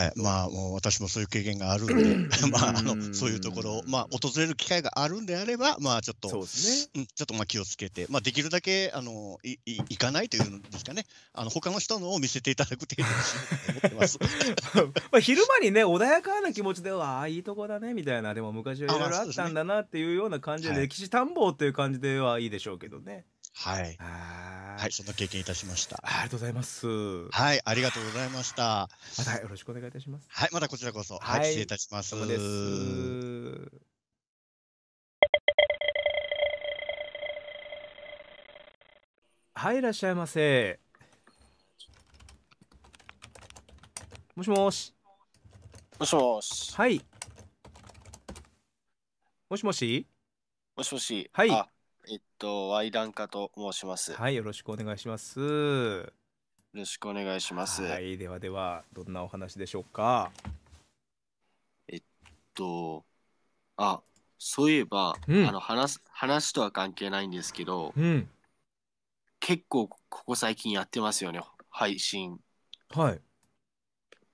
い、まあ、もう私もそういう経験があるんで、まあ、あのそういうところ、まあ、訪れる機会があるんであれば、まあ、ちょっと、そうですね、うん、ちょっとまあ気をつけて、まあ、できるだけあのいい行かないというんですかね、あの他の人のを見せていただく程度にしようと思ってます。まあ昼間にね、穏やかな気持ちで、ああ、いいとこだねみたいな、でも昔はいろいろあったんだなっていうような感じで、歴史探訪っていう感じではいいでしょうけどね。はい。はい、そんな経験いたしました。ありがとうございます。はい、ありがとうございました。またよろしくお願いいたします。はい、またこちらこそ、はい、はい、失礼いたします。です。はい、いらっしゃいませ。もしもし。もしもし。はい。もしもし。もしもし。はい。と、ワイダンカと申します。はい、よろしくお願いします。よろしくお願いします。はい、ではでは、どんなお話でしょうか。えっと、あ、そういえば、うん、あの話す話とは関係ないんですけど、うん、結構ここ最近やってますよね、配信。はい。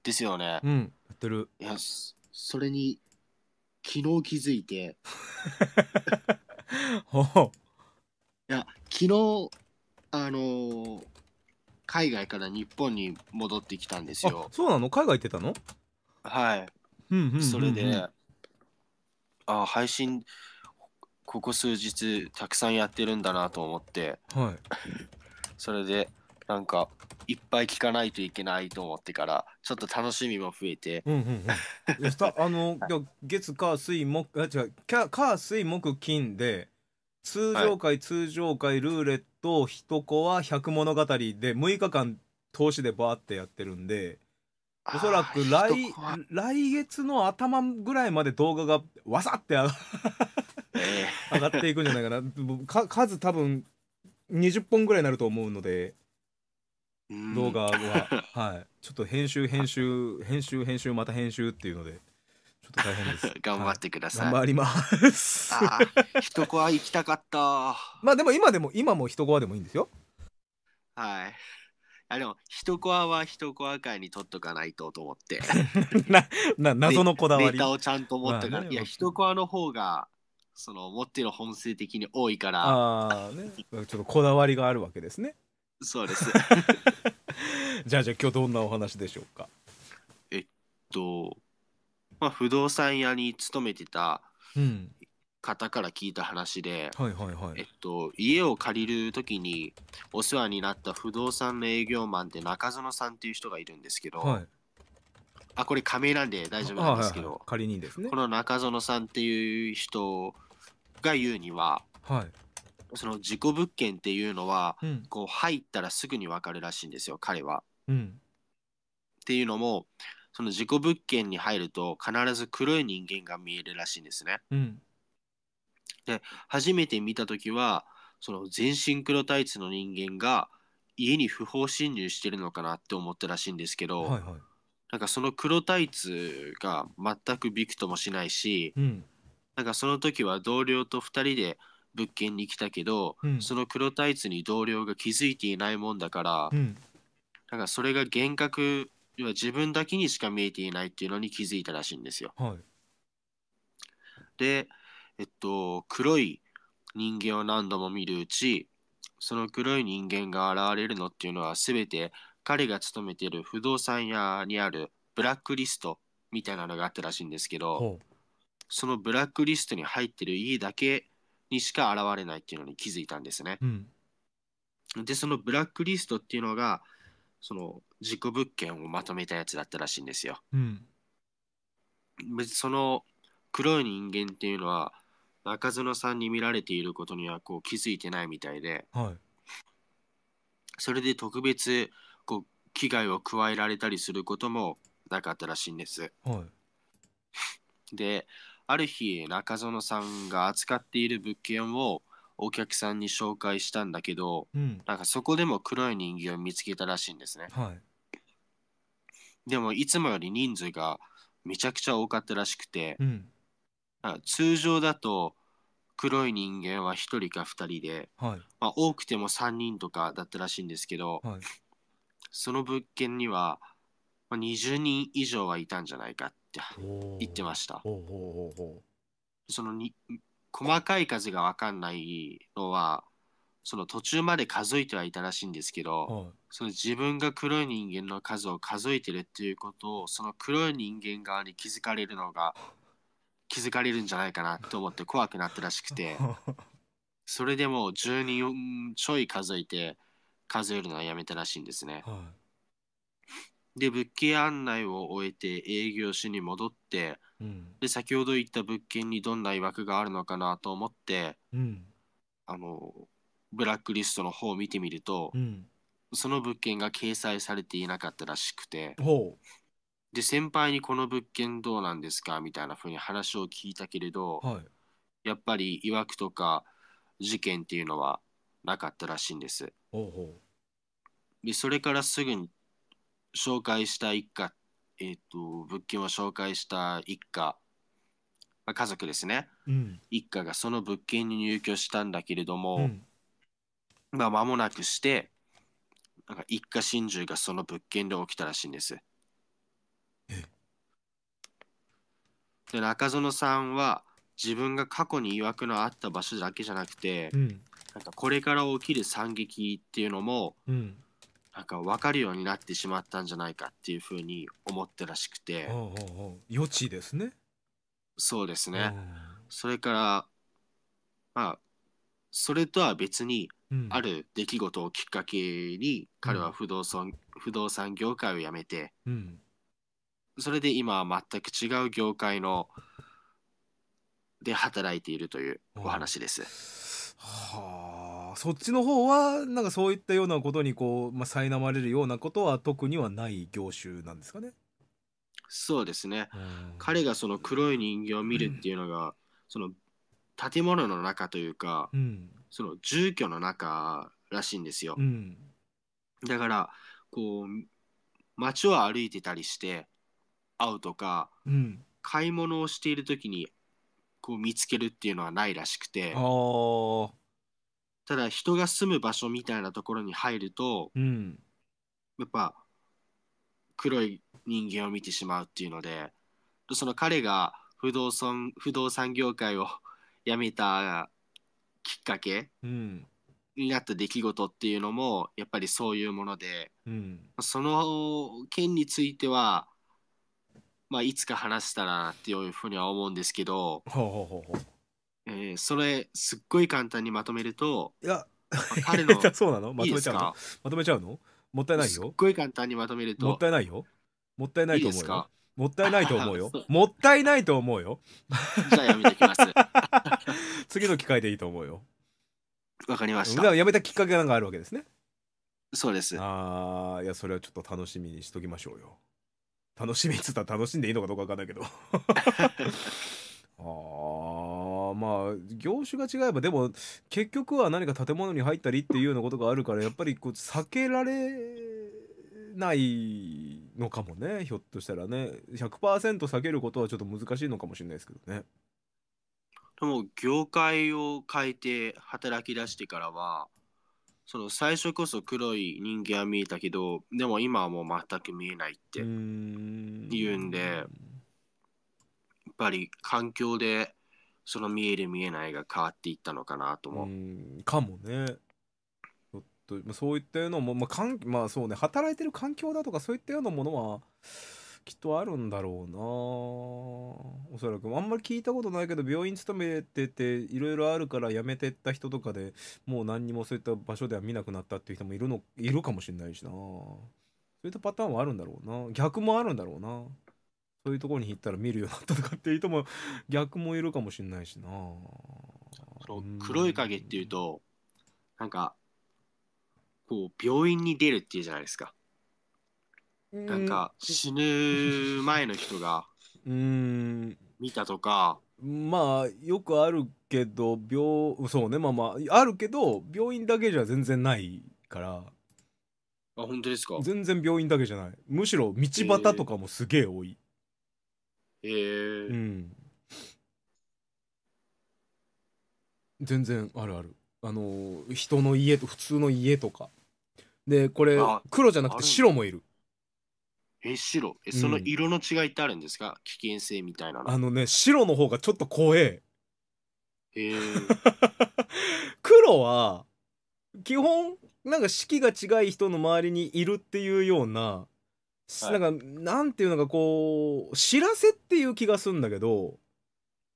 ですよね。うん、やってる。いや、それに昨日気づいて。ほう。いや、昨日、あのー海外から日本に戻ってきたんですあよ。そうなの海外行ってたのはい。うんうんそれで、あ配信、ここ数日たくさんやってるんだなと思って、はい それで、なんか、いっぱい聞かないといけないと思ってから、ちょっと楽しみも増えて、うんうんうんいやあの、いや月火水木あ違う火火水木金で通常回、通常回ルーレット一コは100物語で6日間投資でバーってやってるんでおそらく来来月の頭ぐらいまで動画がわさって上が上がっていくんじゃないかなか数多分20本ぐらいになると思うので動画は、はい、ちょっと編集編集編集編集また編集っていうので。ちょっと大変です。頑張ってください。頑張ります。ああ、人コア行きたかった。まあでも今でも、今も一コアでもいいんですよ。はい。あでも、一コアは一コア界に取っとかないとと思って。な、な、謎のこだわり。ネタをちゃんと持ってから。いや、一コアの方が、その、持ってる本数的に多いから。ああ、ね。ちょっとこだわりがあるわけですね。そうです。じゃあ、じゃあ今日どんなお話でしょうか。えっと、まあ、不動産屋に勤めてた方から聞いた話で、はいはいはえっと、家を借りる時にお世話になった不動産の営業マンで中園さんっていう人がいるんですけど、はい。あ、これ仮名なんで大丈夫なんですけど、はい。仮にですねこ。の中園さんっていう人が言うには、はその事故物件っていうのは、うん。こう入ったらすぐにわかるらしいんですよ、彼は。うん。っていうのも、その事故物件に入ると必ず黒い人間が見えるらしいんですね。うん、で初めて見た時はその全身黒タイツの人間が家に不法侵入してるのかなって思ったらしいんですけど、はいはい、なんかその黒タイツが全くびくともしないし、うん、なんかその時は同僚と2人で物件に来たけど、うん、その黒タイツに同僚が気づいていないもんだから、うん、なんかそれが幻覚要は自分だけにしか見えていないっていうのに気づいたらしいんですよ。はい、で、えっと、黒い人間を何度も見るうちその黒い人間が現れるのっていうのは全て彼が勤めている不動産屋にあるブラックリストみたいなのがあったらしいんですけどそのブラックリストに入ってる家だけにしか現れないっていうのに気づいたんですね。うん、でそのブラックリストっていうのがその軸物件をまとめたやつだったらしいんですよ。うん、別にその黒い人間っていうのは中園さんに見られていることにはこう気づいてないみたいで、はい、それで特別こう危害を加えられたりすることもなかったらしいんです。はい、である日中園さんが扱っている物件をお客さんに紹介したんだけど、うん、なんかそこでも黒い人形を見つけたらしいんですね。はい、でもいつもより人数がめちゃくちゃ多かったらしくて、うん、通常だと黒い人間は1人か2人で、はい、まあ、多くても3人とかだったらしいんですけど、はい、その物件には20人以上はいたんじゃないかって言ってました。その細かい数が分かんないのはその途中まで数えてはいたらしいんですけど、はい、その自分が黒い人間の数を数えてるっていうことをその黒い人間側に気づかれるのが気づかれるんじゃないかなと思って怖くなったらしくて それでもう10人ちょい数えて数えるのはやめたらしいんですね。はいで物件案内を終えて営業所に戻って、うん、で先ほど言った物件にどんな曰くがあるのかなと思って、うん、あのブラックリストの方を見てみると、うん、その物件が掲載されていなかったらしくてで先輩にこの物件どうなんですかみたいな風に話を聞いたけれど、はい、やっぱり曰くとか事件っていうのはなかったらしいんです。でそれからすぐに紹介した一家、えーと、物件を紹介した一家、まあ、家族ですね、うん、一家がその物件に入居したんだけれども、うん、まあ、間もなくしてなんか一家心中がその物件で起きたらしいんです。で中園さんは自分が過去に曰くのあった場所だけじゃなくて、うん、なんかこれから起きる惨劇っていうのも、うん、なんか分かるようになってしまったんじゃないかっていうふうに思ったらしくて余地ですねそうですねそれからまあそれとは別に、ある出来事をきっかけに彼は不動産,、不動産業界を辞めて、うん、それで今は全く違う業界ので働いているというお話です。はあそっちの方はなんかそういったようなことにこう、まあ、苛まれるようなことは特にはない業種なんですかね。そうですね、うん、彼がその黒い人形を見るっていうのが、うん、その建物の中というか、うん、その住居の中らしいんですよ。だからこう街を歩いてたりして会うとか、買い物をしている時にこう見つけるっていうのはないらしくて。あただ人が住む場所みたいなところに入ると、うん、やっぱ黒い人間を見てしまうっていうのでその彼が不動産不動産業界を辞めたきっかけ、うん、になった出来事っていうのもやっぱりそういうもので、うん、その件については、まあ、いつか話したらなっていうふうには思うんですけど。ほうほうほうほうえーそれすっごい簡単にまとめるといや、彼の そうなのまとめちゃうのかまとめちゃうのもったいないよすっごい簡単にまとめるともったいないよ。もったいないと思うよか。もったいないと思うよ もったいないと思うよ。じゃあやめてきます 次の機会でいいと思うよ。わかりましだかたらやめたきっかけなんかあるわけですね。そうですああ、いや、それはちょっと楽しみにしときましょうよ。楽しみっつったら楽しんでいいのかどうかわかんないけど。ああまあ業種が違えばでも結局は何か建物に入ったりっていうようなことがあるからやっぱりこう避けられないのかもねひょっとしたらね100%避けることはちょっと難しいのかもしれないですけどね。でも業界を変えて働き出してからはその最初こそ黒い人間は見えたけどでも今はもう全く見えないって言うんで。うぱり環境でその見える見えないが変わっていったのかなと思う。うかもね。ちょっとまあ、そういったようなも、まあかんまあ、そうね働いてる環境だとかそういったようなものはきっとあるんだろうなおそらくあんまり聞いたことないけど病院勤めてていろいろあるから辞めてった人とかでもう何にもそういった場所では見なくなったっていう人もいるのいるかもしれないしなそういったパターンはあるんだろうな逆もあるんだろうな。そういうところに行ったら見るようになったとかっていう人も逆もいるかもしれないしな黒い影っていうとなんかこう病院に出るっていうじゃないですかなんか死ぬ前の人が 見たとかまあよくあるけど病そうねまあまああるけど病院だけじゃ全然ないからあ本当ですか全然病院だけじゃないむしろ道端とかもすげえ多い、へえー、うん全然あるあるあのー、人の家と普通の家とかでこれ黒じゃなくて白もいるえ白えその色の違いってあるんですか、うん、危険性みたいなのあのね白の方がちょっと怖ええー、黒は基本なんか季が違い人の周りにいるっていうようなはい、なんかなんていうのかこう知らせっていう気がするんだけど、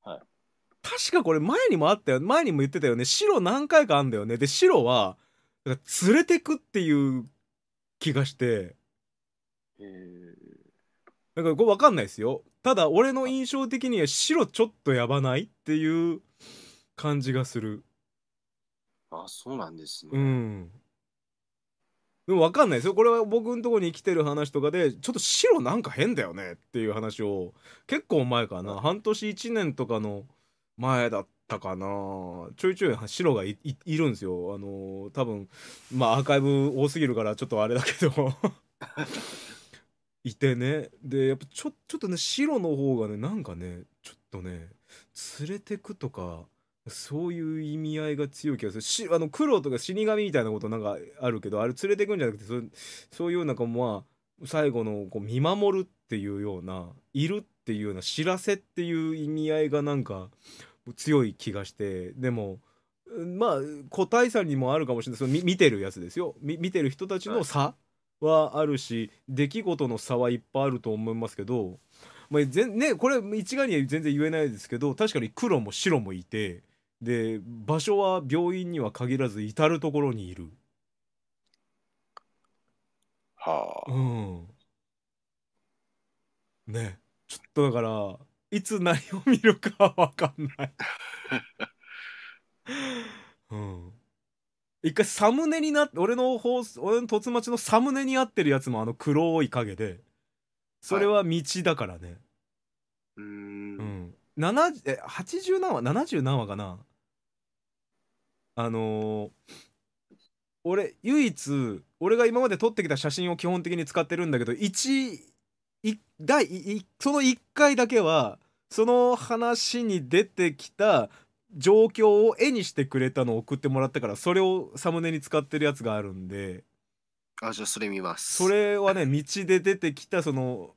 はい、確かこれ前にもあったよ前にも言ってたよね白何回かあんだよねで白は連れてくっていう気がして、えなんかこれ分かんないですよただ俺の印象的には白ちょっとやばないっていう感じがするあそうなんですねうんでも分かんないですよこれは僕んとこに来てる話とかでちょっと白なんか変だよねっていう話を結構前かな半年1年とかの前だったかなちょいちょい白がいるんですよあのー、多分まあアーカイブ多すぎるからちょっとあれだけど いてねでやっぱちょちょっとね白の方がねなんかねちょっとね連れてくとかそういう意味合いが強い気がするしあの黒とか死神みたいなことなんかあるけどあれ連れてくんじゃなくてそそういうなんかまあ最後のこう見守るっていうようないるっていうような知らせっていう意味合いがなんか強い気がしてでもまあ個体差にもあるかもしれないその見てるやつですよ見てる人たちの差はあるし出来事の差はいっぱいあると思いますけど。まあ、ね、これ一概には全然言えないですけど確かに黒も白もいてで場所は病院には限らず至る所にいるはあうんねちょっとだからいつ何を見るかわかんない うん一回サムネにな俺の放送俺の凸町のサムネに合ってるやつもあの黒い影でそれは道だからね、はい、うんうん80何話70何話かなあのー、俺唯一俺が今まで撮ってきた写真を基本的に使ってるんだけど1第1その1回だけはその話に出てきた状況を絵にしてくれたのを送ってもらったからそれをサムネに使ってるやつがあるんであじゃあそれ見ますそれはね道で出てきたその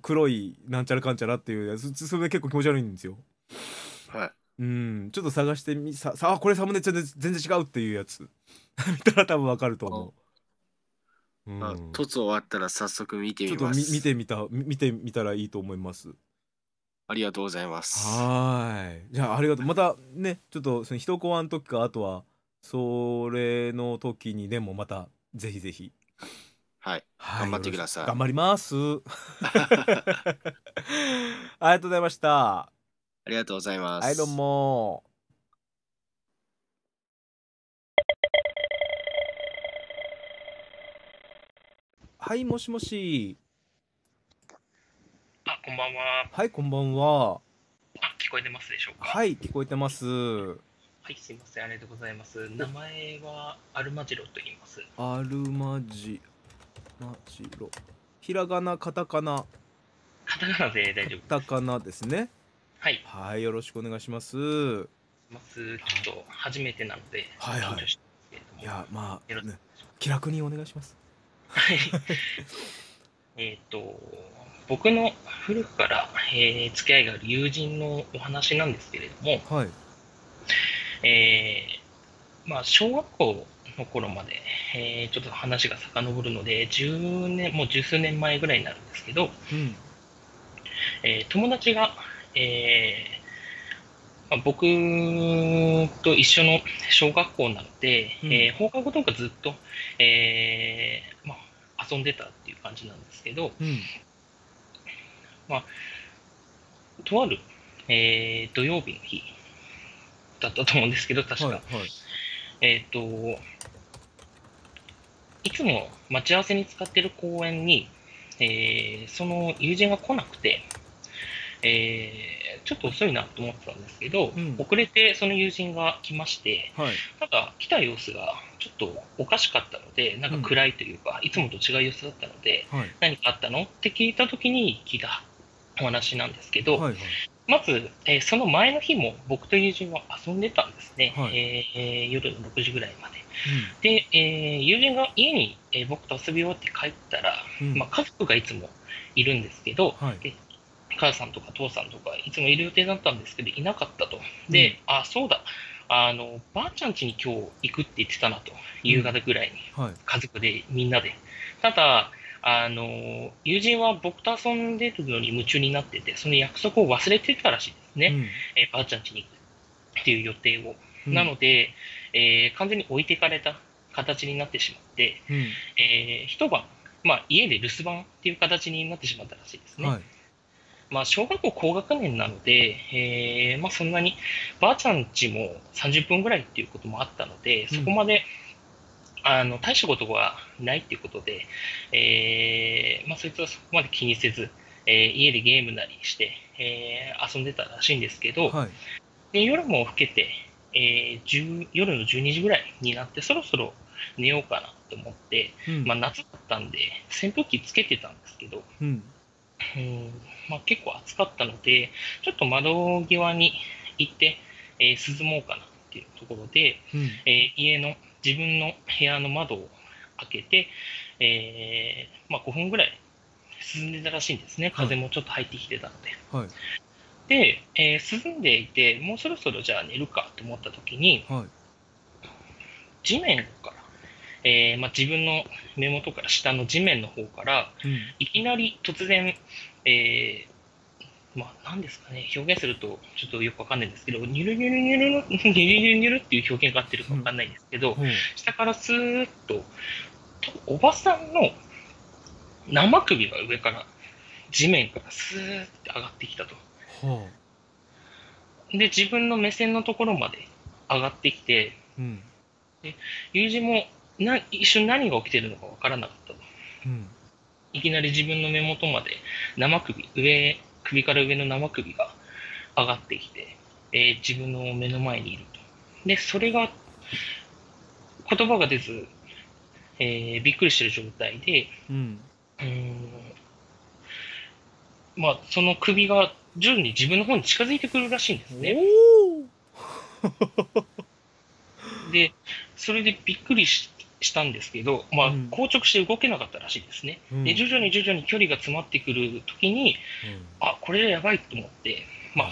黒いなんちゃらかんちゃらっていうやつそれ結構気持ち悪いんですよはいうんちょっと探してみささあこれサムネちゃ全然違うっていうやつ 見たら多分わかると思う、うん、あ凸終わったら早速見てみますちょっと見てみた見てみたらいいと思いますありがとうございますはいじゃあありがとうまたねちょっとその一コアの時かあとはそれの時にでもまたぜひぜひはい、はい、頑張ってください頑張ります ありがとうございましたありがとうございます。はい、どうも。はい、もしもし。あ、こんばんは。はい、こんばんは。あ、聞こえてますでしょうか。はい、聞こえてます。はい、すいません、ありがとうございます。名前はアルマジロと言います。アルマジ、マジロ。ひらがな、カタカナ。カタカナで大丈夫カタカナですね。はい。はい、よろしくお願いします。まず、ちょっと初めてなので、はいはい。いや、まあ、ね、気楽にお願いします。はい。えっと、僕の古くから、えー、付き合いがある友人のお話なんですけれども、はい。えー、まあ、小学校の頃まで、えー、ちょっと話が遡るので、10年、もう十数年前ぐらいになるんですけど、うん、えー、友達が、えー、まあ、僕と一緒の小学校なので、うん、えー、放課後とかずっと、えー、まあ、遊んでたっていう感じなんですけど、うん、まあ、とある、え土曜日の日だったと思うんですけど、確か。はいはい、えっ、と、いつも待ち合わせに使ってる公園に、えー、その友人が来なくて、えー、ちょっと遅いなと思ってたんですけど、うん、遅れてその友人が来まして、はい、なんか来た様子がちょっとおかしかったので、なんか暗いというか、うん、いつもと違う様子だったので、はい、何かあったのって聞いたときに聞いたお話なんですけど、はいはい、まず、えー、その前の日も僕と友人は遊んでたんですね、はい、えー、夜の6時ぐらいまで。うん、で、えー、友人が家に、え僕と遊び終わって帰ったら、うん、まあ、家族がいつもいるんですけど、はい、母さんとか父さんとかいつもいる予定だったんですけど、いなかったと。で、うん、あ、そうだ。あの、ばあちゃん家に今日行くって言ってたなと、夕方ぐらいに、うんはい、家族で、みんなで。ただ、あの、友人は僕と遊んでるのに夢中になってて、その約束を忘れてたらしいですね。うん、えばあちゃん家に行くっていう予定を。うん、なので、えー、完全に置いていかれた形になってしまって、えー、一晩、まあ、家で留守番っていう形になってしまったらしいですね。はいまあ、小学校高学年なので、えー、まあ、そんなに、ばあちゃんちも30分ぐらいっていうこともあったので、そこまで、うん、あの、大したことがないっていうことで、えー、まあ、そいつはそこまで気にせず、えー、家でゲームなりして、え遊んでたらしいんですけど、はい、で夜も更けて、えー、夜の12時ぐらいになって、そろそろ寝ようかなと思って、うん、まあ、夏だったんで、扇風機つけてたんですけど、うんうんまあ、結構暑かったので、ちょっと窓際に行って、えー、涼もうかなっていうところで、うん、えー、家の、自分の部屋の窓を開けて、えー、まあ、5分ぐらい涼んでたらしいんですね、風もちょっと入ってきてたので。はい、で、えー、涼んでいて、もうそろそろじゃあ寝るかと思った時に、はい、地面からえー、まあ、自分の目元から下の地面の方から、うん、いきなり突然、えー、まあ、何ですかね、表現するとちょっとよくわかんないんですけど、ニュルニュルニュルの、ニュルニュルニュルっていう表現が合ってるかわかんないんですけど、うんうん、下からスーッと、おばさんの生首が上から、地面からスーッて上がってきたと。で、自分の目線のところまで上がってきて、で友人もな一瞬何が起きてるのか分からなかった、うん、いきなり自分の目元まで生首上首から上の生首が上がってきて、えー、自分の目の前にいるとでそれが言葉が出ず、えー、びっくりしてる状態で、うん、うんまあ、その首が徐々に自分の方に近づいてくるらしいんですね。でそれでびっくりししたんですけど、まあ、硬直して動けなかったらしいですね、で徐々に徐々に距離が詰まってくるときに、あこれやばいと思って、まあ、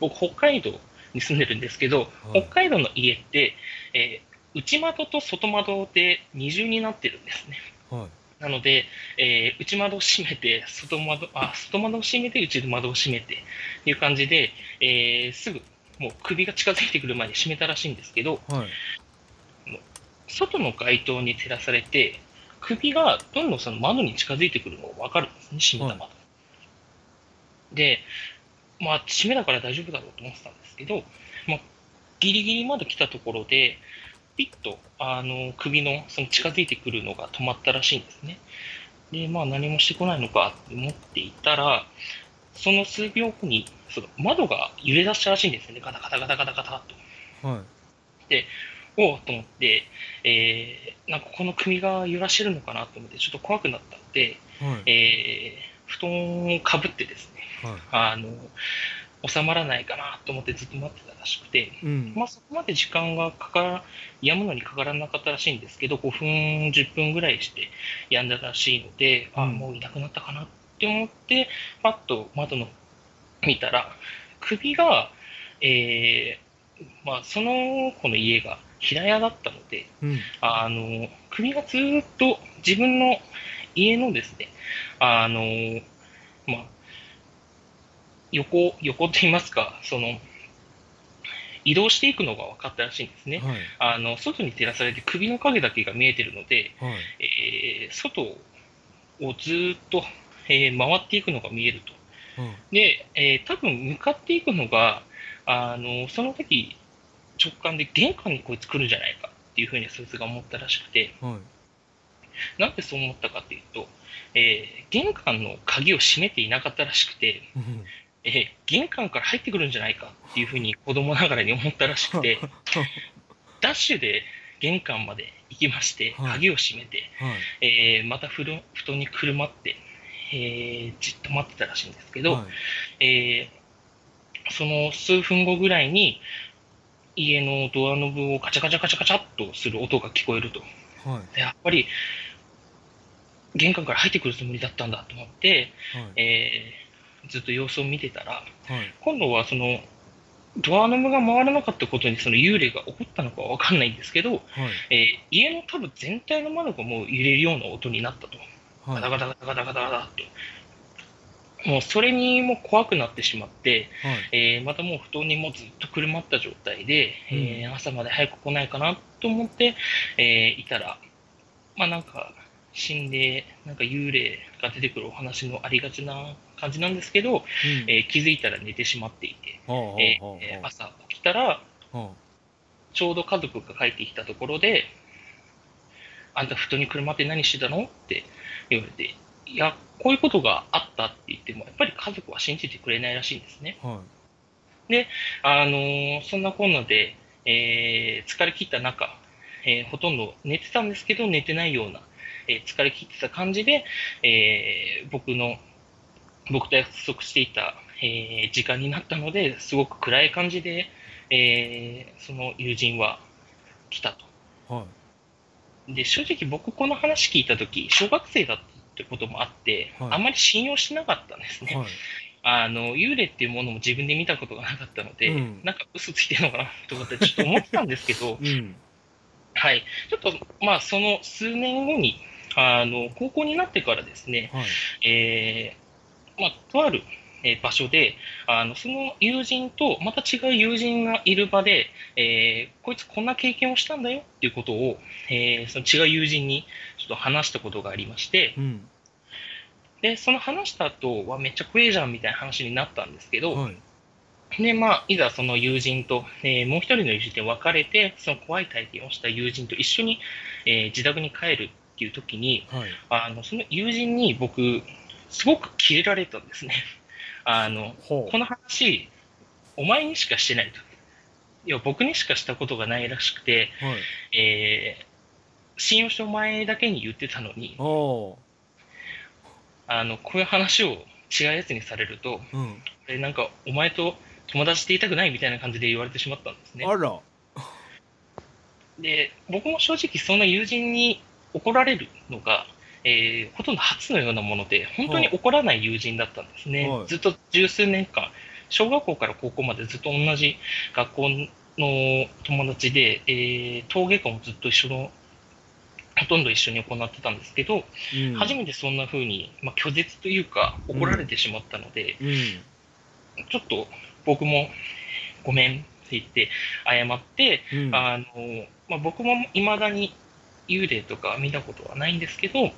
僕、北海道に住んでるんですけど、北海道の家って、えー、内窓と外窓で二重になってるんですね。はい、なので、えー、内窓を閉めて外窓あ、外窓を閉めて、内窓を閉めてていう感じで、えー、すぐもう首が近づいてくる前に閉めたらしいんですけど、はい、外の街灯に照らされて、首がどんどんその窓に近づいてくるのが分かるんですね、死ん窓。で、まあ、締めだから大丈夫だろうと思ってたんですけど、まあ、ギリギリまで来たところで、ピッと、あの、首の、その近づいてくるのが止まったらしいんですね。で、まあ、何もしてこないのかって思っていたら、その数秒後に、その窓が揺れ出したらしいんですよね、ガタガタガタガタガタと。はい。で、おおと思って、えー、なんかこの首が揺らしてるのかなと思って、ちょっと怖くなったので、はい、えー、布団をかぶってですね、はい、あの、収まらないかなと思ってずっと待ってたらしくて、うん、まあ、そこまで時間がかからやむのにかからなかったらしいんですけど、5分、10分ぐらいしてやんだらしいので、うん、あもういなくなったかなって思って、パッと窓の見たら、首が、えーまあ、その子の家が平屋だったので、うん、あの国がずっと自分の家のですね、あのまあ、横横といいますか、その移動していくのが分かったらしいんですね、はい、あの外に照らされて首の影だけが見えてるので、はい、えー、外をずっと、えー、回っていくのが見えると、うん、で、えー、多分向かっていくのがあのその時直感で玄関にこいつ来るんじゃないかっていうふうにそいつが思ったらしくて、はい、なんでそう思ったかっていうと、えー、玄関の鍵を閉めていなかったらしくて、えー、玄関から入ってくるんじゃないかっていうふうに子供ながらに思ったらしくて ダッシュで玄関まで行きまして、鍵を閉めて、はいえー、また布団にくるまって、えー、じっと待ってたらしいんですけど、はい、えー、その数分後ぐらいに、家のドアノブをカチャカチャカチャカチャっとする音が聞こえると、はい、やっぱり玄関から入ってくるつもりだったんだと思って、はい、えー、ずっと様子を見てたら、はい、今度はそのドアノブが回らなかったことにその幽霊が起こったのかわ分かんないんですけど、はい、えー、家の多分全体の窓がもう揺れるような音になったと、ガタガタガタガタガタガタもうそれにも怖くなってしまって、はい、えー、またもう布団にもずっとくるまった状態で、うん、えー、朝まで早く来ないかなと思って、えー、いたら、まあなんか、死んで、なんか幽霊が出てくるお話のありがちな感じなんですけど、うん、えー、気づいたら寝てしまっていて、え朝起きたら、ちょうど家族が帰ってきたところで、あんた布団にくるまって何してたのって言われて、いや、こういうことがあったって言っても、やっぱり家族は信じてくれないらしいんですね。はい、で、あのそんなこんなで、えー、疲れ切った中、えー、ほとんど寝てたんですけど、寝てないような、えー、疲れ切ってた感じで、え僕の、僕と約束していた、え時間になったので、すごく暗い感じで、えその友人は来たと。はい、で正直僕この話聞いた時小学生だったってこともあって、はい、あんまり信用しなかったんですね。はい、あの幽霊っていうものも自分で見たことがなかったので、うん、なんか嘘ついてるのかなとかってちょっと思ってたんですけど、うん、はい、ちょっとまあその数年後にあの高校になってからですね、はい、えー、まあ、とある場所で、あのその友人とまた違う友人がいる場で、えー、こいつこんな経験をしたんだよっていうことを、えー、その違う友人にちょっと話したことがありまして、うん、で、その話した後はめっちゃ怖えじゃんみたいな話になったんですけど、はい、で、まあ、いざその友人と、えー、もう一人の友人で別れて、その怖い体験をした友人と一緒に、えー、自宅に帰るっていう時に、はい、あの、その友人に僕、すごくキレられたんですね。あの、この話、お前にしかしてないと。いや、僕にしかしたことがないらしくて、はい、えー信用証前だけに言ってたのにあのこういう話を違うやつにされると、うん、えなんかお前と友達でいたくないみたいな感じで言われてしまったんですね。あらで僕も正直そんな友人に怒られるのが、えー、ほとんど初のようなもので本当に怒らない友人だったんですね、ずっと十数年間小学校から高校までずっと同じ学校の友達で、えー、登下校もずっと一緒のほとんど一緒に行ってたんですけど、うん、初めてそんな風に、まあ、拒絶というか怒られてしまったので、うんちょっと僕もごめんって言って謝って、あのまあ、僕も未だに幽霊とか見たことはないんですけど、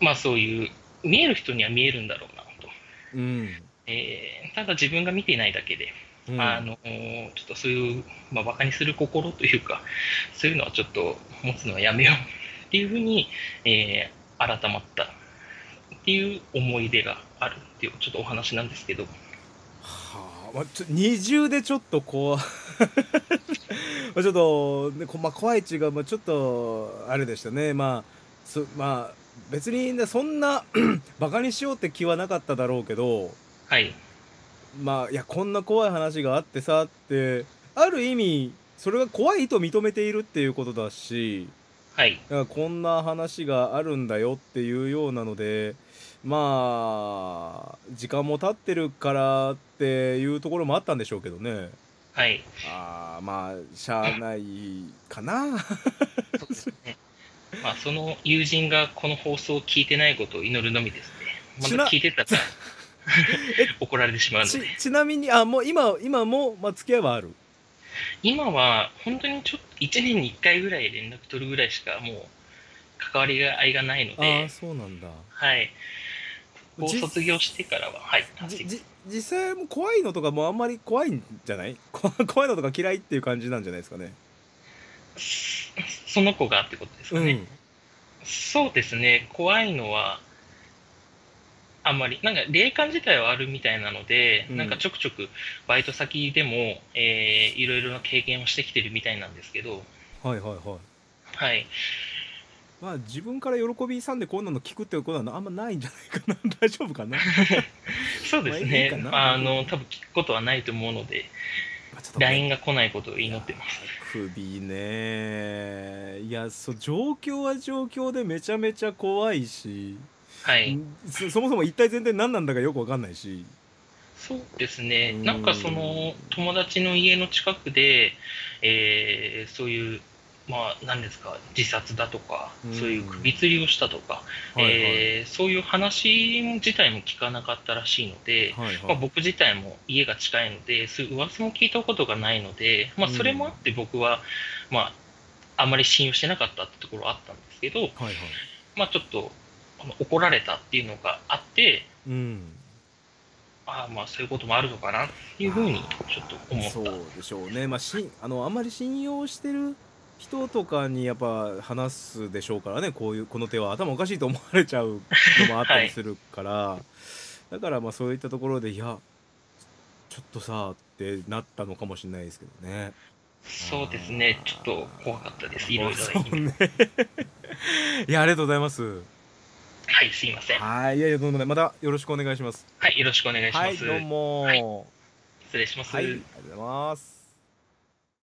まあそういう見える人には見えるんだろうなと、えー、ただ自分が見ていないだけでうん、あのちょっとそういう、まあ、バカにする心というか そういうのはちょっと持つのはやめようっていうふうに、えー、改まったっていう思い出があるっていうちょっとお話なんですけど。はあ、まあ、ちょ二重でちょっとこう まあちょっと、ね、まあ、怖い違う、まあ、ちょっとあれでしたねまあそまあ別に、ね、そんなバカ にしようって気はなかっただろうけど、はい、まあいやこんな怖い話があってさってある意味それが怖いと認めているっていうことだし、はい、だからこんな話があるんだよっていうようなのでまあ時間も経ってるからっていうところもあったんでしょうけどね。はい、あまあしゃあないかな。そうですねまあ、その友人がこの放送を聞いてないことを祈るのみですね。まだ聞いてたら 怒られてしまうのでちちなみにあもう今今も、まあ、付き合いはある今は本当にちょっと1年に1回ぐらい連絡取るぐらいしかもう関わりが合いがないのであそうなんだはい高卒業してからははい実際も怖いのとかもあんまり怖いんじゃない 怖いのとか嫌いっていう感じなんじゃないですかねその子がってことですかね、うん、そうですね怖いのはあんまり、なんか霊感自体はあるみたいなので、うん、なんかちょくちょくバイト先でも、えー、いろいろな経験をしてきてるみたいなんですけど、はいはいはい。はい。まあ自分から喜びさんでこんなの聞くっていうことはあんまないんじゃないかな、大丈夫かな。そうですね、まあ、いいあの多分聞くことはないと思うので、LINE が来ないことを祈ってます。首ねいやそう状況は状況でめちゃめちゃ怖いし。はいそ、そもそも一体全体何なんだかよく分かんないしそうですね、んなんかその友達の家の近くで、えー、そういう、まあ、何ですか、自殺だとか、うんそういう首吊りをしたとか、はいはいえーそういう話自体も聞かなかったらしいので、はいはまあ、僕自体も家が近いので、そういう噂も聞いたことがないので、まあ、それもあって僕は、まあ、あまり信用してなかったってところはあったんですけど、はいはいまあ、ちょっと怒られたっていうのがあって、うん、あまあそういうこともあるのかなっていうふうにちょっと思ったそうでしょうね、まあ、しあのあんまり信用してる人とかにやっぱ話すでしょうからねこういうこの手は頭おかしいと思われちゃうのもあったりするから、はい、だからまあそういったところでいやちょっとさってなったのかもしれないですけどね。そうですね、ちょっと怖かったです、いろいろ。ね、いや、ありがとうございます。はい、すいません。はい、いやいや、どうもんまたよろしくお願いします。はい、よろしくお願いします。はい、どうも、はい、失礼します。はい、ありがとうございます。